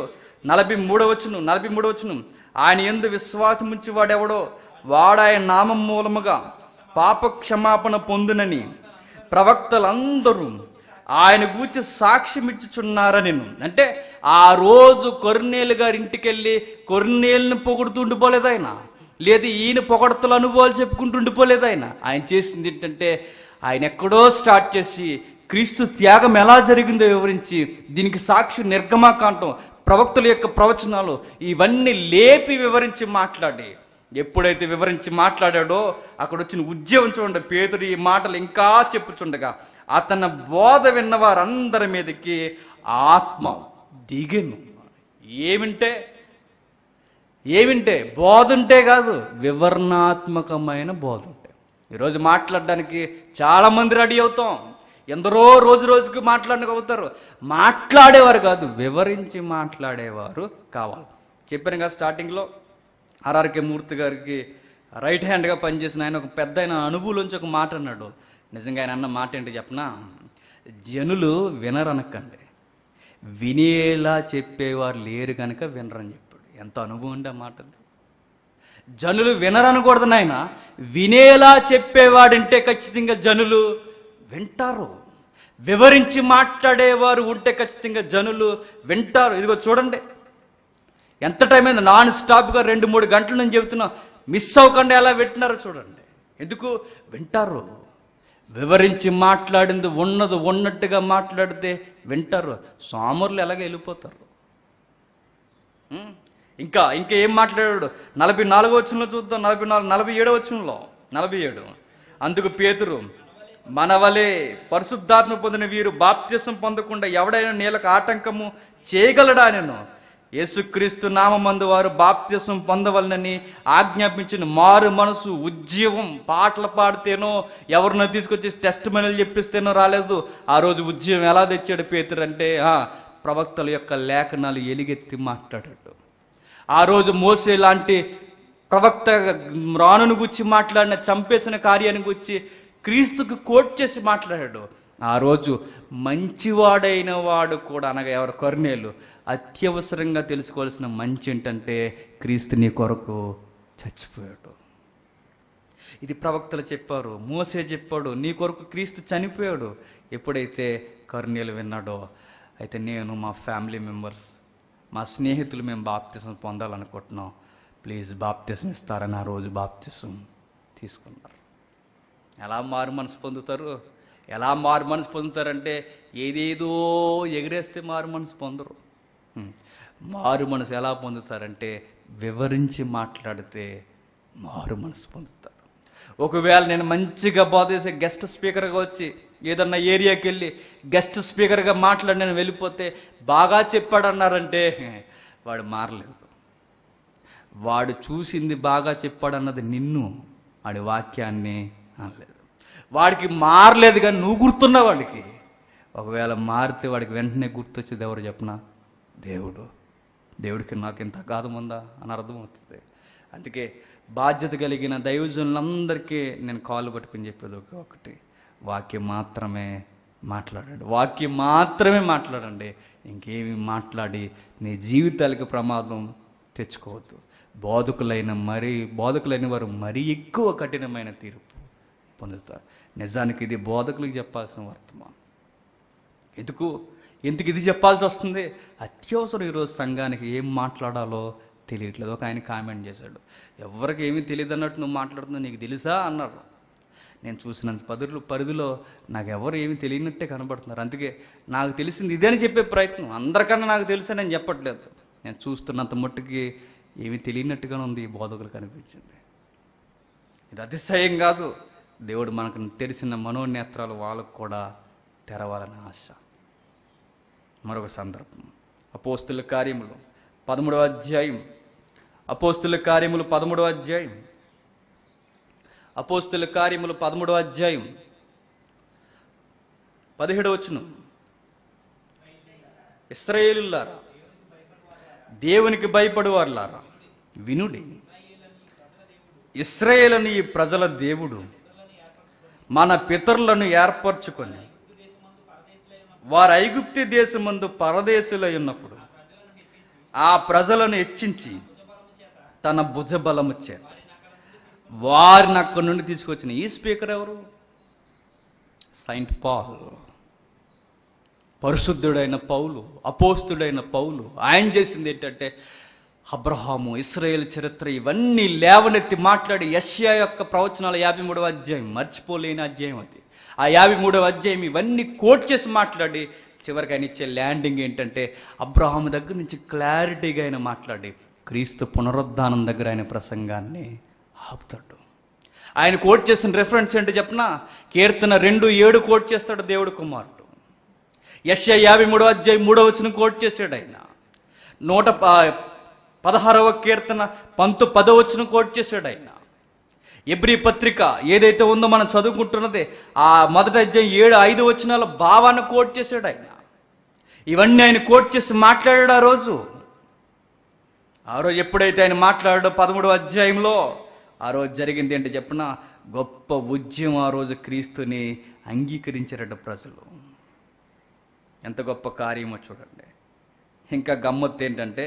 నలభై వచ్చును నలభై వచ్చును ఆయన ఎందు విశ్వాసం ఉంచి వాడెవడో వాడాయ నామం మూలముగా పాప క్షమాపణ పొందునని ప్రవక్తలందరూ ఆయన గూర్చి సాక్ష్యం నేను అంటే ఆ రోజు కొర్నేలు గారి ఇంటికి వెళ్ళి కొర్నేలుని పొగుడుతూ ఉండిపోలేదు ఆయన లేదు ఈయన పొగడతలు అనుభవాలు చెప్పుకుంటూ ఉండిపోలేదు ఆయన ఆయన చేసింది ఏంటంటే ఆయన ఎక్కడో స్టార్ట్ చేసి క్రీస్తు త్యాగం ఎలా జరిగిందో వివరించి దీనికి సాక్షి నిర్గమాకాండం ప్రవక్తల యొక్క ప్రవచనాలు ఇవన్నీ లేపి వివరించి మాట్లాడి ఎప్పుడైతే వివరించి మాట్లాడాడో అక్కడ వచ్చిన ఉద్యమం చూడండి పేదరు ఈ మాటలు ఇంకా చెప్పుచుండగా అతను బోధ విన్నవారందరి మీదకి ఆత్మ దిగను ఏమింటే ఏమింటే బోధ ఉంటే కాదు వివరణాత్మకమైన బోధ ఉంటే ఈరోజు మాట్లాడడానికి చాలామంది రెడీ అవుతాం ఎందరో రోజు రోజుకి మాట్లాడగలుగుతారు మాట్లాడేవారు కాదు వివరించి మాట్లాడేవారు కావాలి చెప్పాను కదా స్టార్టింగ్లో ఆర్ఆర్కే మూర్తి గారికి రైట్ హ్యాండ్గా పనిచేసిన ఆయన ఒక పెద్ద ఆయన అనుభూలోంచి ఒక మాట అన్నాడు నిజంగా ఆయన అన్న మాట ఏంటి చెప్పనా జనులు వినరనకండి వినేలా చెప్పేవారు లేరు కనుక వినరని చెప్పాడు ఎంత అనుభవం ఉండే మాట జనులు వినరనకూడదు నాయన వినేలా చెప్పేవాడంటే ఖచ్చితంగా జనులు వింటారు వివరించి మాట్లాడేవారు ఉంటే ఖచ్చితంగా జనులు వింటారు ఇదిగో చూడండి ఎంత టైం అయింది నాన్ స్టాప్గా రెండు మూడు గంటలు నేను చెబుతున్నా మిస్ అవ్వకుండా ఎలా పెట్టినారో చూడండి ఎందుకు వింటారు వివరించి మాట్లాడింది ఉన్నది ఉన్నట్టుగా మాట్లాడితే వింటారు సోమరులు ఎలాగ వెళ్ళిపోతారు ఇంకా ఇంకా ఏం మాట్లాడాడు నలభై నాలుగో వచ్చంలో చూద్దాం నలభై నాలుగు నలభై ఏడో వచ్చినలో నలభై ఏడు అందుకు పేతురు మనవలే పరిశుద్ధాత్మ పొందిన వీరు బాప్త్యసం పొందకుండా ఎవడైనా నీళ్ళకు ఆటంకము చేయగలడా నేను యేసుక్రీస్తు నామందు వారు బాప్త్యసం పొందవలనని ఆజ్ఞాపించిన మారు మనసు ఉద్యమం పాటలు పాడితేనో ఎవరినో తీసుకొచ్చి టెస్ట్ మనల్ని చెప్పిస్తేనో రాలేదు ఆ రోజు ఉద్యమం ఎలా తెచ్చాడు పేతురు అంటే ప్రవక్తల యొక్క లేఖనాలు ఎలిగెత్తి మాట్లాడాడు ఆ రోజు మోసే లాంటి ప్రవక్త రాణును గుచ్చి మాట్లాడిన చంపేసిన కార్యాన్ని గుచ్చి క్రీస్తుకు కోట్ చేసి మాట్లాడాడు ఆ రోజు మంచివాడైన వాడు కూడా అనగా ఎవరు కొరనేలు అత్యవసరంగా తెలుసుకోవాల్సిన మంచి ఏంటంటే క్రీస్తు నీ కొరకు చచ్చిపోయాడు ఇది ప్రవక్తలు చెప్పారు మోసే చెప్పాడు నీ కొరకు క్రీస్తు చనిపోయాడు ఎప్పుడైతే కర్నీలు విన్నాడో అయితే నేను మా ఫ్యామిలీ మెంబర్స్ మా స్నేహితులు మేము బాప్తిసం పొందాలనుకుంటున్నాం ప్లీజ్ బాప్తిసం ఇస్తారని ఆ రోజు బాప్తిసం తీసుకున్నారు ఎలా మారు మనసు పొందుతారు ఎలా మారు మనసు పొందుతారంటే ఏదేదో ఎగిరేస్తే మారు మనసు పొందరు మారు మనసు ఎలా పొందుతారంటే వివరించి మాట్లాడితే మారు మనసు పొందుతారు ఒకవేళ నేను మంచిగా చేసే గెస్ట్ స్పీకర్గా వచ్చి ఏదన్నా ఏరియాకి వెళ్ళి గెస్ట్ స్పీకర్గా మాట్లాడి నేను వెళ్ళిపోతే బాగా చెప్పాడన్నారంటే వాడు మారలేదు వాడు చూసింది బాగా చెప్పాడన్నది నిన్ను వాడి వాక్యాన్ని అనలేదు వాడికి మారలేదు కానీ నువ్వు గుర్తున్నావు వాడికి ఒకవేళ మారితే వాడికి వెంటనే గుర్తొచ్చేది ఎవరు చెప్పనా దేవుడు దేవుడికి నాకు ఇంత అగాధం ఉందా అని అర్థమవుతుంది అందుకే బాధ్యత కలిగిన దైవజనులందరికీ నేను కాలు పట్టుకుని చెప్పేది ఒకే ఒకటి వాక్యం మాత్రమే మాట్లాడండి వాక్యం మాత్రమే మాట్లాడండి ఇంకేమి మాట్లాడి నీ జీవితాలకు ప్రమాదం తెచ్చుకోవద్దు బోధకులైన మరీ బోధకులైన వారు మరీ ఎక్కువ కఠినమైన తీర్పు పొందుతారు నిజానికి ఇది బోధకులకు చెప్పాల్సిన వర్తమానం ఎందుకు ఎందుకు ఇది చెప్పాల్సి వస్తుంది అత్యవసరం ఈరోజు సంఘానికి ఏం మాట్లాడాలో తెలియట్లేదు ఒక ఆయన కామెంట్ చేశాడు ఎవరికి ఏమీ తెలియదు అన్నట్టు నువ్వు మాట్లాడుతున్నావు నీకు తెలుసా అన్నారు నేను చూసినంత పదులు పరిధిలో నాకు ఎవరు ఏమి తెలియనట్టే కనబడుతున్నారు అందుకే నాకు తెలిసింది ఇదే అని చెప్పే ప్రయత్నం అందరికన్నా నాకు తెలిసే నేను చెప్పట్లేదు నేను చూస్తున్నంత మట్టుకి ఏమి తెలియనట్టుగానే ఉంది ఈ బోధకులు కనిపించింది ఇది అతిశయం కాదు దేవుడు మనకు తెలిసిన మనోనేత్రాలు వాళ్ళకు కూడా తెరవాలని ఆశ మరొక సందర్భం అపోస్తుల కార్యములు పదమూడవ అధ్యాయం అపోస్తుల కార్యములు పదమూడవ అధ్యాయం అపోస్తుల కార్యములు పదమూడవ అధ్యాయం పదిహేడవచ్చును ఇస్రాయేలులారా దేవునికి భయపడేవారులారా వినుడి ఇస్రాయేల్ అని ప్రజల దేవుడు మన పితరులను ఏర్పరచుకొని వారు ఐగుప్తి దేశమందు పరదేశులై ఉన్నప్పుడు ఆ ప్రజలను హెచ్చించి తన భుజబలము చేత వారిని అక్కడి నుండి తీసుకొచ్చిన ఈ స్పీకర్ ఎవరు సైంట్ పాల్ పరిశుద్ధుడైన పౌలు అపోస్తుడైన పౌలు ఆయన చేసింది ఏంటంటే అబ్రహాము ఇస్రాయేల్ చరిత్ర ఇవన్నీ లేవనెత్తి మాట్లాడి యష్యా యొక్క ప్రవచనాల యాభై మూడవ అధ్యాయం మర్చిపోలేని అధ్యాయం అది ఆ యాభై మూడవ అధ్యాయం ఇవన్నీ కోట్ చేసి మాట్లాడి చివరికి ఆయన ఇచ్చే ల్యాండింగ్ ఏంటంటే అబ్రహాము దగ్గర నుంచి క్లారిటీగా ఆయన మాట్లాడి క్రీస్తు పునరుద్ధానం దగ్గర ఆయన ప్రసంగాన్ని ఆపుతాడు ఆయన కోట్ చేసిన రెఫరెన్స్ ఏంటో చెప్పిన కీర్తన రెండు ఏడు కోట్ చేస్తాడు దేవుడు కుమారుడు యశ్య యాభై మూడవ అధ్యాయం మూడవ వచ్చిన కోట్ చేశాడు ఆయన నూట పదహారవ కీర్తన పంతు పదవచ్చిన కోట్ చేశాడు ఆయన ఎబ్రి పత్రిక ఏదైతే ఉందో మనం చదువుకుంటున్నది ఆ మొదటి అధ్యాయం ఏడు ఐదు వచ్చినాల భావాన్ని కోట్ చేశాడు ఆయన ఇవన్నీ ఆయన కోట్ చేసి మాట్లాడాడు ఆ రోజు ఆ రోజు ఎప్పుడైతే ఆయన మాట్లాడాడో పదమూడవ అధ్యాయంలో ఆ రోజు జరిగింది ఏంటి చెప్పిన గొప్ప ఉద్యమం ఆ రోజు క్రీస్తుని అంగీకరించారట ప్రజలు ఎంత గొప్ప కార్యమో చూడండి ఇంకా గమ్మత్తు ఏంటంటే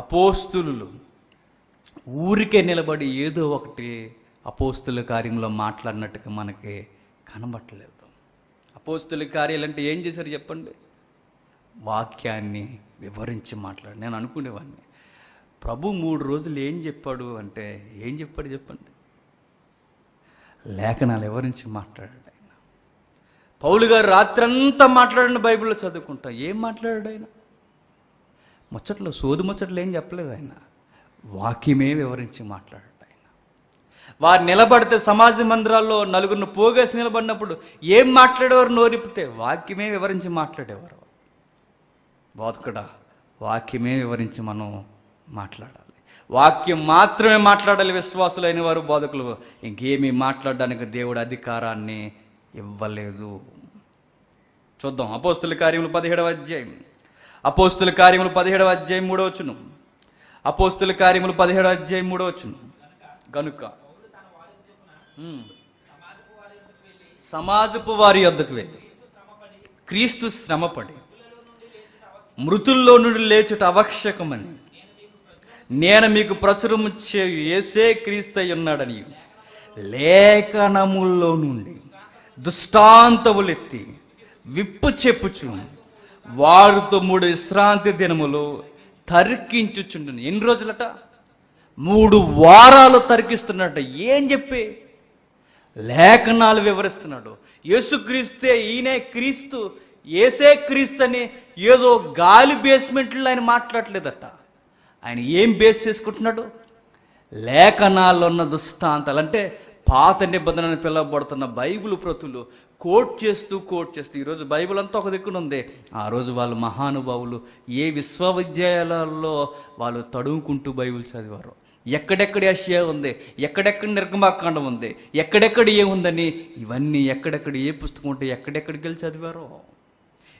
అపోస్తులు ఊరికే నిలబడి ఏదో ఒకటి అపోస్తుల కార్యంలో మాట్లాడినట్టుగా మనకి కనబట్టలేదు అపోస్తుల కార్యాలు అంటే ఏం చేశారు చెప్పండి వాక్యాన్ని వివరించి మాట్లాడు నేను అనుకునేవాడిని ప్రభు మూడు రోజులు ఏం చెప్పాడు అంటే ఏం చెప్పాడు చెప్పండి లేఖనాలు వివరించి మాట్లాడాడు ఆయన పౌలు గారు రాత్రంతా మాట్లాడిన బైబిల్లో చదువుకుంటా ఏం మాట్లాడాడు ఆయన ముచ్చట్లు సోది ముచ్చట్లు ఏం చెప్పలేదు ఆయన వాక్యమే వివరించి మాట్లాడట ఆయన వారు నిలబడితే సమాజ మందిరాల్లో నలుగురిని పోగేసి నిలబడినప్పుడు ఏం మాట్లాడేవారు నోరిపితే వాక్యమే వివరించి మాట్లాడేవారు బోధకుడా వాక్యమే వివరించి మనం మాట్లాడాలి వాక్యం మాత్రమే మాట్లాడాలి విశ్వాసులైన వారు బోధకులు ఇంకేమీ మాట్లాడడానికి దేవుడు అధికారాన్ని ఇవ్వలేదు చూద్దాం అపోస్తుల కార్యములు పదిహేడవ అధ్యాయం అపోస్తుల కార్యములు పదిహేడవ అధ్యాయం వచ్చును అపోస్తుల కార్యములు పదిహేడవ అధ్యాయం మూడవచ్చును గనుక సమాజపు వారి వద్దకు వెళ్ళి క్రీస్తు శ్రమపడి మృతుల్లో నుండి లేచుట అవశ్యకమని నేను మీకు ప్రచురము ఏసే క్రీస్తై ఉన్నాడని లేఖనముల్లో నుండి దుష్టాంతములెత్తి విప్పు చెప్పుచు వారితో మూడు విశ్రాంతి దినములు తరికించుచుండును ఎన్ని రోజులట మూడు వారాలు తరికిస్తున్నట ఏం చెప్పి లేఖనాలు వివరిస్తున్నాడు యేసుక్రీస్తే ఈయనే క్రీస్తు ఏసే క్రీస్తు అని ఏదో గాలి బేస్మెంట్లో ఆయన మాట్లాడలేదట ఆయన ఏం బేస్ చేసుకుంటున్నాడు లేఖనాలు ఉన్న దుష్టాంతాలు అంటే పాత నిబంధన పిలవబడుతున్న బైబుల్ ప్రతులు కోట్ చేస్తూ కోట్ చేస్తూ ఈరోజు బైబిల్ అంతా ఒక దిక్కున ఉంది ఆ రోజు వాళ్ళు మహానుభావులు ఏ విశ్వవిద్యాలయాల్లో వాళ్ళు తడుముకుంటూ బైబిల్ చదివారు ఎక్కడెక్కడ యషియా ఉంది ఎక్కడెక్కడ నిర్గమాకాండం ఉంది ఎక్కడెక్కడ ఏముందని ఇవన్నీ ఎక్కడెక్కడ ఏ పుస్తకం ఉంటే ఎక్కడెక్కడికి వెళ్ళి చదివారో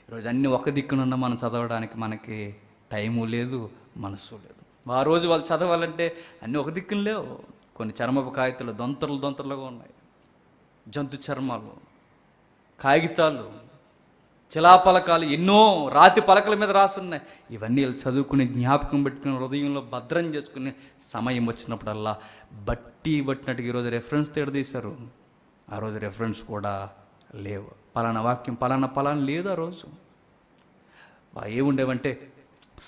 ఈరోజు అన్ని ఒక దిక్కునున్న మనం చదవడానికి మనకి టైము లేదు మనసు లేదు ఆ రోజు వాళ్ళు చదవాలంటే అన్నీ ఒక దిక్కున లేవు కొన్ని చర్మపు కాగితాలు దొంతరలు దొంతరలుగా ఉన్నాయి జంతు చర్మాలు కాగితాలు చిలాపలకాలు ఎన్నో రాతి పలకల మీద రాసున్నాయి ఇవన్నీ చదువుకుని జ్ఞాపకం పెట్టుకుని హృదయంలో భద్రం చేసుకునే సమయం వచ్చినప్పుడల్లా బట్టి పట్టినట్టుగా ఈరోజు రెఫరెన్స్ తేడదీశారు ఆ రోజు రెఫరెన్స్ కూడా లేవు పలానా వాక్యం పలానా పలాన లేదు ఆ రోజు ఏముండేవంటే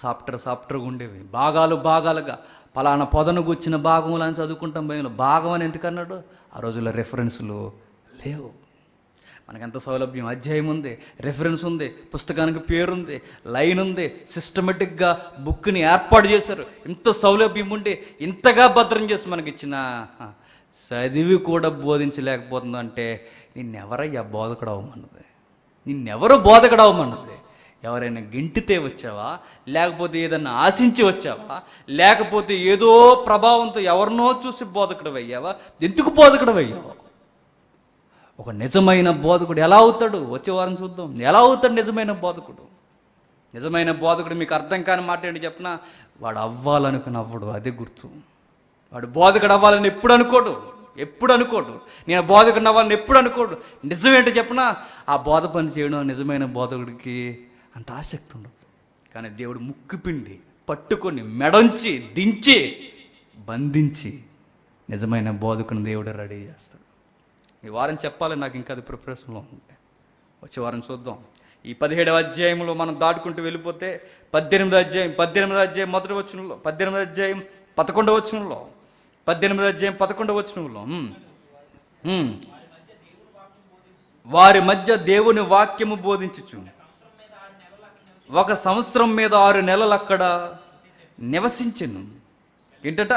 సాఫ్ట్వేర్ సాఫ్ట్వేర్గా ఉండేవి భాగాలు భాగాలుగా పలానా పొదను గుచ్చిన భాగములు అని చదువుకుంటాం భయంలో భాగం అని ఎందుకన్నాడు ఆ రోజుల్లో రెఫరెన్సులు లేవు మనకెంత సౌలభ్యం అధ్యాయం ఉంది రెఫరెన్స్ ఉంది పుస్తకానికి పేరుంది లైన్ ఉంది సిస్టమేటిక్గా బుక్ని ఏర్పాటు చేశారు ఇంత సౌలభ్యం ఉండి ఇంతగా భద్రం చేసి మనకిచ్చిన చదివి కూడా బోధించలేకపోతుందంటే నిన్నెవరయ్యా బోధకుడు అవ్వమన్నది నిన్నెవరు బోధకుడు అవ్వమన్నది ఎవరైనా గెంటితే వచ్చావా లేకపోతే ఏదన్నా ఆశించి వచ్చావా లేకపోతే ఏదో ప్రభావంతో ఎవరినో చూసి బోధకుడు అయ్యావా ఎందుకు బోధకుడు అయ్యావా ఒక నిజమైన బోధకుడు ఎలా అవుతాడు వచ్చే వారం చూద్దాం ఎలా అవుతాడు నిజమైన బోధకుడు నిజమైన బోధకుడు మీకు అర్థం కాని మాట ఏంటి చెప్పినా వాడు అవ్వాలనుకుని అవ్వడు అదే గుర్తు వాడు బోధకుడు అవ్వాలని ఎప్పుడు అనుకోడు ఎప్పుడు అనుకోడు నేను బోధకుడు అవ్వాలని ఎప్పుడు అనుకోడు నిజమేంటి చెప్పినా ఆ బోధ పని చేయడం నిజమైన బోధకుడికి అంత ఆసక్తి ఉండదు కానీ దేవుడు ముక్కుపిండి పట్టుకొని మెడంచి దించి బంధించి నిజమైన బోధకుని దేవుడు రెడీ చేస్తాడు ఈ వారం చెప్పాలి నాకు ఇంకా అది ప్రిపరేషన్లో ఉంది వచ్చే వారం చూద్దాం ఈ పదిహేడవ అధ్యాయంలో మనం దాటుకుంటూ వెళ్ళిపోతే పద్దెనిమిది అధ్యాయం పద్దెనిమిది అధ్యాయం మొదటి వచనంలో పద్దెనిమిది అధ్యాయం పదకొండవ వచనంలో పద్దెనిమిది అధ్యాయం పదకొండవ వచనంలో వారి మధ్య దేవుని వాక్యము బోధించుచు ఒక సంవత్సరం మీద ఆరు నెలలు అక్కడ నివసించను ఏంటట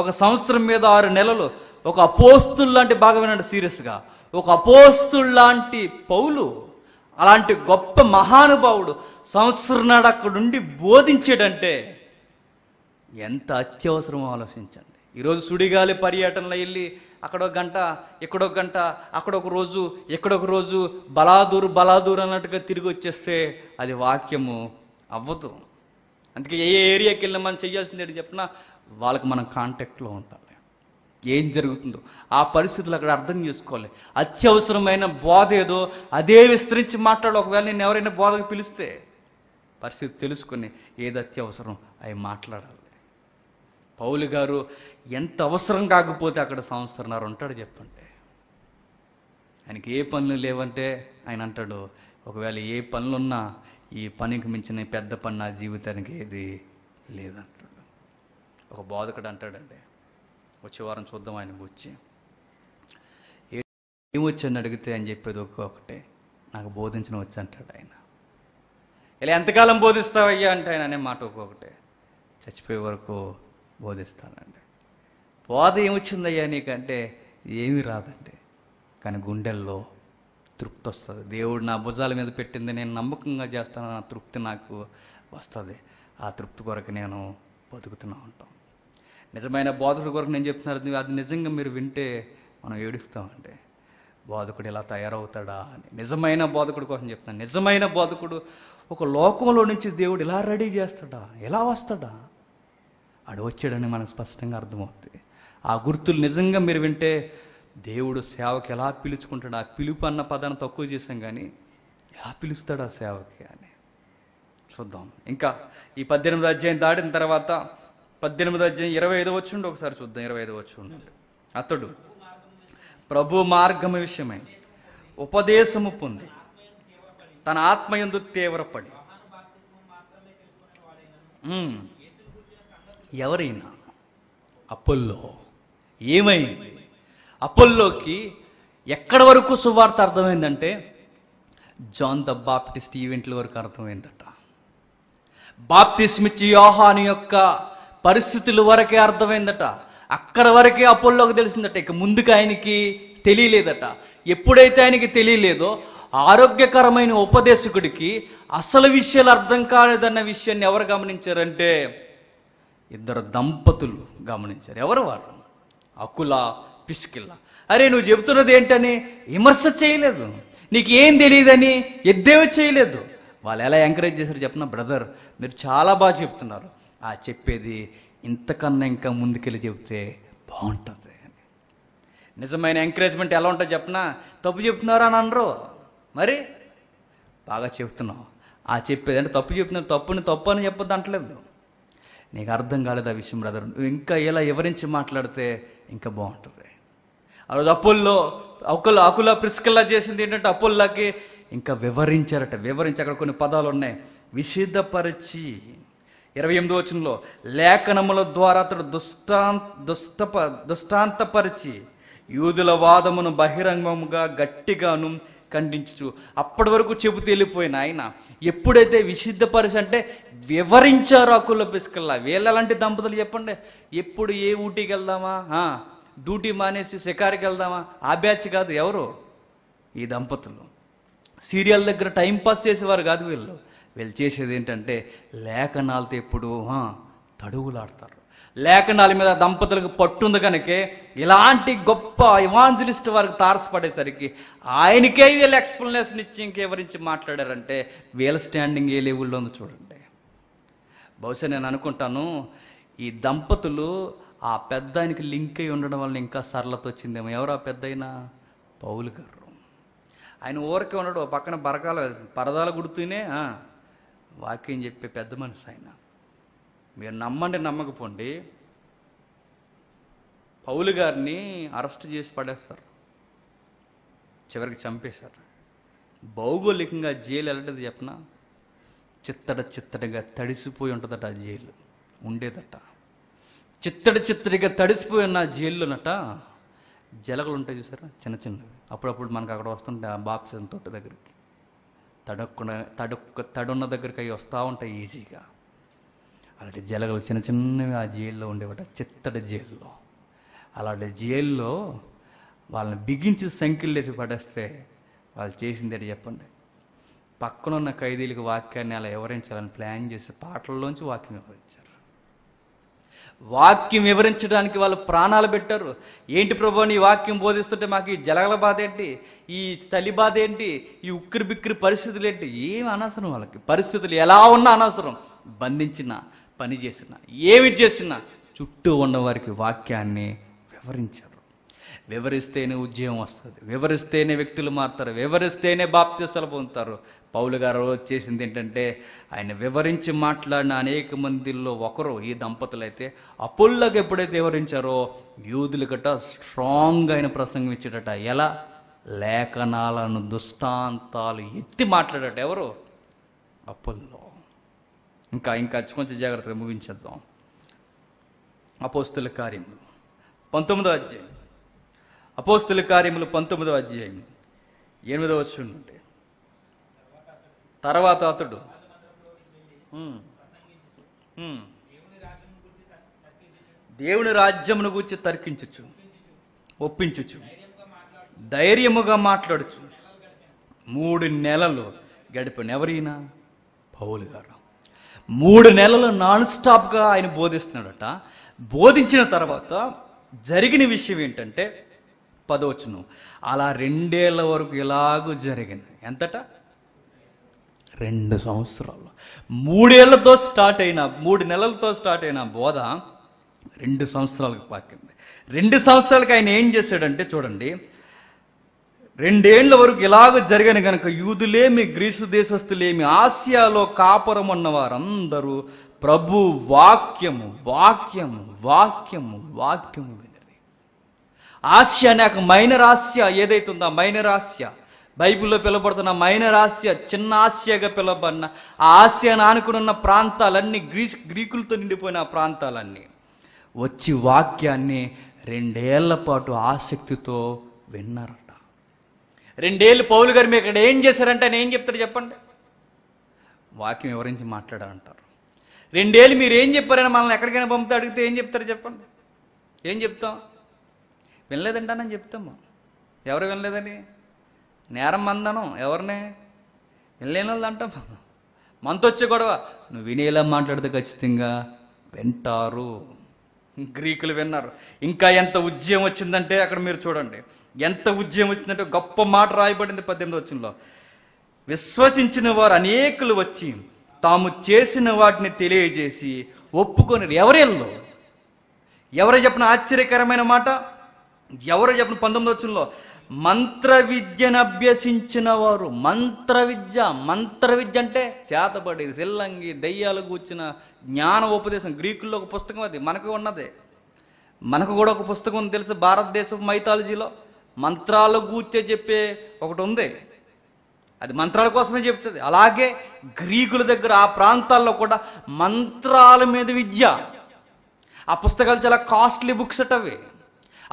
ఒక సంవత్సరం మీద ఆరు నెలలు ఒక అపోస్తుల్ లాంటి బాగా సీరియస్గా ఒక అపోస్తుల్ లాంటి పౌలు అలాంటి గొప్ప మహానుభావుడు సంవత్సరం నాడు అక్కడుండి బోధించాడంటే ఎంత అత్యవసరమో ఆలోచించండి ఈరోజు సుడిగాలి పర్యటనలో వెళ్ళి అక్కడొక గంట ఇక్కడొక గంట అక్కడొక రోజు ఇక్కడొక రోజు బలాదూరు బలాదూరు అన్నట్టుగా తిరిగి వచ్చేస్తే అది వాక్యము అవ్వదు అందుకే ఏ ఏరియాకి వెళ్ళినా మనం చేయాల్సింది ఏంటి చెప్పినా వాళ్ళకి మనం కాంటాక్ట్లో ఉండాలి ఏం జరుగుతుందో ఆ పరిస్థితులు అక్కడ అర్థం చేసుకోవాలి అత్యవసరమైన బోధ ఏదో అదే విస్తరించి మాట్లాడు ఒకవేళ నేను ఎవరైనా బోధకు పిలిస్తే పరిస్థితి తెలుసుకొని ఏది అత్యవసరం అవి మాట్లాడాలి పౌలు గారు ఎంత అవసరం కాకపోతే అక్కడ సంవత్సరన్నారు ఉంటాడు చెప్పండి ఆయనకి ఏ పనులు లేవంటే ఆయన అంటాడు ఒకవేళ ఏ పనులున్నా ఈ పనికి మించిన పెద్ద పని నా జీవితానికి ఏది లేదంటాడు ఒక బోధకుడు అంటాడండి వచ్చే వారం చూద్దాం ఆయన ఏం ఏమొచ్చని అడిగితే అని చెప్పేది ఒక్కొక్కటే నాకు బోధించిన వచ్చి అంటాడు ఆయన ఇలా ఎంతకాలం బోధిస్తావయ్యా అంటే ఆయన అనే మాట ఒక్కొక్కటే చచ్చిపోయే వరకు బోధిస్తానండి పోద ఏమొచ్చిందయ్యా నీకంటే ఏమి రాదండి కానీ గుండెల్లో తృప్తి వస్తుంది దేవుడు నా భుజాల మీద పెట్టింది నేను నమ్మకంగా చేస్తాను నా తృప్తి నాకు వస్తుంది ఆ తృప్తి కొరకు నేను బతుకుతూనే ఉంటాం నిజమైన బోధకుడి కొరకు నేను చెప్తున్నారు అది నిజంగా మీరు వింటే మనం ఏడుస్తామండి బోధకుడు ఇలా తయారవుతాడా అని నిజమైన బోధకుడి కోసం చెప్తున్నాను నిజమైన బోధకుడు ఒక లోకంలో నుంచి దేవుడు ఇలా రెడీ చేస్తాడా ఎలా వస్తాడా ఆడు వచ్చాడని మనకు స్పష్టంగా అర్థమవుతుంది ఆ గుర్తులు నిజంగా మీరు వింటే దేవుడు సేవకి ఎలా పిలుచుకుంటాడు ఆ పిలుపు అన్న పదాన్ని తక్కువ చేశాం కానీ ఎలా పిలుస్తాడు ఆ సేవకి అని చూద్దాం ఇంకా ఈ పద్దెనిమిది అధ్యాయం దాటిన తర్వాత పద్దెనిమిది అధ్యాయం ఇరవై వచ్చి వచ్చిండు ఒకసారి చూద్దాం ఇరవై వచ్చి వచ్చిండు అతడు ప్రభు మార్గం విషయమై ఉపదేశము పొంది తన ఎందు తీవ్రపడి ఎవరైనా అప్పుల్లో ఏమైంది అపోల్లోకి ఎక్కడ వరకు సువార్త అర్థమైందంటే జాన్ ద బాప్టిస్ట్ ఈవెంట్ల వరకు అర్థమైందట బాప్తిస్మిచ్చి యోహాని యొక్క పరిస్థితుల వరకే అర్థమైందట అక్కడ వరకే అపోల్లోకి తెలిసిందట ఇక ముందుకు ఆయనకి తెలియలేదట ఎప్పుడైతే ఆయనకి తెలియలేదో ఆరోగ్యకరమైన ఉపదేశకుడికి అసలు విషయాలు అర్థం కాలేదన్న విషయాన్ని ఎవరు గమనించారంటే ఇద్దరు దంపతులు గమనించారు ఎవరు వారు అకుల పిసికిల్ల అరే నువ్వు చెబుతున్నది ఏంటని విమర్శ చేయలేదు నీకు ఏం తెలియదని ఎద్దేవి చేయలేదు వాళ్ళు ఎలా ఎంకరేజ్ చేశారు చెప్పిన బ్రదర్ మీరు చాలా బాగా చెప్తున్నారు ఆ చెప్పేది ఇంతకన్నా ఇంకా ముందుకెళ్ళి చెబితే బాగుంటుంది నిజమైన ఎంకరేజ్మెంట్ ఎలా ఉంటుంది చెప్పినా తప్పు చెప్తున్నారు అని అనరు మరి బాగా చెప్తున్నావు ఆ చెప్పేది అంటే తప్పు చెప్తున్నారు తప్పుని తప్పు అని చెప్పొద్దు అంటలేదు నీకు అర్థం కాలేదు ఆ విషయం బ్రదర్ నువ్వు ఇంకా ఇలా వివరించి మాట్లాడితే ఇంకా బాగుంటుంది ఆ రోజు అపోల్లో అకుల అకుల ప్రిస్కల్లా చేసింది ఏంటంటే అపోల్లాకి ఇంకా వివరించారట వివరించి అక్కడ కొన్ని పదాలు ఉన్నాయి విషిద్ధపరిచి ఇరవై ఎనిమిది వచనంలో లేఖనముల ద్వారా అతడు దుష్టాం దుష్టప దుష్టాంతపరిచి యూదుల వాదమును బహిరంగముగా గట్టిగాను ఖండించు అప్పటి వరకు చెబుతూ వెళ్ళిపోయిన ఆయన ఎప్పుడైతే విశుద్ధపరిచి అంటే వివరించారు ఆ కుల పిసుకల్లా లాంటి దంపతులు చెప్పండి ఎప్పుడు ఏ ఊటీకి వెళ్దామా డ్యూటీ మానేసి షికారికి వెళ్దామా ఆ బ్యాచ్ కాదు ఎవరు ఈ దంపతులు సీరియల్ దగ్గర టైం పాస్ చేసేవారు కాదు వీళ్ళు వీళ్ళు చేసేది ఏంటంటే లేఖనాలతో ఎప్పుడు తడుగులాడతారు లేఖనాల మీద దంపతులకు పట్టుంది కనుకే ఇలాంటి గొప్ప ఇవాంజలిస్ట్ వారికి తారసపడేసరికి ఆయనకే వీళ్ళు ఎక్స్ప్లెనేషన్ ఇచ్చి ఇంకెవరించి మాట్లాడారంటే వీళ్ళ స్టాండింగ్ ఏ లెవెల్లో ఉందో చూడండి బహుశా నేను అనుకుంటాను ఈ దంపతులు ఆ పెద్ద ఆయనకి లింక్ అయి ఉండడం వల్ల ఇంకా సరళత వచ్చిందేమో ఎవరు ఆ పెద్ద అయినా పౌలు గారు ఆయన ఊరికే ఉన్నాడు పక్కన బరకాల పరదాలు గుడుతూనే వాక్యం చెప్పే పెద్ద మనిషి ఆయన మీరు నమ్మండి నమ్మకపోండి పౌలు గారిని అరెస్ట్ చేసి పడేస్తారు చివరికి చంపేశారు భౌగోళికంగా జైలు వెళ్ళటది చెప్పనా చిత్తడ చిత్తడిగా తడిసిపోయి ఉంటుందట ఆ జైలు ఉండేదట చిత్తడి చిత్తడిగా తడిసిపోయి ఉన్న జైల్లోనట జలగలు ఉంటాయి చూసారా చిన్న చిన్నవి అప్పుడప్పుడు మనకు అక్కడ వస్తుంటే ఆ బాప్సం తోట దగ్గరికి తడక్కున తడక్కు తడున్న దగ్గరికి అవి వస్తూ ఉంటాయి ఈజీగా అలాంటి జలగలు చిన్న చిన్నవి ఆ జైల్లో ఉండేవట చిత్తడి జైల్లో అలాంటి జైల్లో వాళ్ళని బిగించి సంఖ్యలు వేసి పడేస్తే వాళ్ళు చేసింది చెప్పండి పక్కనున్న ఖైదీలకు వాక్యాన్ని అలా వివరించాలని ప్లాన్ చేసి పాటల్లోంచి వాక్యం వివరించారు వాక్యం వివరించడానికి వాళ్ళు ప్రాణాలు పెట్టారు ఏంటి ప్రభు నీ వాక్యం బోధిస్తుంటే మాకు ఈ జలగల బాధ ఏంటి ఈ చలి బాధ ఏంటి ఈ ఉక్కిరి బిక్కిరి పరిస్థితులు ఏంటి ఏమి అనవసరం వాళ్ళకి పరిస్థితులు ఎలా ఉన్నా అనవసరం బంధించిన పని చేసిన ఏమి చేసినా చుట్టూ ఉన్నవారికి వాక్యాన్ని వివరించారు వివరిస్తేనే ఉద్యమం వస్తుంది వివరిస్తేనే వ్యక్తులు మారుతారు వివరిస్తేనే బాప్త్యసలు పొందుతారు పౌలు గారు వచ్చేసింది ఏంటంటే ఆయన వివరించి మాట్లాడిన అనేక మందిల్లో ఒకరు ఈ దంపతులు అయితే అపుల్లకు ఎప్పుడైతే వివరించారో యూదులు గట స్ట్రాంగ్ ఆయన ప్రసంగించేటట ఎలా లేఖనాలను దుష్టాంతాలు ఎత్తి మాట్లాడట ఎవరు అపుల్లో ఇంకా ఇంకా కొంచెం జాగ్రత్తగా ముగించేద్దాం అపోస్తుల కార్యములు పంతొమ్మిదో అధ్యాయం అపోస్తుల కార్యములు పంతొమ్మిదవ అధ్యాయం ఎనిమిదవ వచ్చి తర్వాత అతడు దేవుని రాజ్యమును గురించి తర్కించచ్చు ఒప్పించచ్చు ధైర్యముగా మాట్లాడచ్చు మూడు నెలలు గడిపిన ఎవరైనా పౌలు గారు మూడు నెలలు నాన్ స్టాప్గా ఆయన బోధిస్తున్నాడట బోధించిన తర్వాత జరిగిన విషయం ఏంటంటే పదవచ్చును అలా రెండేళ్ల వరకు ఇలాగూ జరిగింది ఎంతట రెండు సంవత్సరాలు మూడేళ్లతో స్టార్ట్ అయిన మూడు నెలలతో స్టార్ట్ అయిన బోధ రెండు సంవత్సరాలకు పాకింది రెండు సంవత్సరాలకు ఆయన ఏం చేశాడంటే చూడండి రెండేళ్ల వరకు ఇలాగ జరిగిన కనుక యూదులేమి గ్రీసు దేశస్థులేమి ఆసియాలో కాపురం ఉన్న వారందరూ ప్రభు వాక్యము వాక్యము వాక్యము వాక్యము ఆస్య ఒక మైనర్ ఆస్య ఆ మైనర్ ఆస్య బైబిల్లో పిలబడుతున్న మైనర్ ఆస్య చిన్న ఆస్యగా పిలువబడిన ఆ ఆనుకుని ఉన్న ప్రాంతాలన్నీ గ్రీ గ్రీకులతో నిండిపోయిన ఆ ప్రాంతాలన్నీ వచ్చి వాక్యాన్ని రెండేళ్ల పాటు ఆసక్తితో విన్నారట రెండేళ్ళు పౌలు గారు మీరు ఇక్కడ ఏం చేశారంటే ఆయన ఏం చెప్తారు చెప్పండి వాక్యం వివరించి మాట్లాడారంటారు రెండేళ్ళు మీరు ఏం చెప్పారని మనల్ని ఎక్కడికైనా పంపితే అడిగితే ఏం చెప్తారు చెప్పండి ఏం చెప్తాం అని చెప్తాము ఎవరు వినలేదని నేరం మందనం ఎవరిని వినలేని వాళ్ళు అంటాం మనతో వచ్చే గొడవ నువ్వు వినేలా మాట్లాడితే ఖచ్చితంగా వింటారు గ్రీకులు విన్నారు ఇంకా ఎంత ఉద్యమం వచ్చిందంటే అక్కడ మీరు చూడండి ఎంత ఉద్యమం వచ్చిందంటే గొప్ప మాట రాయబడింది పద్దెనిమిది వచ్చంలో విశ్వసించిన వారు అనేకులు వచ్చి తాము చేసిన వాటిని తెలియజేసి ఒప్పుకొని ఎవరెళ్ళు ఎవరు చెప్పిన ఆశ్చర్యకరమైన మాట ఎవరు చెప్పిన పంతొమ్మిది వచ్చంలో మంత్ర విద్యను అభ్యసించిన వారు మంత్ర విద్య మంత్ర విద్య అంటే చేతబడి సిల్లంగి దయ్యాలు కూర్చిన జ్ఞాన ఉపదేశం గ్రీకుల్లో ఒక పుస్తకం అది మనకు ఉన్నది మనకు కూడా ఒక పుస్తకం ఉంది తెలుసు భారతదేశం మైథాలజీలో మంత్రాలు గూర్చే చెప్పే ఒకటి ఉంది అది మంత్రాల కోసమే చెప్తుంది అలాగే గ్రీకుల దగ్గర ఆ ప్రాంతాల్లో కూడా మంత్రాల మీద విద్య ఆ పుస్తకాలు చాలా కాస్ట్లీ బుక్స్ అవి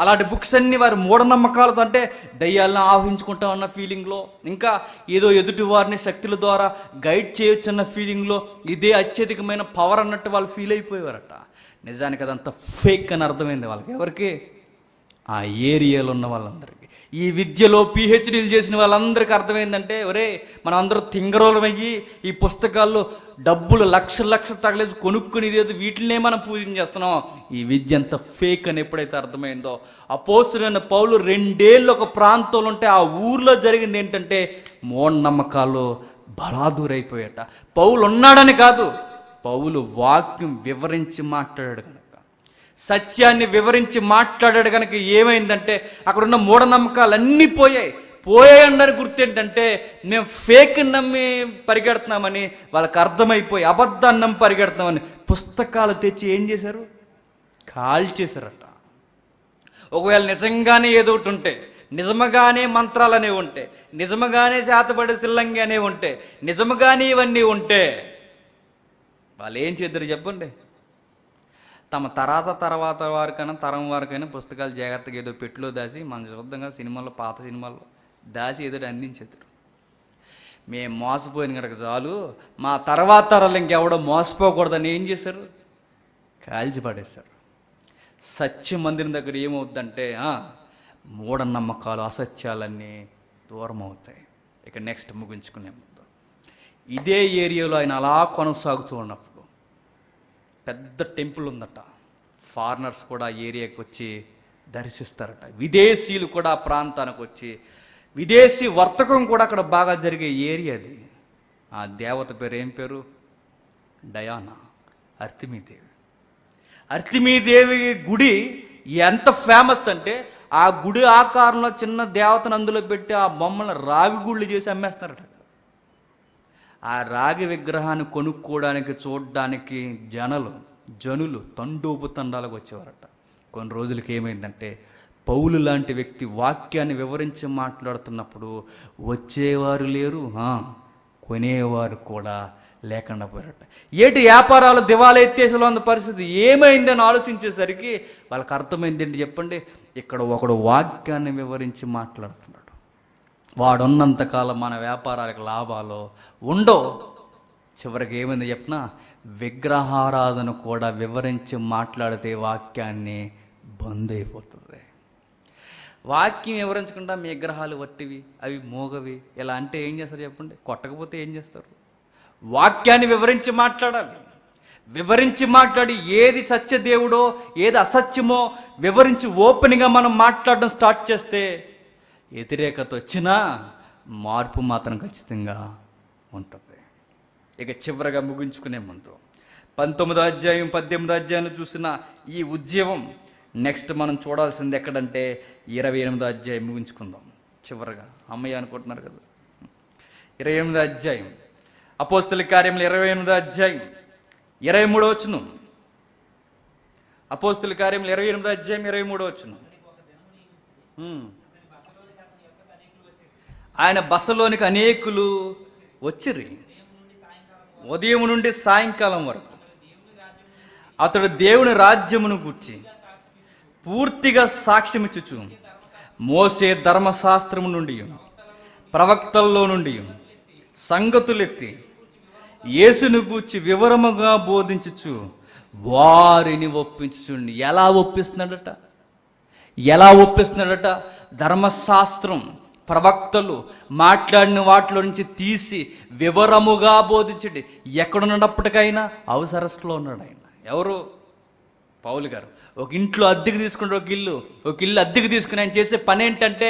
అలాంటి బుక్స్ అన్ని వారి మూఢనమ్మకాలతో అంటే దయ్యాలను ఆహ్వించుకుంటాం అన్న ఫీలింగ్లో ఇంకా ఏదో ఎదుటి వారిని శక్తుల ద్వారా గైడ్ చేయొచ్చు అన్న ఫీలింగ్లో ఇదే అత్యధికమైన పవర్ అన్నట్టు వాళ్ళు ఫీల్ అయిపోయేవారట నిజానికి అదంతా ఫేక్ అని అర్థమైంది వాళ్ళకి ఎవరికి ఆ ఏరియాలో ఉన్న వాళ్ళందరికీ ఈ విద్యలో పిహెచ్డీలు చేసిన వాళ్ళందరికీ అర్థమైందంటే ఒరే మనం అందరూ తింగరోలమయ్యి ఈ పుస్తకాల్లో డబ్బులు లక్ష లక్ష తగలేసి కొనుక్కునేది వీటినే మనం పూజన చేస్తున్నాం ఈ విద్య అంత ఫేక్ అని ఎప్పుడైతే అర్థమైందో అపోస్తులైన పౌలు రెండేళ్ళు ఒక ప్రాంతంలో ఉంటే ఆ ఊర్లో జరిగింది ఏంటంటే మూఢనమ్మకాలు బలాదూరైపోయాట పౌలు ఉన్నాడని కాదు పౌలు వాక్యం వివరించి మాట్లాడాడు సత్యాన్ని వివరించి మాట్లాడాడు కనుక ఏమైందంటే అక్కడున్న మూఢనమ్మకాలు అన్నీ పోయాయి పోయాయనడానికి గుర్తు ఏంటంటే మేము ఫేక్ నమ్మి పరిగెడుతున్నామని వాళ్ళకి అర్థమైపోయి అబద్ధాన్ని నమ్మి పరిగెడుతున్నామని పుస్తకాలు తెచ్చి ఏం చేశారు కాల్ చేశారట ఒకవేళ నిజంగానే ఏదో ఒకటి ఉంటే నిజముగానే మంత్రాలు అనేవి ఉంటే నిజముగానే శాతపడి సిల్లంగి అనేవి ఉంటే నిజముగానే ఇవన్నీ ఉంటే వాళ్ళు ఏం చేద్దరు చెప్పండి తమ తర్వాత తర్వాత వారికైనా తరం వారికైనా పుస్తకాలు జాగ్రత్తగా ఏదో పెట్టులో దాసి మన శుద్ధంగా సినిమాల్లో పాత సినిమాల్లో దాసి ఏదో అందించేతారు మేము మోసపోయిన కనుక చాలు మా తర్వాత తరాలు ఇంకెవడో మోసపోకూడదని ఏం చేశారు కాల్చి పడేశారు సత్య మందిరం దగ్గర ఏమవుద్దంటే మూఢనమ్మకాలు అసత్యాలన్నీ దూరం అవుతాయి ఇక నెక్స్ట్ ముగించుకునే ఇదే ఏరియాలో ఆయన అలా కొనసాగుతూ ఉన్నప్పుడు పెద్ద టెంపుల్ ఉందట ఫారినర్స్ కూడా ఏరియాకి వచ్చి దర్శిస్తారట విదేశీయులు కూడా ఆ ప్రాంతానికి వచ్చి విదేశీ వర్తకం కూడా అక్కడ బాగా జరిగే ఏరియా అది ఆ దేవత పేరు ఏం పేరు డయానా అర్తిమీదేవి అర్తిమీదేవి గుడి ఎంత ఫేమస్ అంటే ఆ గుడి ఆకారంలో చిన్న దేవతను అందులో పెట్టి ఆ బొమ్మను రావి గుళ్ళు చేసి అమ్మేస్తారట ఆ రాగి విగ్రహాన్ని కొనుక్కోవడానికి చూడడానికి జనలు జనులు తండోపు తండాలకు వచ్చేవారట కొన్ని రోజులకి ఏమైందంటే పౌలు లాంటి వ్యక్తి వాక్యాన్ని వివరించి మాట్లాడుతున్నప్పుడు వచ్చేవారు లేరు కొనేవారు కూడా లేకుండా పోయారట ఏటి వ్యాపారాలు దివాలా ఎత్తేసేలో ఉన్న పరిస్థితి ఏమైందని ఆలోచించేసరికి వాళ్ళకి అర్థమైంది ఏంటి చెప్పండి ఇక్కడ ఒకడు వాక్యాన్ని వివరించి మాట్లాడుతున్నాడు వాడున్నంతకాలం మన వ్యాపారాలకు లాభాలు ఉండో చివరికి ఏమైంది చెప్పినా విగ్రహారాధన కూడా వివరించి మాట్లాడితే వాక్యాన్ని బంద్ అయిపోతుంది వాక్యం వివరించకుండా మీ విగ్రహాలు వట్టివి అవి మోగవి ఇలా అంటే ఏం చేస్తారు చెప్పండి కొట్టకపోతే ఏం చేస్తారు వాక్యాన్ని వివరించి మాట్లాడాలి వివరించి మాట్లాడి ఏది సత్యదేవుడో ఏది అసత్యమో వివరించి ఓపెన్గా మనం మాట్లాడడం స్టార్ట్ చేస్తే వ్యతిరేకత వచ్చినా మార్పు మాత్రం ఖచ్చితంగా ఉంటుంది ఇక చివరగా ముగించుకునే ముందు పంతొమ్మిదో అధ్యాయం పద్దెనిమిదో అధ్యాయంలో చూసిన ఈ ఉద్యమం నెక్స్ట్ మనం చూడాల్సింది ఎక్కడంటే ఇరవై ఎనిమిదో అధ్యాయం ముగించుకుందాం చివరగా అమ్మయ్య అనుకుంటున్నారు కదా ఇరవై ఎనిమిదో అధ్యాయం అపోస్తుల కార్యములు ఇరవై ఎనిమిదో అధ్యాయం ఇరవై మూడో వచ్చును అపోస్తుల కార్యములు ఇరవై ఎనిమిదో అధ్యాయం ఇరవై మూడో వచ్చును ఆయన బస్సులోనికి అనేకులు వచ్చిర్రి ఉదయం నుండి సాయంకాలం వరకు అతడు దేవుని రాజ్యమును కూర్చి పూర్తిగా సాక్ష్యం ఇచ్చుచు మోసే ధర్మశాస్త్రము నుండి ప్రవక్తల్లో నుండి సంగతులెత్తి యేసును గూర్చి వివరముగా బోధించుచు వారిని ఒప్పించుచుండి ఎలా ఒప్పిస్తున్నాడట ఎలా ఒప్పిస్తున్నాడట ధర్మశాస్త్రం ప్రవక్తలు మాట్లాడిన వాటిలో నుంచి తీసి వివరముగా బోధించండి ఎక్కడున్నప్పటికైనా అవసరస్తులో ఉన్నాడు ఆయన ఎవరు పౌలు గారు ఒక ఇంట్లో అద్దెకు తీసుకుంటారు ఒక ఇల్లు ఒక ఇల్లు అద్దెకు తీసుకుని ఆయన చేసే పని ఏంటంటే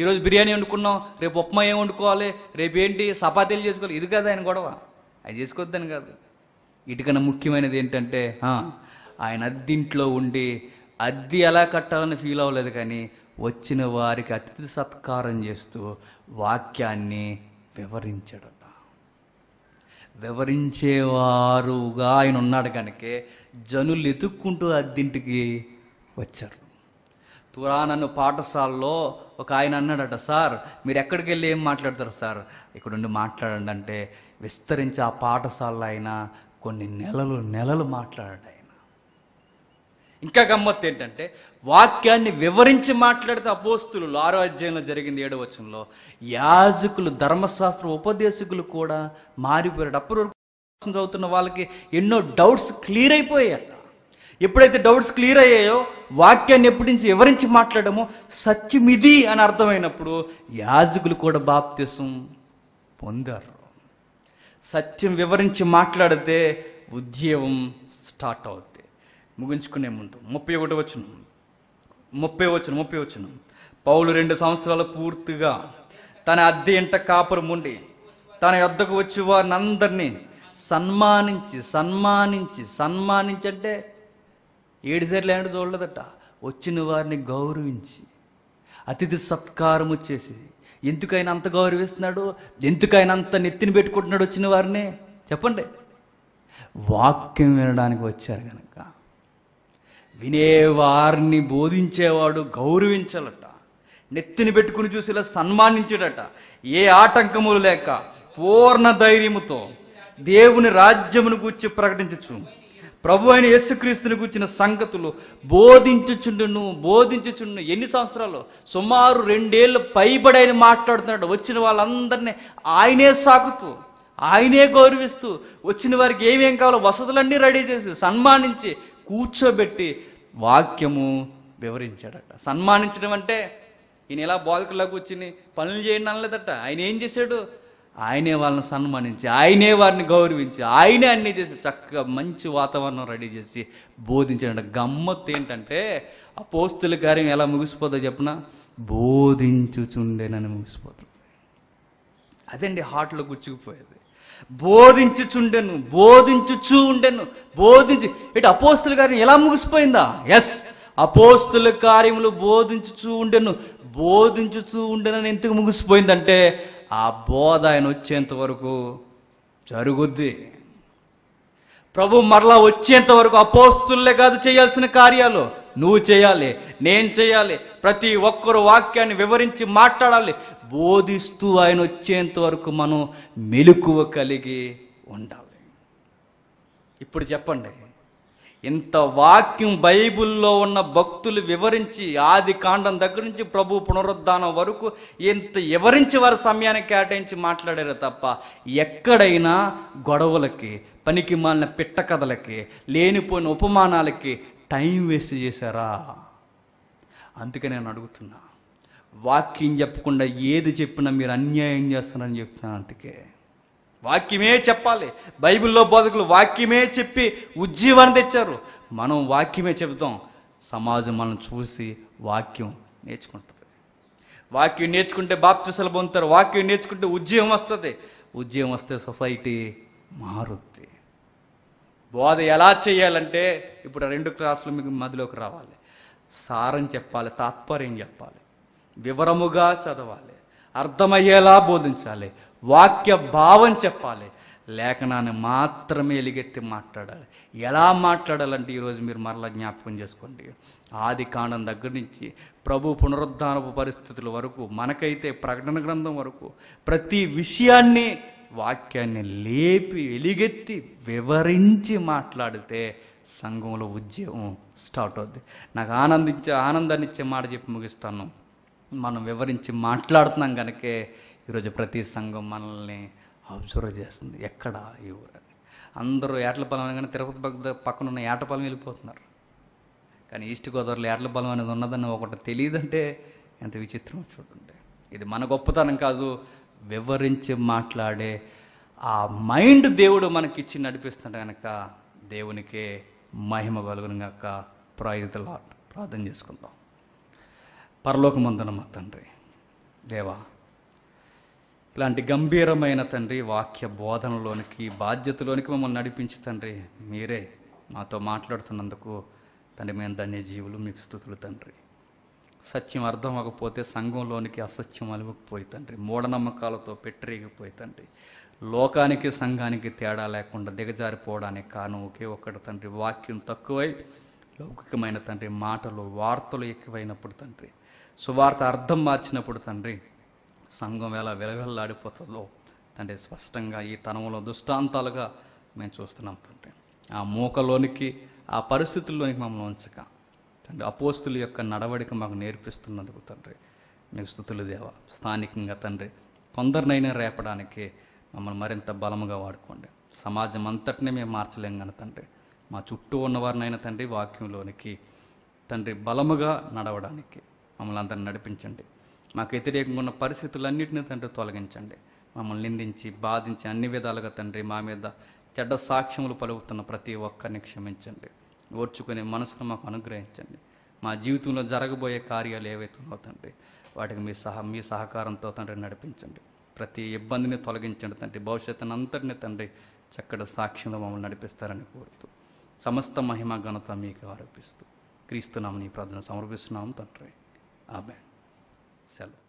ఈరోజు బిర్యానీ వండుకున్నాం రేపు ఉప్మా ఏం వండుకోవాలి రేపు ఏంటి చపాతీలు చేసుకోవాలి ఇది కదా ఆయన గొడవ అది చేసుకోవద్దని కాదు ఇటుకన్నా ముఖ్యమైనది ఏంటంటే ఆయన అద్దింట్లో ఉండి అద్దె ఎలా కట్టాలని ఫీల్ అవ్వలేదు కానీ వచ్చిన వారికి అతిథి సత్కారం చేస్తూ వాక్యాన్ని వివరించడట వివరించేవారుగా ఆయన ఉన్నాడు కనుకే జనులు ఎతుక్కుంటూ అద్దింటికి వచ్చారు తురానన్న పాఠశాలలో ఒక ఆయన అన్నాడట సార్ మీరు ఎక్కడికి వెళ్ళి ఏం మాట్లాడతారు సార్ ఇక్కడుండి మాట్లాడండి అంటే విస్తరించి ఆ పాఠశాలలో అయినా కొన్ని నెలలు నెలలు మాట్లాడటాయి ఇంకా గమ్మత్తు ఏంటంటే వాక్యాన్ని వివరించి మాట్లాడితే అపోస్తులు ఆరో అధ్యాయంలో జరిగింది ఏడో యాజకులు ధర్మశాస్త్ర ఉపదేశకులు కూడా మారిపోయారు అప్పటి వరకు చదువుతున్న వాళ్ళకి ఎన్నో డౌట్స్ క్లియర్ అయిపోయారు ఎప్పుడైతే డౌట్స్ క్లియర్ అయ్యాయో వాక్యాన్ని ఎప్పటి నుంచి వివరించి మాట్లాడమో సత్యమిది అని అర్థమైనప్పుడు యాజకులు కూడా బాప్తీసం పొందారు సత్యం వివరించి మాట్లాడితే ఉద్యోగం స్టార్ట్ అవుతుంది ముగించుకునే ముందు ముప్పై ఒకటి వచ్చును ముప్పై వచ్చును ముప్పై వచ్చిన పౌలు రెండు సంవత్సరాలు పూర్తిగా తన అద్దె ఇంట కాపురం ఉండి తన యొద్దకు వచ్చి వారిని అందరినీ సన్మానించి సన్మానించి సన్మానించి అంటే ఏడుసార్లు ఏంటో చూడలేదట వచ్చిన వారిని గౌరవించి అతిథి సత్కారము చేసి ఎందుకైనా అంత గౌరవిస్తున్నాడు ఎందుకైనా అంత నెత్తిని పెట్టుకుంటున్నాడు వచ్చిన వారిని చెప్పండి వాక్యం వినడానికి వచ్చారు కనుక వినేవారిని బోధించేవాడు గౌరవించాలట నెత్తిని పెట్టుకుని చూసి ఇలా సన్మానించడట ఏ ఆటంకములు లేక పూర్ణ ధైర్యముతో దేవుని రాజ్యమును గూర్చి ప్రకటించచ్చు ప్రభు అయిన యేసుక్రీస్తుని గుర్చిన సంగతులు బోధించుచుండును బోధించుచుండును ఎన్ని సంవత్సరాలు సుమారు రెండేళ్ళు పైబడైన మాట్లాడుతున్నాడు వచ్చిన వాళ్ళందరినీ ఆయనే సాకుతూ ఆయనే గౌరవిస్తూ వచ్చిన వారికి ఏమేం కావాలో వసతులన్నీ రెడీ చేసి సన్మానించి కూర్చోబెట్టి వాక్యము వివరించాడట సన్మానించడం అంటే ఈయన ఇలా బోధకులకు కూర్చుని పనులు చేయండి అనలేదట ఆయన ఏం చేశాడు ఆయనే వాళ్ళని సన్మానించి ఆయనే వారిని గౌరవించి ఆయనే అన్నీ చేసి చక్కగా మంచి వాతావరణం రెడీ చేసి బోధించాడు గమ్మత్తు ఏంటంటే ఆ పోస్తుల కార్యం ఎలా ముగిసిపోతుందో చెప్పిన బోధించుచుండేనని ముగిసిపోతుంది అదండి హార్ట్లో గుచ్చుకుపోయేది బోధించుచుండెను బోధించుచు ఉండెను బోధించు ఇటు అపోస్తుల కార్యం ఎలా ముగిసిపోయిందా ఎస్ అపోస్తుల కార్యములు బోధించుచూ ఉండెను బోధించుచూ అని ఎందుకు ముగిసిపోయిందంటే ఆ బోధ ఆయన వచ్చేంత వరకు జరుగుద్ది ప్రభు మరలా వచ్చేంత వరకు అపోస్తులే కాదు చేయాల్సిన కార్యాలు నువ్వు చేయాలి నేను చేయాలి ప్రతి ఒక్కరు వాక్యాన్ని వివరించి మాట్లాడాలి బోధిస్తూ ఆయన వచ్చేంత వరకు మనం మెలకువ కలిగి ఉండాలి ఇప్పుడు చెప్పండి ఇంత వాక్యం బైబిల్లో ఉన్న భక్తులు వివరించి ఆది కాండం దగ్గర నుంచి ప్రభు పునరుద్ధానం వరకు ఇంత వివరించి వారి సమయాన్ని కేటాయించి మాట్లాడారు తప్ప ఎక్కడైనా గొడవలకి పనికి మాలిన పిట్ట కథలకి లేనిపోయిన ఉపమానాలకి టైం వేస్ట్ చేశారా అందుకే నేను అడుగుతున్నా వాక్యం చెప్పకుండా ఏది చెప్పినా మీరు అన్యాయం చేస్తున్నారని చెప్తున్నాను అందుకే వాక్యమే చెప్పాలి బైబిల్లో బోధకులు వాక్యమే చెప్పి ఉజ్జీవాన్ని తెచ్చారు మనం వాక్యమే చెబుతాం సమాజం మనం చూసి వాక్యం నేర్చుకుంటుంది వాక్యం నేర్చుకుంటే బాప్తిసలు పొందుతారు వాక్యం నేర్చుకుంటే ఉద్యమం వస్తుంది ఉద్యమం వస్తే సొసైటీ మారుద్ది బోధ ఎలా చేయాలంటే ఇప్పుడు రెండు క్లాసులు మీకు మదిలోకి రావాలి సారం చెప్పాలి తాత్పర్యం చెప్పాలి వివరముగా చదవాలి అర్థమయ్యేలా బోధించాలి వాక్య భావం చెప్పాలి లేఖనాన్ని మాత్రమే ఎలిగెత్తి మాట్లాడాలి ఎలా మాట్లాడాలంటే ఈరోజు మీరు మరలా జ్ఞాపకం చేసుకోండి ఆది కాండం దగ్గర నుంచి ప్రభు పునరుద్ధానపు పరిస్థితుల వరకు మనకైతే ప్రకటన గ్రంథం వరకు ప్రతి విషయాన్ని వాక్యాన్ని లేపి వెలిగెత్తి వివరించి మాట్లాడితే సంఘంలో ఉద్యమం స్టార్ట్ అవుద్ది నాకు ఆనందించే ఆనందాన్ని ఇచ్చే మాట చెప్పి ముగిస్తాను మనం వివరించి మాట్లాడుతున్నాం కనుకే ఈరోజు ప్రతి సంఘం మనల్ని అబ్జర్వ్ చేస్తుంది ఎక్కడ ఈ ఊరు అందరూ ఏటలపాలెం కానీ తిరుపతి పక్కన ఉన్న ఏటపాలెం వెళ్ళిపోతున్నారు కానీ ఈస్ట్ గోదావరిలో ఏటలపాలెం అనేది ఉన్నదని ఒకటి తెలియదంటే ఎంత విచిత్రం చూడండి ఇది మన గొప్పతనం కాదు వివరించి మాట్లాడే ఆ మైండ్ దేవుడు మనకిచ్చి నడిపిస్తున్నాడు కనుక దేవునికే మహిమ కలుగునుగాక ప్రైజ్ ద లాట్ ప్రార్థన చేసుకుందాం పరలోకమందున మా తండ్రి దేవా ఇలాంటి గంభీరమైన తండ్రి వాక్య బోధనలోనికి బాధ్యతలోనికి మమ్మల్ని నడిపించి తండ్రి మీరే మాతో మాట్లాడుతున్నందుకు తండ్రి మేము ధన్యజీవులు మీకు స్థుతులు తండ్రి సత్యం అర్థం అవ్వకపోతే సంఘంలోనికి అసత్యం అలవకపోయి తండ్రి మూఢనమ్మకాలతో పెట్టరేగిపోయి తండ్రి లోకానికి సంఘానికి తేడా లేకుండా దిగజారిపోవడానికి కారణం ఒకే ఒక్కటి తండ్రి వాక్యం తక్కువై లౌకికమైన తండ్రి మాటలు వార్తలు ఎక్కువైనప్పుడు తండ్రి సువార్త అర్థం మార్చినప్పుడు తండ్రి సంఘం ఎలా వెలవెల్లాడిపోతుందో తండ్రి స్పష్టంగా ఈ తనంలో దుష్టాంతాలుగా మేము చూస్తున్నాం తండ్రి ఆ మూకలోనికి ఆ పరిస్థితుల్లోనికి మమ్మల్ని ఉంచక తండ్రి అపోస్తుల యొక్క నడవడిక మాకు నేర్పిస్తున్నందుకు తండ్రి మీకు స్థుతులు దేవ స్థానికంగా తండ్రి కొందరినైనా రేపడానికి మమ్మల్ని మరింత బలముగా వాడుకోండి సమాజం అంతటినే మేము మార్చలేం కను తండ్రి మా చుట్టూ ఉన్నవారినైనా తండ్రి వాక్యంలోనికి తండ్రి బలముగా నడవడానికి మమ్మల్ని అందరిని నడిపించండి మాకు వ్యతిరేకంగా ఉన్న పరిస్థితులన్నింటినీ తండ్రి తొలగించండి మమ్మల్ని నిందించి బాధించి అన్ని విధాలుగా తండ్రి మా మీద చెడ్డ సాక్ష్యములు పలుకుతున్న ప్రతి ఒక్కరిని క్షమించండి ఓర్చుకునే మనసును మాకు అనుగ్రహించండి మా జీవితంలో జరగబోయే కార్యాలు ఏవైతే ఏవైతున్నాయో తండ్రి వాటికి మీ సహ మీ సహకారంతో తండ్రి నడిపించండి ప్రతి ఇబ్బందిని తొలగించండి తండ్రి భవిష్యత్తును అంతటిని తండ్రి చక్కటి సాక్ష్యంలో మమ్మల్ని నడిపిస్తారని కోరుతూ సమస్త మహిమ ఘనత మీకు ఆరోపిస్తూ క్రీస్తునామని ప్రార్థన సమర్పిస్తున్నాము తండ్రి ఆమె సెలవు